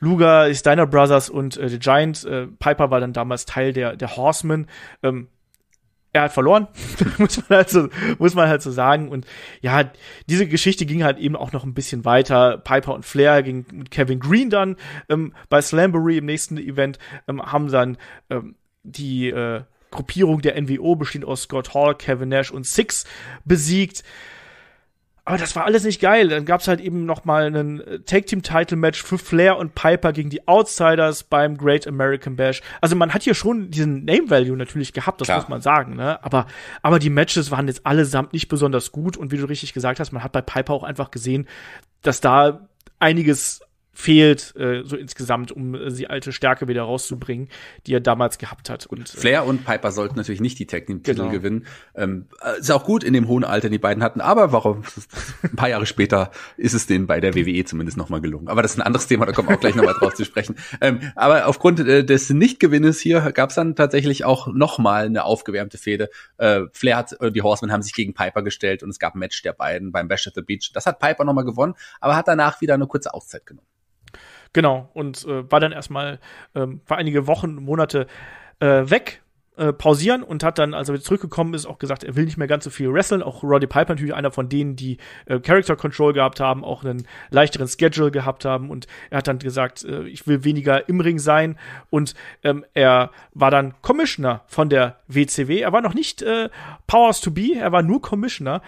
Speaker 1: Luger, Steiner Brothers und äh, The Giant. Äh, Piper war dann damals Teil der, der Horsemen. Ähm, er hat verloren, muss, man halt so, muss man halt so sagen. Und ja, diese Geschichte ging halt eben auch noch ein bisschen weiter. Piper und Flair gegen mit Kevin Green dann ähm, bei Slambury im nächsten Event ähm, haben dann ähm, die äh, Gruppierung der NWO, bestehend aus Scott Hall, Kevin Nash und Six, besiegt. Aber das war alles nicht geil. Dann gab's halt eben noch mal einen äh, Tag Team Title Match für Flair und Piper gegen die Outsiders beim Great American Bash. Also man hat hier schon diesen Name Value natürlich gehabt, das Klar. muss man sagen, ne? Aber aber die Matches waren jetzt allesamt nicht besonders gut und wie du richtig gesagt hast, man hat bei Piper auch einfach gesehen, dass da einiges fehlt, äh, so insgesamt, um äh, die alte Stärke wieder rauszubringen, die er damals gehabt hat. Und, äh,
Speaker 2: Flair und Piper sollten natürlich nicht die technik titel genau. gewinnen. Ähm, äh, ist auch gut in dem hohen Alter, den die beiden hatten, aber warum? Ein paar Jahre später ist es denen bei der WWE zumindest nochmal gelungen. Aber das ist ein anderes Thema, da kommen wir auch gleich nochmal drauf zu sprechen. Ähm, aber aufgrund äh, des Nichtgewinnes hier gab es dann tatsächlich auch nochmal eine aufgewärmte Fehde. Äh, Flair hat, äh, die Horsemen haben sich gegen Piper gestellt und es gab ein Match der beiden beim Bash at the Beach. Das hat Piper nochmal gewonnen, aber hat danach wieder eine kurze Auszeit genommen.
Speaker 1: Genau, und äh, war dann erstmal, ähm, war einige Wochen, Monate äh, weg, äh, pausieren und hat dann, als er wieder zurückgekommen ist, auch gesagt, er will nicht mehr ganz so viel wrestlen. Auch Roddy Piper natürlich einer von denen, die äh, Character Control gehabt haben, auch einen leichteren Schedule gehabt haben und er hat dann gesagt, äh, ich will weniger im Ring sein und ähm, er war dann Commissioner von der WCW. Er war noch nicht äh, Powers to be, er war nur Commissioner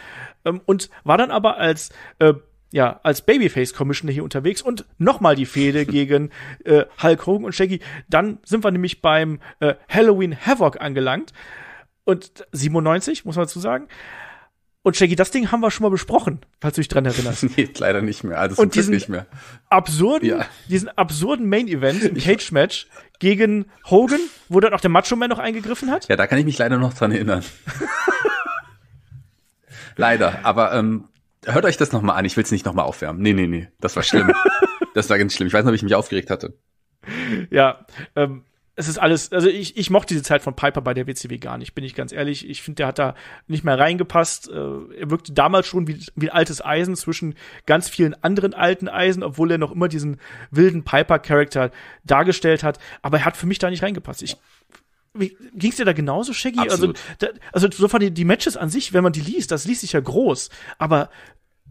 Speaker 1: ähm, und war dann aber als äh, ja, als Babyface-Commissioner hier unterwegs und nochmal die Fehde gegen äh, Hulk Hogan und Shaggy. Dann sind wir nämlich beim äh, Halloween Havoc angelangt. Und 97, muss man dazu sagen. Und Shaggy, das Ding haben wir schon mal besprochen, falls du dich dran erinnerst. nee, leider nicht mehr. Also und nicht mehr. absurden, ja. diesen absurden Main-Event, Cage-Match gegen Hogan, wo dann auch der Macho Man noch eingegriffen hat. Ja, da kann ich mich leider noch dran erinnern. leider. Aber ähm, Hört
Speaker 2: euch das nochmal an, ich will es nicht nochmal aufwärmen. Nee, nee, nee, das war schlimm. das war ganz schlimm. Ich weiß noch, wie ich mich aufgeregt hatte.
Speaker 1: Ja, ähm, es ist alles, also ich, ich mochte diese Zeit von Piper bei der WCW gar nicht, bin ich ganz ehrlich. Ich finde, der hat da nicht mehr reingepasst. Äh, er wirkte damals schon wie, wie ein altes Eisen zwischen ganz vielen anderen alten Eisen, obwohl er noch immer diesen wilden Piper-Charakter dargestellt hat. Aber er hat für mich da nicht reingepasst. Ich Ging es dir da genauso, Shaggy? Also, Absolut. Also, da, also insofern die, die Matches an sich, wenn man die liest, das liest sich ja groß, aber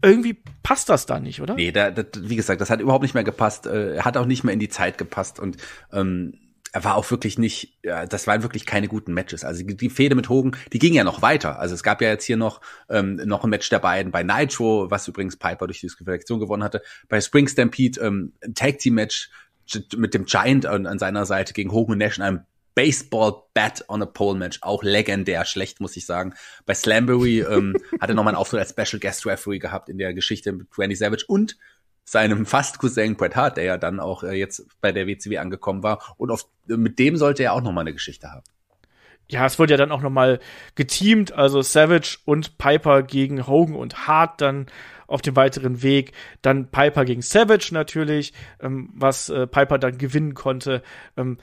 Speaker 1: irgendwie passt das da nicht, oder?
Speaker 2: Nee, da, da, wie gesagt, das hat überhaupt nicht mehr gepasst, äh, hat auch nicht mehr in die Zeit gepasst und ähm, er war auch wirklich nicht, ja, das waren wirklich keine guten Matches. Also die, die Fehde mit Hogan, die ging ja noch weiter. Also es gab ja jetzt hier noch, ähm, noch ein Match der beiden bei Nitro, was übrigens Piper durch die Disqualifikation gewonnen hatte, bei Spring Stampede ähm, ein Tag Team Match mit dem Giant an, an seiner Seite gegen Hogan und Nash in einem Baseball Bat on a Pole Match, auch legendär schlecht, muss ich sagen. Bei Slambury ähm, hat er nochmal einen Auftritt als Special Guest Referee gehabt in der Geschichte mit Randy Savage und seinem fast Cousin Bret Hart, der ja dann auch äh, jetzt bei der WCW angekommen war. Und auf, mit dem sollte er auch nochmal eine Geschichte haben.
Speaker 1: Ja, es wurde ja dann auch nochmal geteamt, also Savage und Piper gegen Hogan und Hart dann auf dem weiteren Weg. Dann Piper gegen Savage natürlich, ähm, was äh, Piper dann gewinnen konnte. Ähm,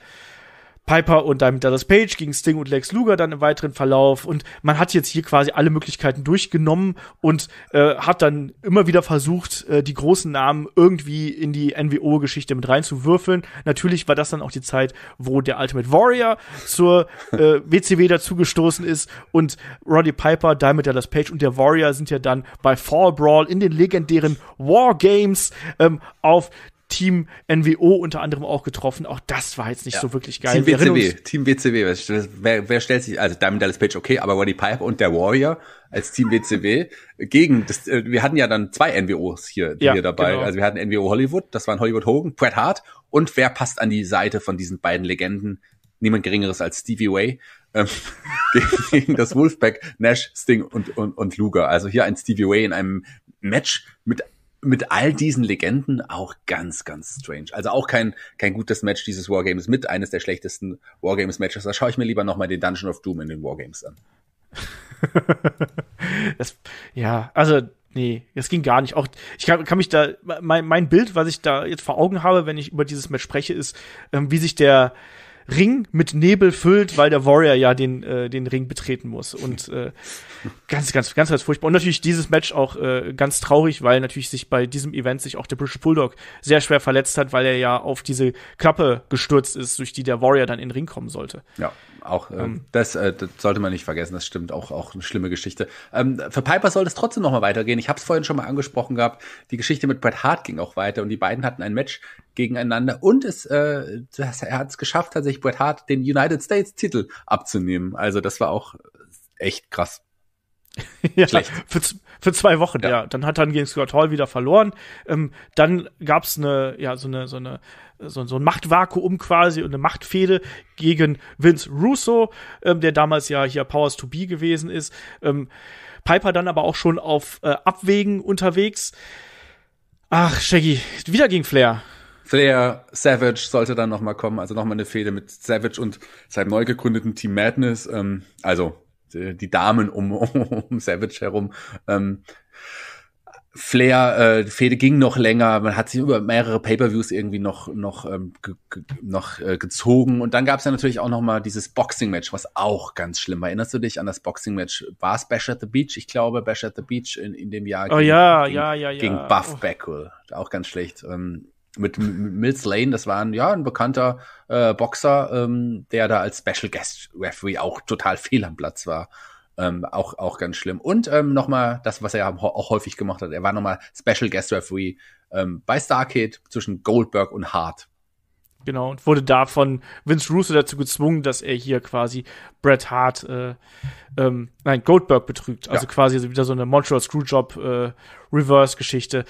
Speaker 1: Piper und damit Dallas Page gegen Sting und Lex Luger dann im weiteren Verlauf. Und man hat jetzt hier quasi alle Möglichkeiten durchgenommen und äh, hat dann immer wieder versucht, äh, die großen Namen irgendwie in die NWO-Geschichte mit reinzuwürfeln. Natürlich war das dann auch die Zeit, wo der Ultimate Warrior zur äh, WCW dazugestoßen ist und Roddy Piper, damit Dallas Page und der Warrior sind ja dann bei Fall Brawl in den legendären War Games ähm, auf Team NWO unter anderem auch getroffen. Auch das war jetzt nicht ja. so wirklich geil. Team WCW,
Speaker 2: Team WCW. Wer, wer, stellt sich, also Diamond Dallas Page, okay, aber Roddy Pipe und der Warrior als Team WCW gegen, das, äh, wir hatten ja dann zwei NWOs hier, ja, hier dabei. Genau. Also wir hatten NWO Hollywood, das waren Hollywood Hogan, Bret Hart und wer passt an die Seite von diesen beiden Legenden? Niemand Geringeres als Stevie Way. Ähm, gegen das Wolfpack, Nash, Sting und, und, und Luger. Also hier ein Stevie Way in einem Match mit mit all diesen Legenden auch ganz, ganz strange. Also auch kein, kein gutes Match dieses Wargames mit, eines der schlechtesten Wargames-Matches. Da schaue ich mir lieber nochmal den Dungeon of Doom in den
Speaker 1: Wargames an. das, ja, also nee, das ging gar nicht. Auch ich kann, kann mich da mein, mein Bild, was ich da jetzt vor Augen habe, wenn ich über dieses Match spreche, ist, ähm, wie sich der Ring mit Nebel füllt, weil der Warrior ja den, äh, den Ring betreten muss. Und äh, ganz, ganz, ganz, ganz furchtbar. Und natürlich dieses Match auch äh, ganz traurig, weil natürlich sich bei diesem Event sich auch der British Bulldog sehr schwer verletzt hat, weil er ja auf diese Klappe gestürzt ist, durch die der Warrior dann in den Ring kommen sollte.
Speaker 2: Ja, auch äh, ähm, das, äh, das sollte man nicht vergessen, das stimmt, auch, auch eine schlimme Geschichte. Ähm, für Piper soll es trotzdem nochmal weitergehen. Ich habe es vorhin schon mal angesprochen gehabt, die Geschichte mit Bret Hart ging auch weiter und die beiden hatten ein Match gegeneinander und es, äh, das, er hat es geschafft, tatsächlich Bret Hart den United States Titel abzunehmen. Also das war auch echt krass. ja, Schlecht.
Speaker 1: Für, für zwei Wochen, ja. ja. Dann hat er gegen Scott Hall wieder verloren. Ähm, dann gab's es eine, ja, so eine, so eine so, so ein Machtvakuum quasi und eine Machtfehde gegen Vince Russo, ähm, der damals ja hier Powers to Be gewesen ist. Ähm, Piper dann aber auch schon auf äh, Abwägen unterwegs. Ach, Shaggy, wieder gegen Flair. Flair, Savage
Speaker 2: sollte dann nochmal kommen, also nochmal eine Fehde mit Savage und seinem neu gegründeten Team Madness, ähm, also die, die Damen um, um Savage herum. Ähm, Flair äh, die Fehde ging noch länger, man hat sich über mehrere Pay-per-Views irgendwie noch noch ähm, noch äh, gezogen und dann gab es ja natürlich auch noch mal dieses Boxing Match, was auch ganz schlimm. war. Erinnerst du dich an das Boxing Match? War es Bash at the Beach? Ich glaube Bash at the Beach in, in dem Jahr. Oh gegen, ja, gegen, ja, ja, ja. Gegen Buff oh. Beckel, auch ganz schlecht. Ähm, mit Mills Lane, das war ein, ja, ein bekannter äh, Boxer, ähm, der da als Special Guest Referee auch total fehl am Platz war. Ähm, auch, auch ganz schlimm. Und ähm, nochmal das, was er auch häufig gemacht hat. Er war nochmal Special Guest Referee ähm, bei Starcade zwischen Goldberg und Hart.
Speaker 1: Genau, und wurde da von Vince Russo dazu gezwungen, dass er hier quasi Bret Hart, äh, ähm, nein, Goldberg betrügt. Also ja. quasi wieder so eine Montreal Screwjob äh, Reverse-Geschichte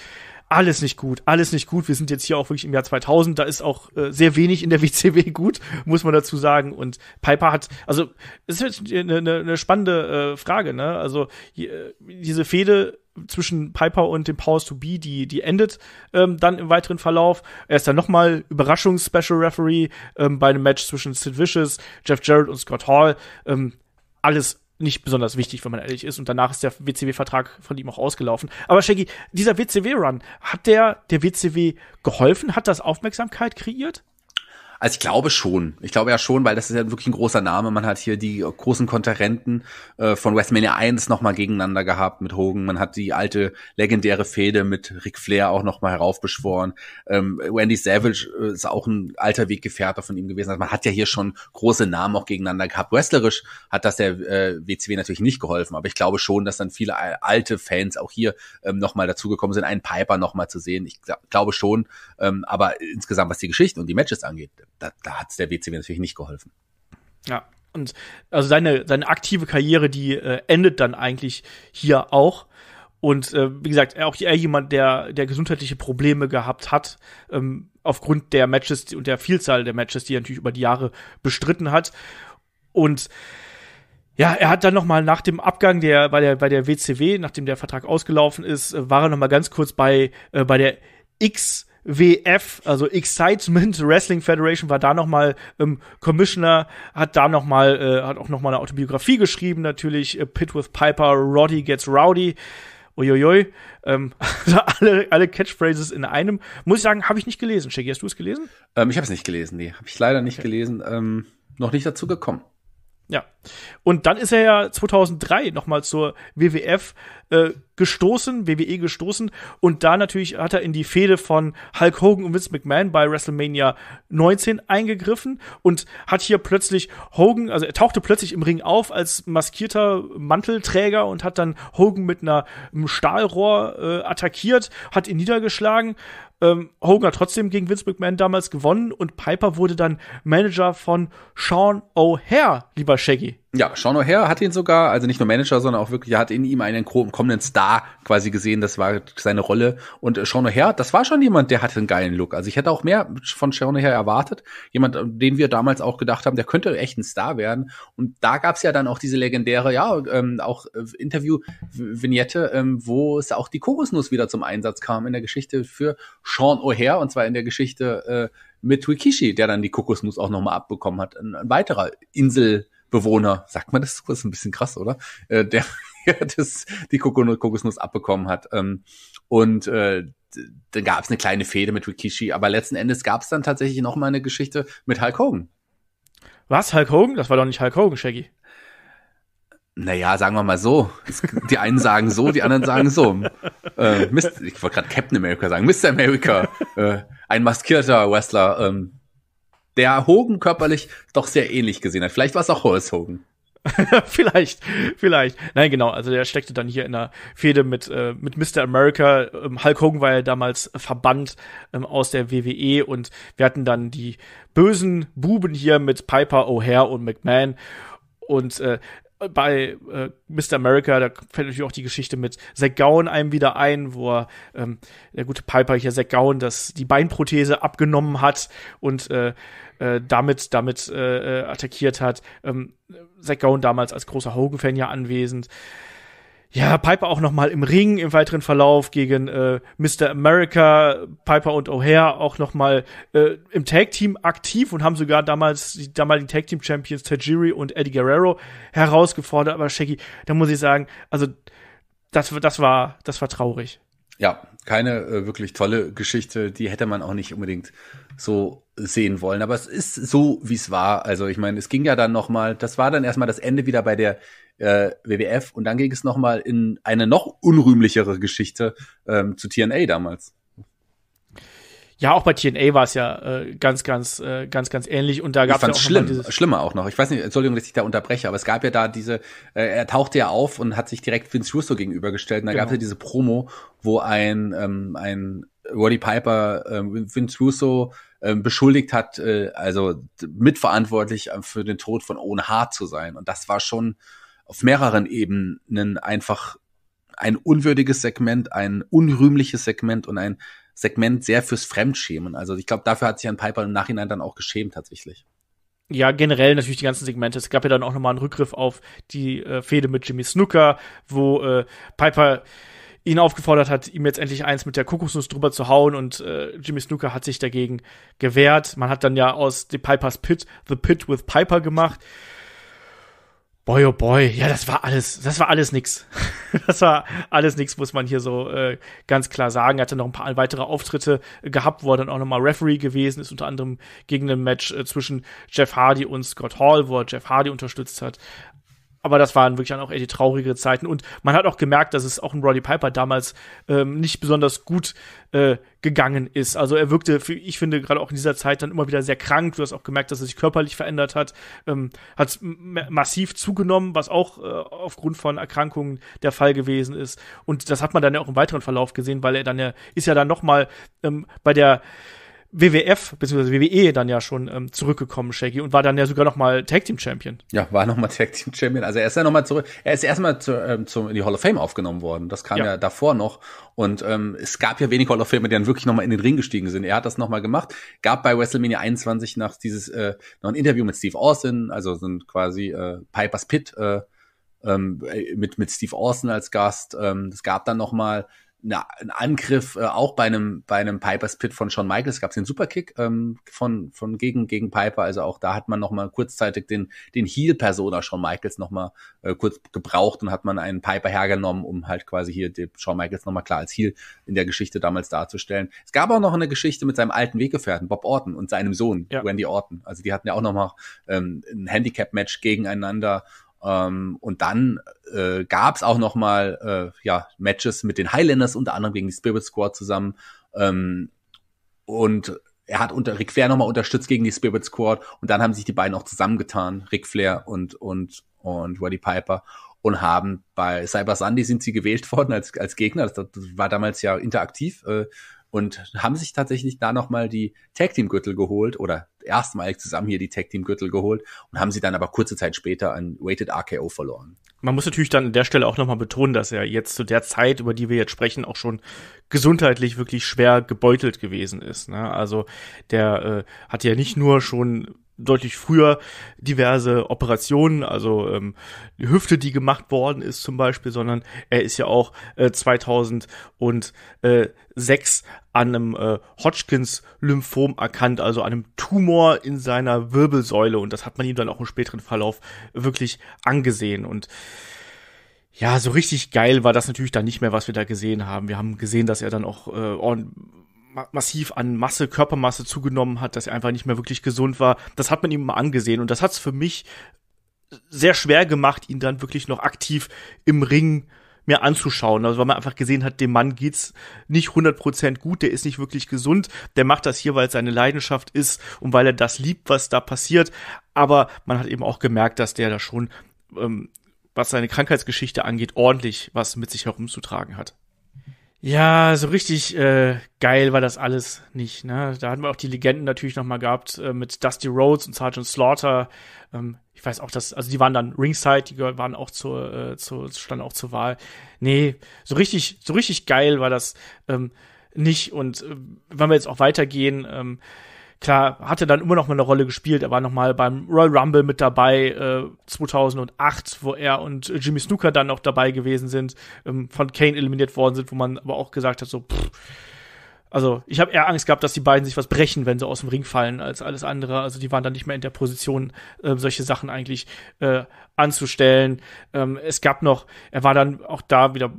Speaker 1: alles nicht gut, alles nicht gut. Wir sind jetzt hier auch wirklich im Jahr 2000, da ist auch äh, sehr wenig in der WCW gut, muss man dazu sagen. Und Piper hat, also es ist jetzt eine, eine, eine spannende äh, Frage, ne? Also die, äh, diese Fehde zwischen Piper und dem Powers to Be, die, die endet ähm, dann im weiteren Verlauf. Er ist dann nochmal Überraschungs-Special Referee ähm, bei einem Match zwischen Sid Vicious, Jeff Jarrett und Scott Hall. Ähm, alles nicht besonders wichtig, wenn man ehrlich ist. Und danach ist der WCW-Vertrag von ihm auch ausgelaufen. Aber Shaggy, dieser WCW-Run, hat der der WCW geholfen? Hat das Aufmerksamkeit kreiert?
Speaker 2: Also ich glaube schon. Ich glaube ja schon, weil das ist ja wirklich ein großer Name. Man hat hier die großen Konterrenten äh, von WrestleMania 1 nochmal gegeneinander gehabt mit Hogan. Man hat die alte legendäre Fehde mit Ric Flair auch nochmal heraufbeschworen. Ähm, Randy Savage äh, ist auch ein alter Weggefährter von ihm gewesen. Also man hat ja hier schon große Namen auch gegeneinander gehabt. Wrestlerisch hat das der äh, WCW natürlich nicht geholfen, aber ich glaube schon, dass dann viele alte Fans auch hier ähm, nochmal dazugekommen sind, einen Piper nochmal zu sehen. Ich glaub, glaube schon, ähm, aber insgesamt, was die Geschichten und die Matches angeht, da, da hat es der WCW natürlich nicht geholfen.
Speaker 1: Ja, und also seine, seine aktive Karriere, die äh, endet dann eigentlich hier auch. Und äh, wie gesagt, auch er jemand, der, der gesundheitliche Probleme gehabt hat, ähm, aufgrund der Matches und der Vielzahl der Matches, die er natürlich über die Jahre bestritten hat. Und ja, er hat dann noch mal nach dem Abgang der bei der bei der WCW, nachdem der Vertrag ausgelaufen ist, äh, war er noch mal ganz kurz bei äh, bei der X WF, also Excitement Wrestling Federation, war da nochmal ähm, Commissioner, hat da nochmal, äh, hat auch nochmal eine Autobiografie geschrieben, natürlich, äh, Pit with Piper, Roddy Gets Rowdy, uiuiui, ähm, also alle, alle Catchphrases in einem. Muss ich sagen, habe ich nicht gelesen. Shaggy, hast du es gelesen? Ähm, ich habe es nicht gelesen, nee, habe ich leider nicht okay. gelesen, ähm, noch nicht dazu gekommen. Ja. Und dann ist er ja 2003 nochmal zur WWF äh, gestoßen, WWE gestoßen. Und da natürlich hat er in die Fehde von Hulk Hogan und Vince McMahon bei WrestleMania 19 eingegriffen und hat hier plötzlich Hogan, also er tauchte plötzlich im Ring auf als maskierter Mantelträger und hat dann Hogan mit einer, Stahlrohr äh, attackiert, hat ihn niedergeschlagen ähm, Hogan hat trotzdem gegen Vince McMahon damals gewonnen und Piper wurde dann Manager von Sean O'Hare, lieber Shaggy. Ja, Sean O'Hare
Speaker 2: hat ihn sogar, also nicht nur Manager, sondern auch wirklich, er hat in ihm einen kommenden Star quasi gesehen, das war seine Rolle. Und äh, Sean O'Hare, das war schon jemand, der hatte einen geilen Look. Also ich hätte auch mehr von Sean O'Hare erwartet. Jemand, äh, den wir damals auch gedacht haben, der könnte echt ein Star werden. Und da gab's ja dann auch diese legendäre, ja, ähm, auch äh, Interview-Vignette, ähm, wo es auch die Kokosnuss wieder zum Einsatz kam in der Geschichte für Sean O'Hare, und zwar in der Geschichte äh, mit Wikishi, der dann die Kokosnuss auch nochmal abbekommen hat. Ein, ein weiterer Insel- Bewohner, sagt man das, so? das ist ein bisschen krass, oder? Äh, der das, die Kokosnuss abbekommen hat. Ähm, und äh, dann gab es eine kleine Fehde mit Rikishi, aber letzten Endes gab es dann tatsächlich noch mal eine
Speaker 1: Geschichte mit Hulk Hogan. Was, Hulk Hogan? Das war doch nicht Hulk Hogan, Shaggy.
Speaker 2: Naja, sagen wir mal so. Die einen sagen so, die anderen sagen so. Äh, Mist, ich wollte gerade Captain America sagen. Mr. America, äh, ein maskierter Wrestler. Ähm, der Hogan körperlich doch sehr ähnlich gesehen hat. Vielleicht war es auch Horace Hogan.
Speaker 1: vielleicht, vielleicht. Nein, genau. Also der steckte dann hier in einer Fehde mit äh, mit Mr. America. Ähm, Hulk Hogan war ja damals verbannt ähm, aus der WWE und wir hatten dann die bösen Buben hier mit Piper, O'Hare und McMahon und äh, bei äh, Mr. America, da fällt natürlich auch die Geschichte mit Zack Gowan einem wieder ein, wo er, ähm, der gute Piper hier Zack Gowan das die Beinprothese abgenommen hat und äh, äh, damit, damit äh, äh, attackiert hat. Ähm, Zach Gowan damals als großer Hogan-Fan ja anwesend. Ja, Piper auch noch mal im Ring im weiteren Verlauf gegen äh, Mr. America, Piper und O'Hare auch noch mal äh, im Tag Team aktiv und haben sogar damals die damaligen Tag Team Champions Tajiri und Eddie Guerrero herausgefordert. Aber Shaggy, da muss ich sagen, also das, das war das war traurig.
Speaker 2: Ja, keine äh, wirklich tolle Geschichte. Die hätte man auch nicht unbedingt so sehen wollen. Aber es ist so, wie es war. Also ich meine, es ging ja dann nochmal, das war dann erstmal das Ende wieder bei der äh, WWF und dann ging es nochmal in eine noch unrühmlichere Geschichte ähm, zu TNA damals.
Speaker 1: Ja, auch bei TNA war es ja äh, ganz, ganz, äh, ganz, ganz ähnlich und da gab es ja auch schlimm,
Speaker 2: schlimmer auch noch. Ich weiß nicht, Entschuldigung, dass ich da unterbreche, aber es gab ja da diese, äh, er tauchte ja auf und hat sich direkt Vince Russo gegenübergestellt und da genau. gab es ja diese Promo, wo ein ähm, ein Roddy Piper, äh, Vince Russo ähm, beschuldigt hat, äh, also mitverantwortlich äh, für den Tod von Owen Hart zu sein. Und das war schon auf mehreren Ebenen einfach ein unwürdiges Segment, ein unrühmliches Segment und ein Segment sehr fürs Fremdschämen. Also ich glaube, dafür hat sich ein Piper im Nachhinein dann auch geschämt tatsächlich.
Speaker 1: Ja, generell natürlich die ganzen Segmente. Es gab ja dann auch nochmal einen Rückgriff auf die äh, Fehde mit Jimmy Snooker, wo äh, Piper ihn aufgefordert hat, ihm jetzt endlich eins mit der Kokosnuss drüber zu hauen und äh, Jimmy Snooker hat sich dagegen gewehrt. Man hat dann ja aus The Piper's Pit The Pit with Piper gemacht. Boy, oh boy, ja, das war alles, das war alles nix. Das war alles nix, muss man hier so äh, ganz klar sagen. Er hatte noch ein paar weitere Auftritte gehabt, wo er dann auch nochmal Referee gewesen ist, unter anderem gegen ein Match äh, zwischen Jeff Hardy und Scott Hall, wo er Jeff Hardy unterstützt hat aber das waren wirklich dann auch eher die traurigere Zeiten. Und man hat auch gemerkt, dass es auch in Roddy Piper damals ähm, nicht besonders gut äh, gegangen ist. Also er wirkte, ich finde, gerade auch in dieser Zeit dann immer wieder sehr krank. Du hast auch gemerkt, dass er sich körperlich verändert hat, ähm, hat massiv zugenommen, was auch äh, aufgrund von Erkrankungen der Fall gewesen ist. Und das hat man dann ja auch im weiteren Verlauf gesehen, weil er dann ja, ist ja dann nochmal ähm, bei der WWF bzw. WWE dann ja schon ähm, zurückgekommen, Shaggy, und war dann ja sogar nochmal Tag Team Champion.
Speaker 2: Ja, war nochmal Tag Team Champion. Also er ist ja nochmal zurück. Er ist erstmal zu, ähm, zu, in die Hall of Fame aufgenommen worden. Das kam ja, ja davor noch. Und ähm, es gab ja wenig Hall of Famer, die dann wirklich nochmal in den Ring gestiegen sind. Er hat das nochmal gemacht. Gab bei WrestleMania 21 nach dieses äh, noch ein Interview mit Steve Austin, also sind quasi äh, Pipers Pit äh, ähm, äh, mit mit Steve Austin als Gast. Ähm, es gab dann nochmal. mal eine, ein Angriff äh, auch bei einem bei einem Pipers Pit von Shawn Michaels gab es den Superkick ähm, von von gegen gegen Piper also auch da hat man noch mal kurzzeitig den den Heel Persona Shawn Michaels noch mal äh, kurz gebraucht und hat man einen Piper hergenommen um halt quasi hier den Shawn Michaels noch mal klar als Heel in der Geschichte damals darzustellen es gab auch noch eine Geschichte mit seinem alten Weggefährten Bob Orton und seinem Sohn ja. Randy Orton also die hatten ja auch noch mal ähm, ein Handicap Match gegeneinander ähm, und dann äh, gab es auch noch mal äh, ja, Matches mit den Highlanders, unter anderem gegen die Spirit Squad zusammen. Ähm, und er hat unter Ric Flair nochmal unterstützt gegen die Spirit Squad und dann haben sich die beiden auch zusammengetan, Ric Flair und und und Roddy Piper und haben bei Cyber Sunday sind sie gewählt worden als als Gegner. Das, das war damals ja interaktiv. Äh, und haben sich tatsächlich da nochmal die Tag Team Gürtel geholt oder erstmalig zusammen hier die Tag Team Gürtel geholt und haben sie dann aber kurze Zeit später an Weighted RKO verloren.
Speaker 1: Man muss natürlich dann an der Stelle auch nochmal betonen, dass er jetzt zu der Zeit, über die wir jetzt sprechen, auch schon gesundheitlich wirklich schwer gebeutelt gewesen ist. Ne? Also der äh, hat ja nicht nur schon deutlich früher diverse Operationen, also ähm, Hüfte, die gemacht worden ist zum Beispiel, sondern er ist ja auch äh, 2006 an einem äh, Hodgkins-Lymphom erkannt, also an einem Tumor in seiner Wirbelsäule und das hat man ihm dann auch im späteren Verlauf wirklich angesehen und ja, so richtig geil war das natürlich dann nicht mehr, was wir da gesehen haben. Wir haben gesehen, dass er dann auch äh, massiv an Masse, Körpermasse zugenommen hat, dass er einfach nicht mehr wirklich gesund war. Das hat man ihm mal angesehen und das hat es für mich sehr schwer gemacht, ihn dann wirklich noch aktiv im Ring mir anzuschauen. Also weil man einfach gesehen hat, dem Mann geht's nicht 100% gut, der ist nicht wirklich gesund, der macht das hier, weil es seine Leidenschaft ist und weil er das liebt, was da passiert. Aber man hat eben auch gemerkt, dass der da schon, ähm, was seine Krankheitsgeschichte angeht, ordentlich was mit sich herumzutragen hat. Ja, so richtig äh, geil war das alles nicht. Ne? Da hatten wir auch die Legenden natürlich noch mal gehabt äh, mit Dusty Rhodes und Sergeant Slaughter. Ähm, ich weiß auch, dass also die waren dann Ringside, die waren auch zur, äh, zur standen auch zur Wahl. Nee, so richtig so richtig geil war das ähm, nicht. Und äh, wenn wir jetzt auch weitergehen. Ähm, Klar, hatte dann immer noch mal eine Rolle gespielt. Er war noch mal beim Royal Rumble mit dabei, äh, 2008, wo er und Jimmy Snooker dann auch dabei gewesen sind, ähm, von Kane eliminiert worden sind, wo man aber auch gesagt hat, so, pff, also ich habe eher Angst gehabt, dass die beiden sich was brechen, wenn sie aus dem Ring fallen, als alles andere. Also die waren dann nicht mehr in der Position, äh, solche Sachen eigentlich äh, anzustellen. Ähm, es gab noch, er war dann auch da wieder,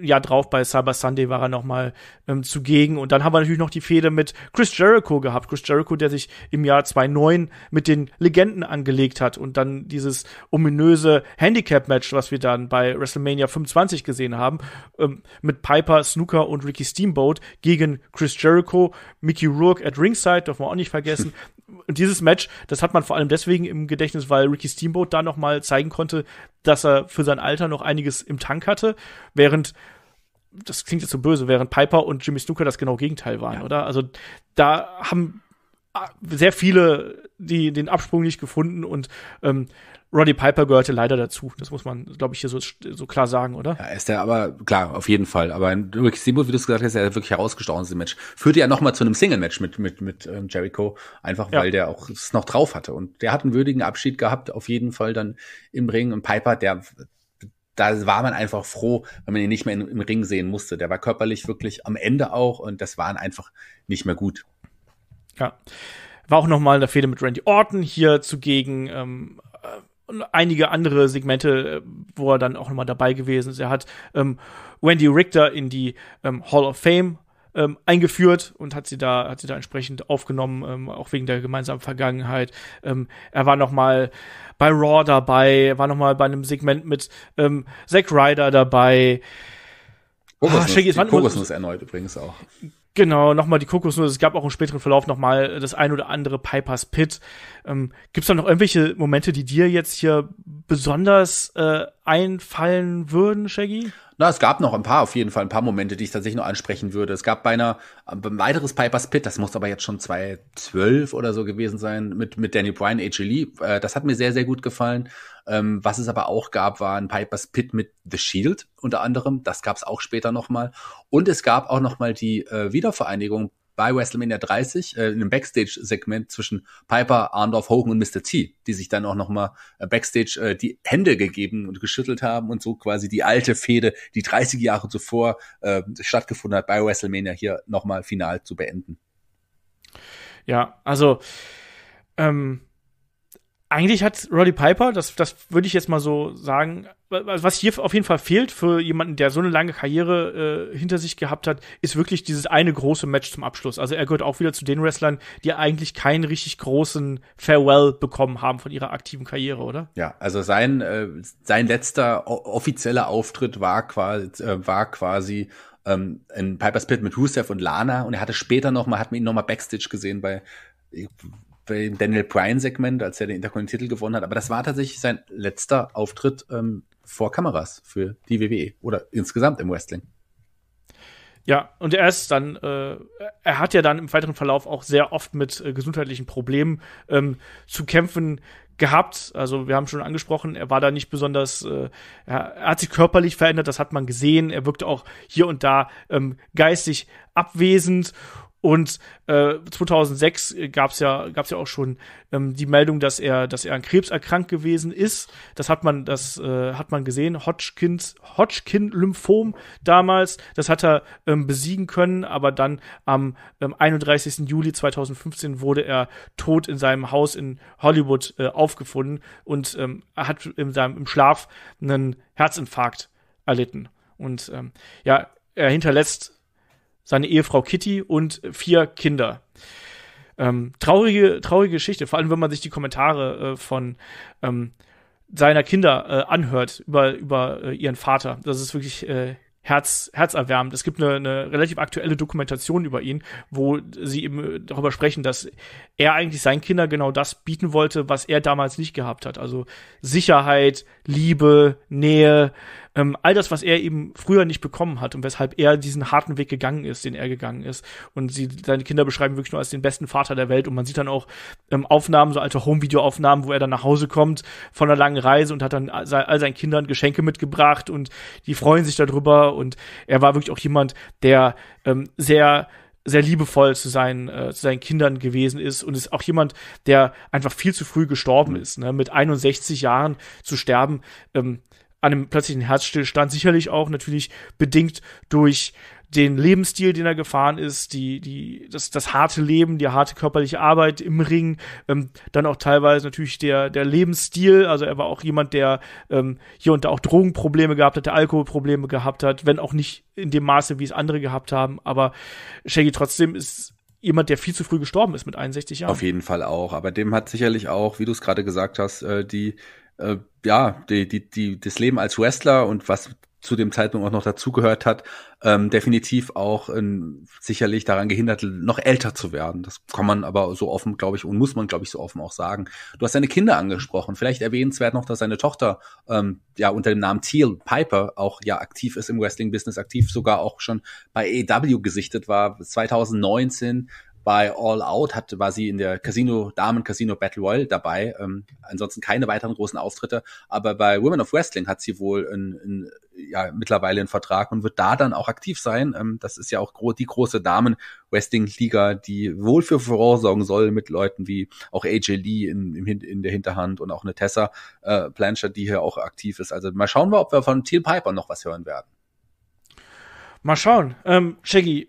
Speaker 1: ja drauf bei Cyber Sunday war er nochmal ähm, zugegen. Und dann haben wir natürlich noch die Fehde mit Chris Jericho gehabt. Chris Jericho, der sich im Jahr 2009 mit den Legenden angelegt hat und dann dieses ominöse Handicap-Match, was wir dann bei WrestleMania 25 gesehen haben, ähm, mit Piper, Snooker und Ricky Steamboat gegen Chris Jericho, Mickey Rourke at ringside, darf man auch nicht vergessen, und dieses Match, das hat man vor allem deswegen im Gedächtnis, weil Ricky Steamboat da noch mal zeigen konnte, dass er für sein Alter noch einiges im Tank hatte, während das klingt jetzt so böse, während Piper und Jimmy Snooker das genau Gegenteil waren, ja. oder? Also da haben sehr viele die den Absprung nicht gefunden und ähm, Roddy Piper gehörte leider dazu. Das muss man, glaube ich, hier so, so klar sagen, oder? Ja,
Speaker 2: ist er aber, klar, auf jeden Fall. Aber in Rick wie du es gesagt hast, ist er wirklich herausgestochen in Match. Führte ja nochmal zu einem Single-Match mit, mit, mit ähm, Jericho, einfach ja. weil der auch es noch drauf hatte. Und der hat einen würdigen Abschied gehabt, auf jeden Fall dann im Ring. Und Piper, der da war man einfach froh, wenn man ihn nicht mehr im, im Ring sehen musste. Der war körperlich wirklich am
Speaker 1: Ende auch und das waren einfach
Speaker 2: nicht mehr gut.
Speaker 1: Ja. War auch nochmal in der Fehde mit Randy Orton hier zugegen. Ähm, äh, und einige andere Segmente, äh, wo er dann auch nochmal dabei gewesen ist. Er hat ähm, Wendy Richter in die ähm, Hall of Fame ähm, eingeführt und hat sie da hat sie da entsprechend aufgenommen, ähm, auch wegen der gemeinsamen Vergangenheit. Ähm, er war nochmal bei Raw dabei, war nochmal bei einem Segment mit ähm, Zack Ryder dabei. Kokosnuss, ah, Shaggy, die Kokosnuss erneut übrigens auch. Genau, nochmal die Kokosnuss. Es gab auch im späteren Verlauf nochmal das ein oder andere Pipers Pit. Ähm, gibt's da noch irgendwelche Momente, die dir jetzt hier besonders äh, einfallen würden, Shaggy? Na, es gab noch ein paar, auf jeden Fall ein paar Momente, die ich tatsächlich noch ansprechen
Speaker 2: würde. Es gab beinahe ein ähm, weiteres Piper's Pit, das muss aber jetzt schon 2012 oder so gewesen sein, mit, mit Danny Bryan, H.E. Lee. Äh, das hat mir sehr, sehr gut gefallen. Ähm, was es aber auch gab, war ein Piper's Pit mit The Shield unter anderem. Das gab es auch später nochmal. Und es gab auch nochmal die äh, Wiedervereinigung bei WrestleMania 30 äh, in einem Backstage-Segment zwischen Piper, Arndorf, Hogan und Mr. T, die sich dann auch nochmal äh, Backstage äh, die Hände gegeben und geschüttelt haben und so quasi die alte Fehde, die 30 Jahre zuvor äh, stattgefunden hat, bei WrestleMania hier nochmal final zu beenden.
Speaker 1: Ja, also ähm, eigentlich hat Roddy Piper, das, das würde ich jetzt mal so sagen, was hier auf jeden Fall fehlt für jemanden, der so eine lange Karriere äh, hinter sich gehabt hat, ist wirklich dieses eine große Match zum Abschluss. Also er gehört auch wieder zu den Wrestlern, die eigentlich keinen richtig großen Farewell bekommen haben von ihrer aktiven Karriere, oder?
Speaker 2: Ja, also sein, äh, sein letzter offizieller Auftritt war quasi, äh, war quasi ähm, in Piper's Pit mit Rusev und Lana und er hatte später noch mal, hat man ihn noch mal Backstage gesehen bei beim Daniel Bryan-Segment, als er den Intercontinental gewonnen hat. Aber das war tatsächlich sein letzter Auftritt ähm, vor Kameras für die WWE oder insgesamt im Wrestling.
Speaker 1: Ja, und er ist dann, äh, er hat ja dann im weiteren Verlauf auch sehr oft mit äh, gesundheitlichen Problemen ähm, zu kämpfen gehabt. Also wir haben schon angesprochen, er war da nicht besonders, äh, er hat sich körperlich verändert, das hat man gesehen. Er wirkte auch hier und da ähm, geistig abwesend und äh, 2006 gab es ja, gab's ja auch schon ähm, die Meldung, dass er, dass er an Krebs erkrankt gewesen ist. Das hat man, das äh, hat man gesehen. Hodgkins, Hodgkin-Lymphom damals. Das hat er ähm, besiegen können, aber dann am ähm, 31. Juli 2015 wurde er tot in seinem Haus in Hollywood äh, aufgefunden und ähm, er hat in seinem, im Schlaf einen Herzinfarkt erlitten. Und ähm, ja, er hinterlässt seine Ehefrau Kitty und vier Kinder. Ähm, traurige, traurige Geschichte, vor allem wenn man sich die Kommentare äh, von ähm, seiner Kinder äh, anhört über, über äh, ihren Vater. Das ist wirklich äh, Herz, herzerwärmend. Es gibt eine, eine relativ aktuelle Dokumentation über ihn, wo sie eben äh, darüber sprechen, dass er eigentlich seinen Kindern genau das bieten wollte, was er damals nicht gehabt hat. Also Sicherheit, Liebe, Nähe, ähm, all das, was er eben früher nicht bekommen hat und weshalb er diesen harten Weg gegangen ist, den er gegangen ist. Und sie, seine Kinder beschreiben wirklich nur als den besten Vater der Welt. Und man sieht dann auch ähm, Aufnahmen, so alte Home-Video-Aufnahmen, wo er dann nach Hause kommt von einer langen Reise und hat dann all, seinen Kindern Geschenke mitgebracht und die freuen sich darüber. Und er war wirklich auch jemand, der ähm, sehr sehr liebevoll zu seinen, äh, zu seinen Kindern gewesen ist und ist auch jemand, der einfach viel zu früh gestorben mhm. ist. Ne? Mit 61 Jahren zu sterben, ähm, an einem plötzlichen Herzstillstand, sicherlich auch natürlich bedingt durch den Lebensstil, den er gefahren ist, die, die, das, das harte Leben, die harte körperliche Arbeit im Ring, ähm, dann auch teilweise natürlich der, der Lebensstil. Also er war auch jemand, der ähm, hier und da auch Drogenprobleme gehabt hat, der Alkoholprobleme gehabt hat, wenn auch nicht in dem Maße, wie es andere gehabt haben. Aber Shaggy trotzdem ist jemand, der viel zu früh gestorben ist mit 61 Jahren. Auf jeden
Speaker 2: Fall auch. Aber dem hat sicherlich auch, wie du es gerade gesagt hast, äh, die äh, ja, die, die, die, das Leben als Wrestler und was zu dem Zeitpunkt auch noch dazugehört hat, ähm, definitiv auch ähm, sicherlich daran gehindert, noch älter zu werden. Das kann man aber so offen, glaube ich, und muss man, glaube ich, so offen auch sagen. Du hast deine Kinder angesprochen. Vielleicht erwähnenswert noch, dass seine Tochter ähm, ja unter dem Namen Teal Piper auch ja aktiv ist im Wrestling-Business, aktiv sogar auch schon bei AEW gesichtet war. 2019 bei All Out hatte, war sie in der Casino, Damen Casino Battle Royale dabei. Ähm, ansonsten keine weiteren großen Auftritte. Aber bei Women of Wrestling hat sie wohl in, in, ja, mittlerweile einen Vertrag und wird da dann auch aktiv sein. Ähm, das ist ja auch gro die große Damen Wrestling Liga, die wohl für Furore sorgen soll mit Leuten wie auch AJ Lee in, in, in der Hinterhand und auch eine Tessa äh, Blanchard, die hier auch aktiv ist. Also mal schauen wir, ob wir von Teal Piper noch was hören werden.
Speaker 1: Mal schauen. Ähm, Shaggy,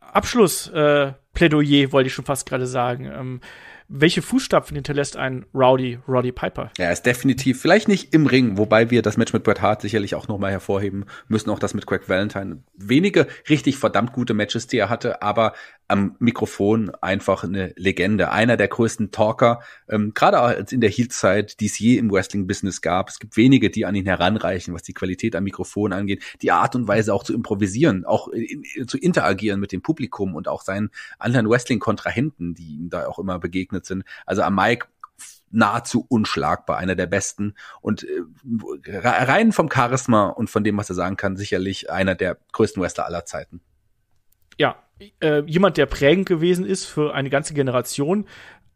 Speaker 1: Abschluss. Äh, Plädoyer, wollte ich schon fast gerade sagen. Ähm, welche Fußstapfen hinterlässt ein Rowdy Roddy Piper?
Speaker 2: Ja, er ist definitiv, vielleicht nicht im Ring, wobei wir das Match mit Bret Hart sicherlich auch nochmal hervorheben müssen, auch das mit Craig Valentine. Wenige richtig verdammt gute Matches, die er hatte, aber am Mikrofon einfach eine Legende, einer der größten Talker, ähm, gerade als in der Heel-Zeit, die es je im Wrestling-Business gab. Es gibt wenige, die an ihn heranreichen, was die Qualität am Mikrofon angeht, die Art und Weise auch zu improvisieren, auch in, zu interagieren mit dem Publikum und auch seinen anderen Wrestling-Kontrahenten, die ihm da auch immer begegnet sind. Also am Mike nahezu unschlagbar, einer der besten und äh, rein vom Charisma und von dem, was er sagen kann, sicherlich einer der größten Wrestler aller Zeiten.
Speaker 1: Ja, äh, jemand, der prägend gewesen ist für eine ganze Generation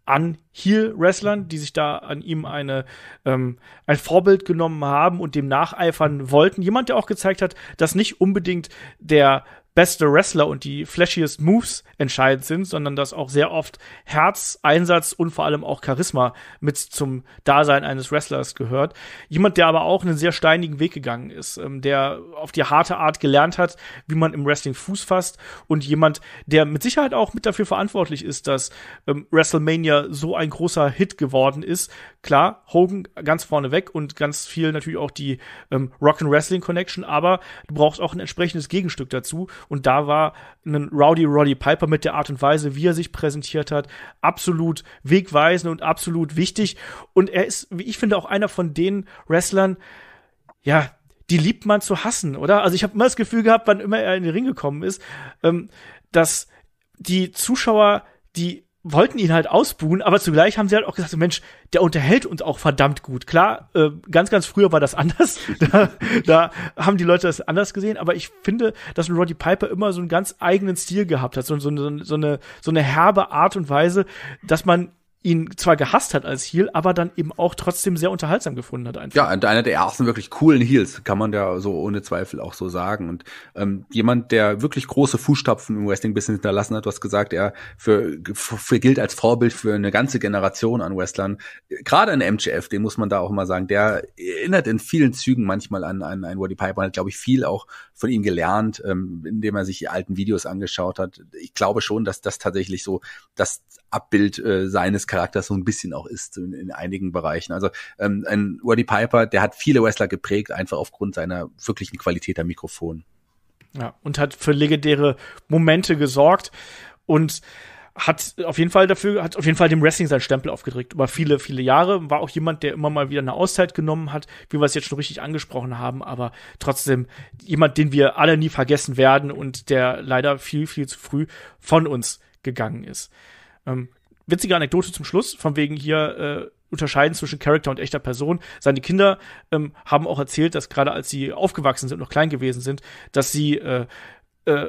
Speaker 1: an Heel-Wrestlern, die sich da an ihm eine, ähm, ein Vorbild genommen haben und dem nacheifern wollten. Jemand, der auch gezeigt hat, dass nicht unbedingt der beste Wrestler und die flashiest Moves entscheidend sind, sondern dass auch sehr oft Herz, Einsatz und vor allem auch Charisma mit zum Dasein eines Wrestlers gehört. Jemand, der aber auch einen sehr steinigen Weg gegangen ist, ähm, der auf die harte Art gelernt hat, wie man im Wrestling Fuß fasst und jemand, der mit Sicherheit auch mit dafür verantwortlich ist, dass ähm, WrestleMania so ein großer Hit geworden ist. Klar, Hogan ganz vorne weg und ganz viel natürlich auch die ähm, Rock and Wrestling Connection, aber du brauchst auch ein entsprechendes Gegenstück dazu und da war ein Rowdy Roddy Piper mit der Art und Weise, wie er sich präsentiert hat, absolut wegweisend und absolut wichtig. Und er ist, wie ich finde, auch einer von den Wrestlern, ja, die liebt man zu hassen, oder? Also ich habe immer das Gefühl gehabt, wann immer er in den Ring gekommen ist, ähm, dass die Zuschauer, die wollten ihn halt ausbuhen, aber zugleich haben sie halt auch gesagt, so Mensch, der unterhält uns auch verdammt gut. Klar, äh, ganz, ganz früher war das anders. Da, da haben die Leute das anders gesehen, aber ich finde, dass Roddy Piper immer so einen ganz eigenen Stil gehabt hat, so, so, so, eine, so eine herbe Art und Weise, dass man ihn zwar gehasst hat als Heel, aber dann eben auch trotzdem sehr unterhaltsam gefunden hat. Einfach.
Speaker 2: Ja, einer der ersten wirklich coolen Heels, kann man ja so ohne Zweifel auch so sagen. Und ähm, jemand, der wirklich große Fußstapfen im Wrestling-Business hinterlassen hat, du hast gesagt, er für, für, gilt als Vorbild für eine ganze Generation an Wrestlern. Gerade in MGF, den muss man da auch mal sagen, der erinnert in vielen Zügen manchmal an, an, an Roddy Piper, hat, glaube ich, viel auch von ihm gelernt, ähm, indem er sich die alten Videos angeschaut hat. Ich glaube schon, dass das tatsächlich so das Abbild äh, seines Charakter so ein bisschen auch ist in, in einigen Bereichen. Also ähm, ein Roddy Piper, der hat viele Wrestler geprägt, einfach aufgrund seiner wirklichen Qualität am Mikrofon.
Speaker 1: Ja, und hat für legendäre Momente gesorgt und hat auf jeden Fall dafür, hat auf jeden Fall dem Wrestling seinen Stempel aufgedrückt. Über viele, viele Jahre war auch jemand, der immer mal wieder eine Auszeit genommen hat, wie wir es jetzt schon richtig angesprochen haben, aber trotzdem jemand, den wir alle nie vergessen werden und der leider viel, viel zu früh von uns gegangen ist. Ähm, witzige Anekdote zum Schluss, von wegen hier äh, unterscheiden zwischen Charakter und echter Person. Seine Kinder ähm, haben auch erzählt, dass gerade als sie aufgewachsen sind, noch klein gewesen sind, dass sie äh, äh,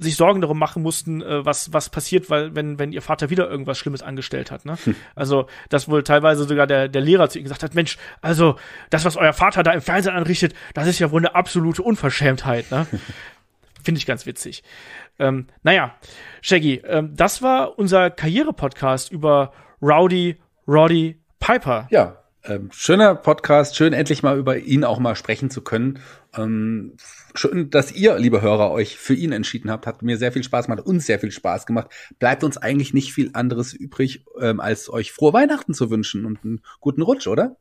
Speaker 1: sich Sorgen darum machen mussten, äh, was, was passiert, weil, wenn, wenn ihr Vater wieder irgendwas Schlimmes angestellt hat. Ne? Hm. Also, dass wohl teilweise sogar der, der Lehrer zu ihm gesagt hat: Mensch, also das, was euer Vater da im Fernsehen anrichtet, das ist ja wohl eine absolute Unverschämtheit. Ne? Finde ich ganz witzig. Ähm, naja, Shaggy, ähm, das war unser Karriere-Podcast über Rowdy Roddy Piper. Ja, ähm, schöner Podcast, schön endlich mal über ihn auch mal sprechen
Speaker 2: zu können. Ähm, schön, dass ihr, liebe Hörer, euch für ihn entschieden habt. Hat mir sehr viel Spaß gemacht, uns sehr viel Spaß gemacht. Bleibt uns eigentlich nicht viel anderes übrig, ähm, als euch frohe Weihnachten zu wünschen und einen guten Rutsch, oder?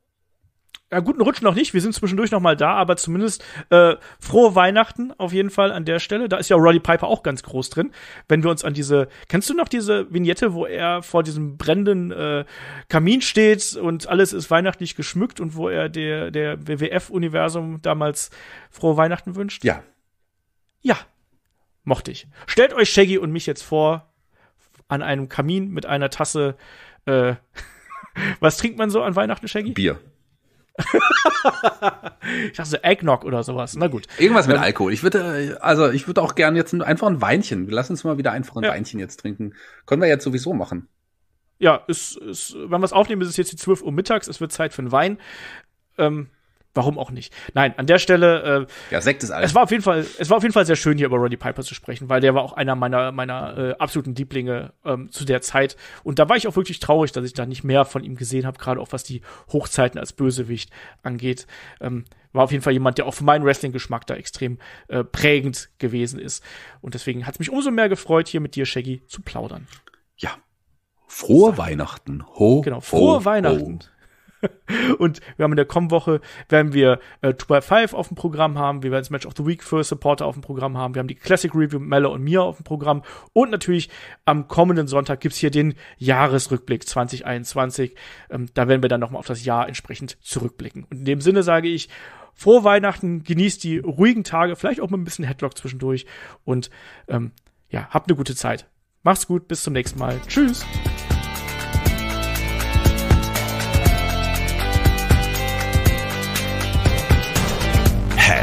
Speaker 1: ja, guten Rutsch noch nicht. Wir sind zwischendurch noch mal da, aber zumindest äh, frohe Weihnachten auf jeden Fall an der Stelle. Da ist ja Roddy Piper auch ganz groß drin. Wenn wir uns an diese, kennst du noch diese Vignette, wo er vor diesem brennenden äh, Kamin steht und alles ist weihnachtlich geschmückt und wo er der der WWF-Universum damals frohe Weihnachten wünscht? Ja. Ja, mochte ich. Stellt euch Shaggy und mich jetzt vor an einem Kamin mit einer Tasse. Äh, was trinkt man so an Weihnachten, Shaggy? Bier. ich dachte so
Speaker 2: Eggnog oder sowas. Na gut. Irgendwas mit ähm, Alkohol. Ich würde, äh, also ich würde auch gern jetzt einfach ein Weinchen. Lass uns mal wieder einfach ein ja. Weinchen jetzt trinken. Können wir jetzt sowieso machen.
Speaker 1: Ja, ist, ist, wenn wir es aufnehmen, ist es jetzt die 12 Uhr mittags. Es wird Zeit für einen Wein. Ähm, warum auch nicht? Nein, an der Stelle. Äh, ja, Sekt ist alles. Es war auf jeden Fall, es war auf jeden Fall sehr schön, hier über Roddy Piper zu sprechen, weil der war auch einer meiner meiner äh, absoluten Lieblinge ähm, zu der Zeit. Und da war ich auch wirklich traurig, dass ich da nicht mehr von ihm gesehen habe, gerade auch was die Hochzeiten als Bösewicht angeht. Ähm, war auf jeden Fall jemand, der auch für meinen Wrestling-Geschmack da extrem äh, prägend gewesen ist. Und deswegen hat es mich umso mehr gefreut, hier mit dir, Shaggy, zu plaudern. Ja. Frohe Weihnachten. Ho, genau, frohe ho, Weihnachten. Ho. und wir haben in der Com-Woche, werden wir äh, 2 x 5 auf dem Programm haben, wir werden das Match of the Week für Supporter auf dem Programm haben, wir haben die Classic Review mit Melle und mir auf dem Programm und natürlich am kommenden Sonntag gibt's hier den Jahresrückblick 2021. Ähm, da werden wir dann nochmal auf das Jahr entsprechend zurückblicken. Und in dem Sinne sage ich, frohe Weihnachten, genießt die ruhigen Tage, vielleicht auch mal ein bisschen Headlock zwischendurch und ähm, ja, habt eine gute Zeit. Macht's gut, bis zum nächsten Mal. Tschüss.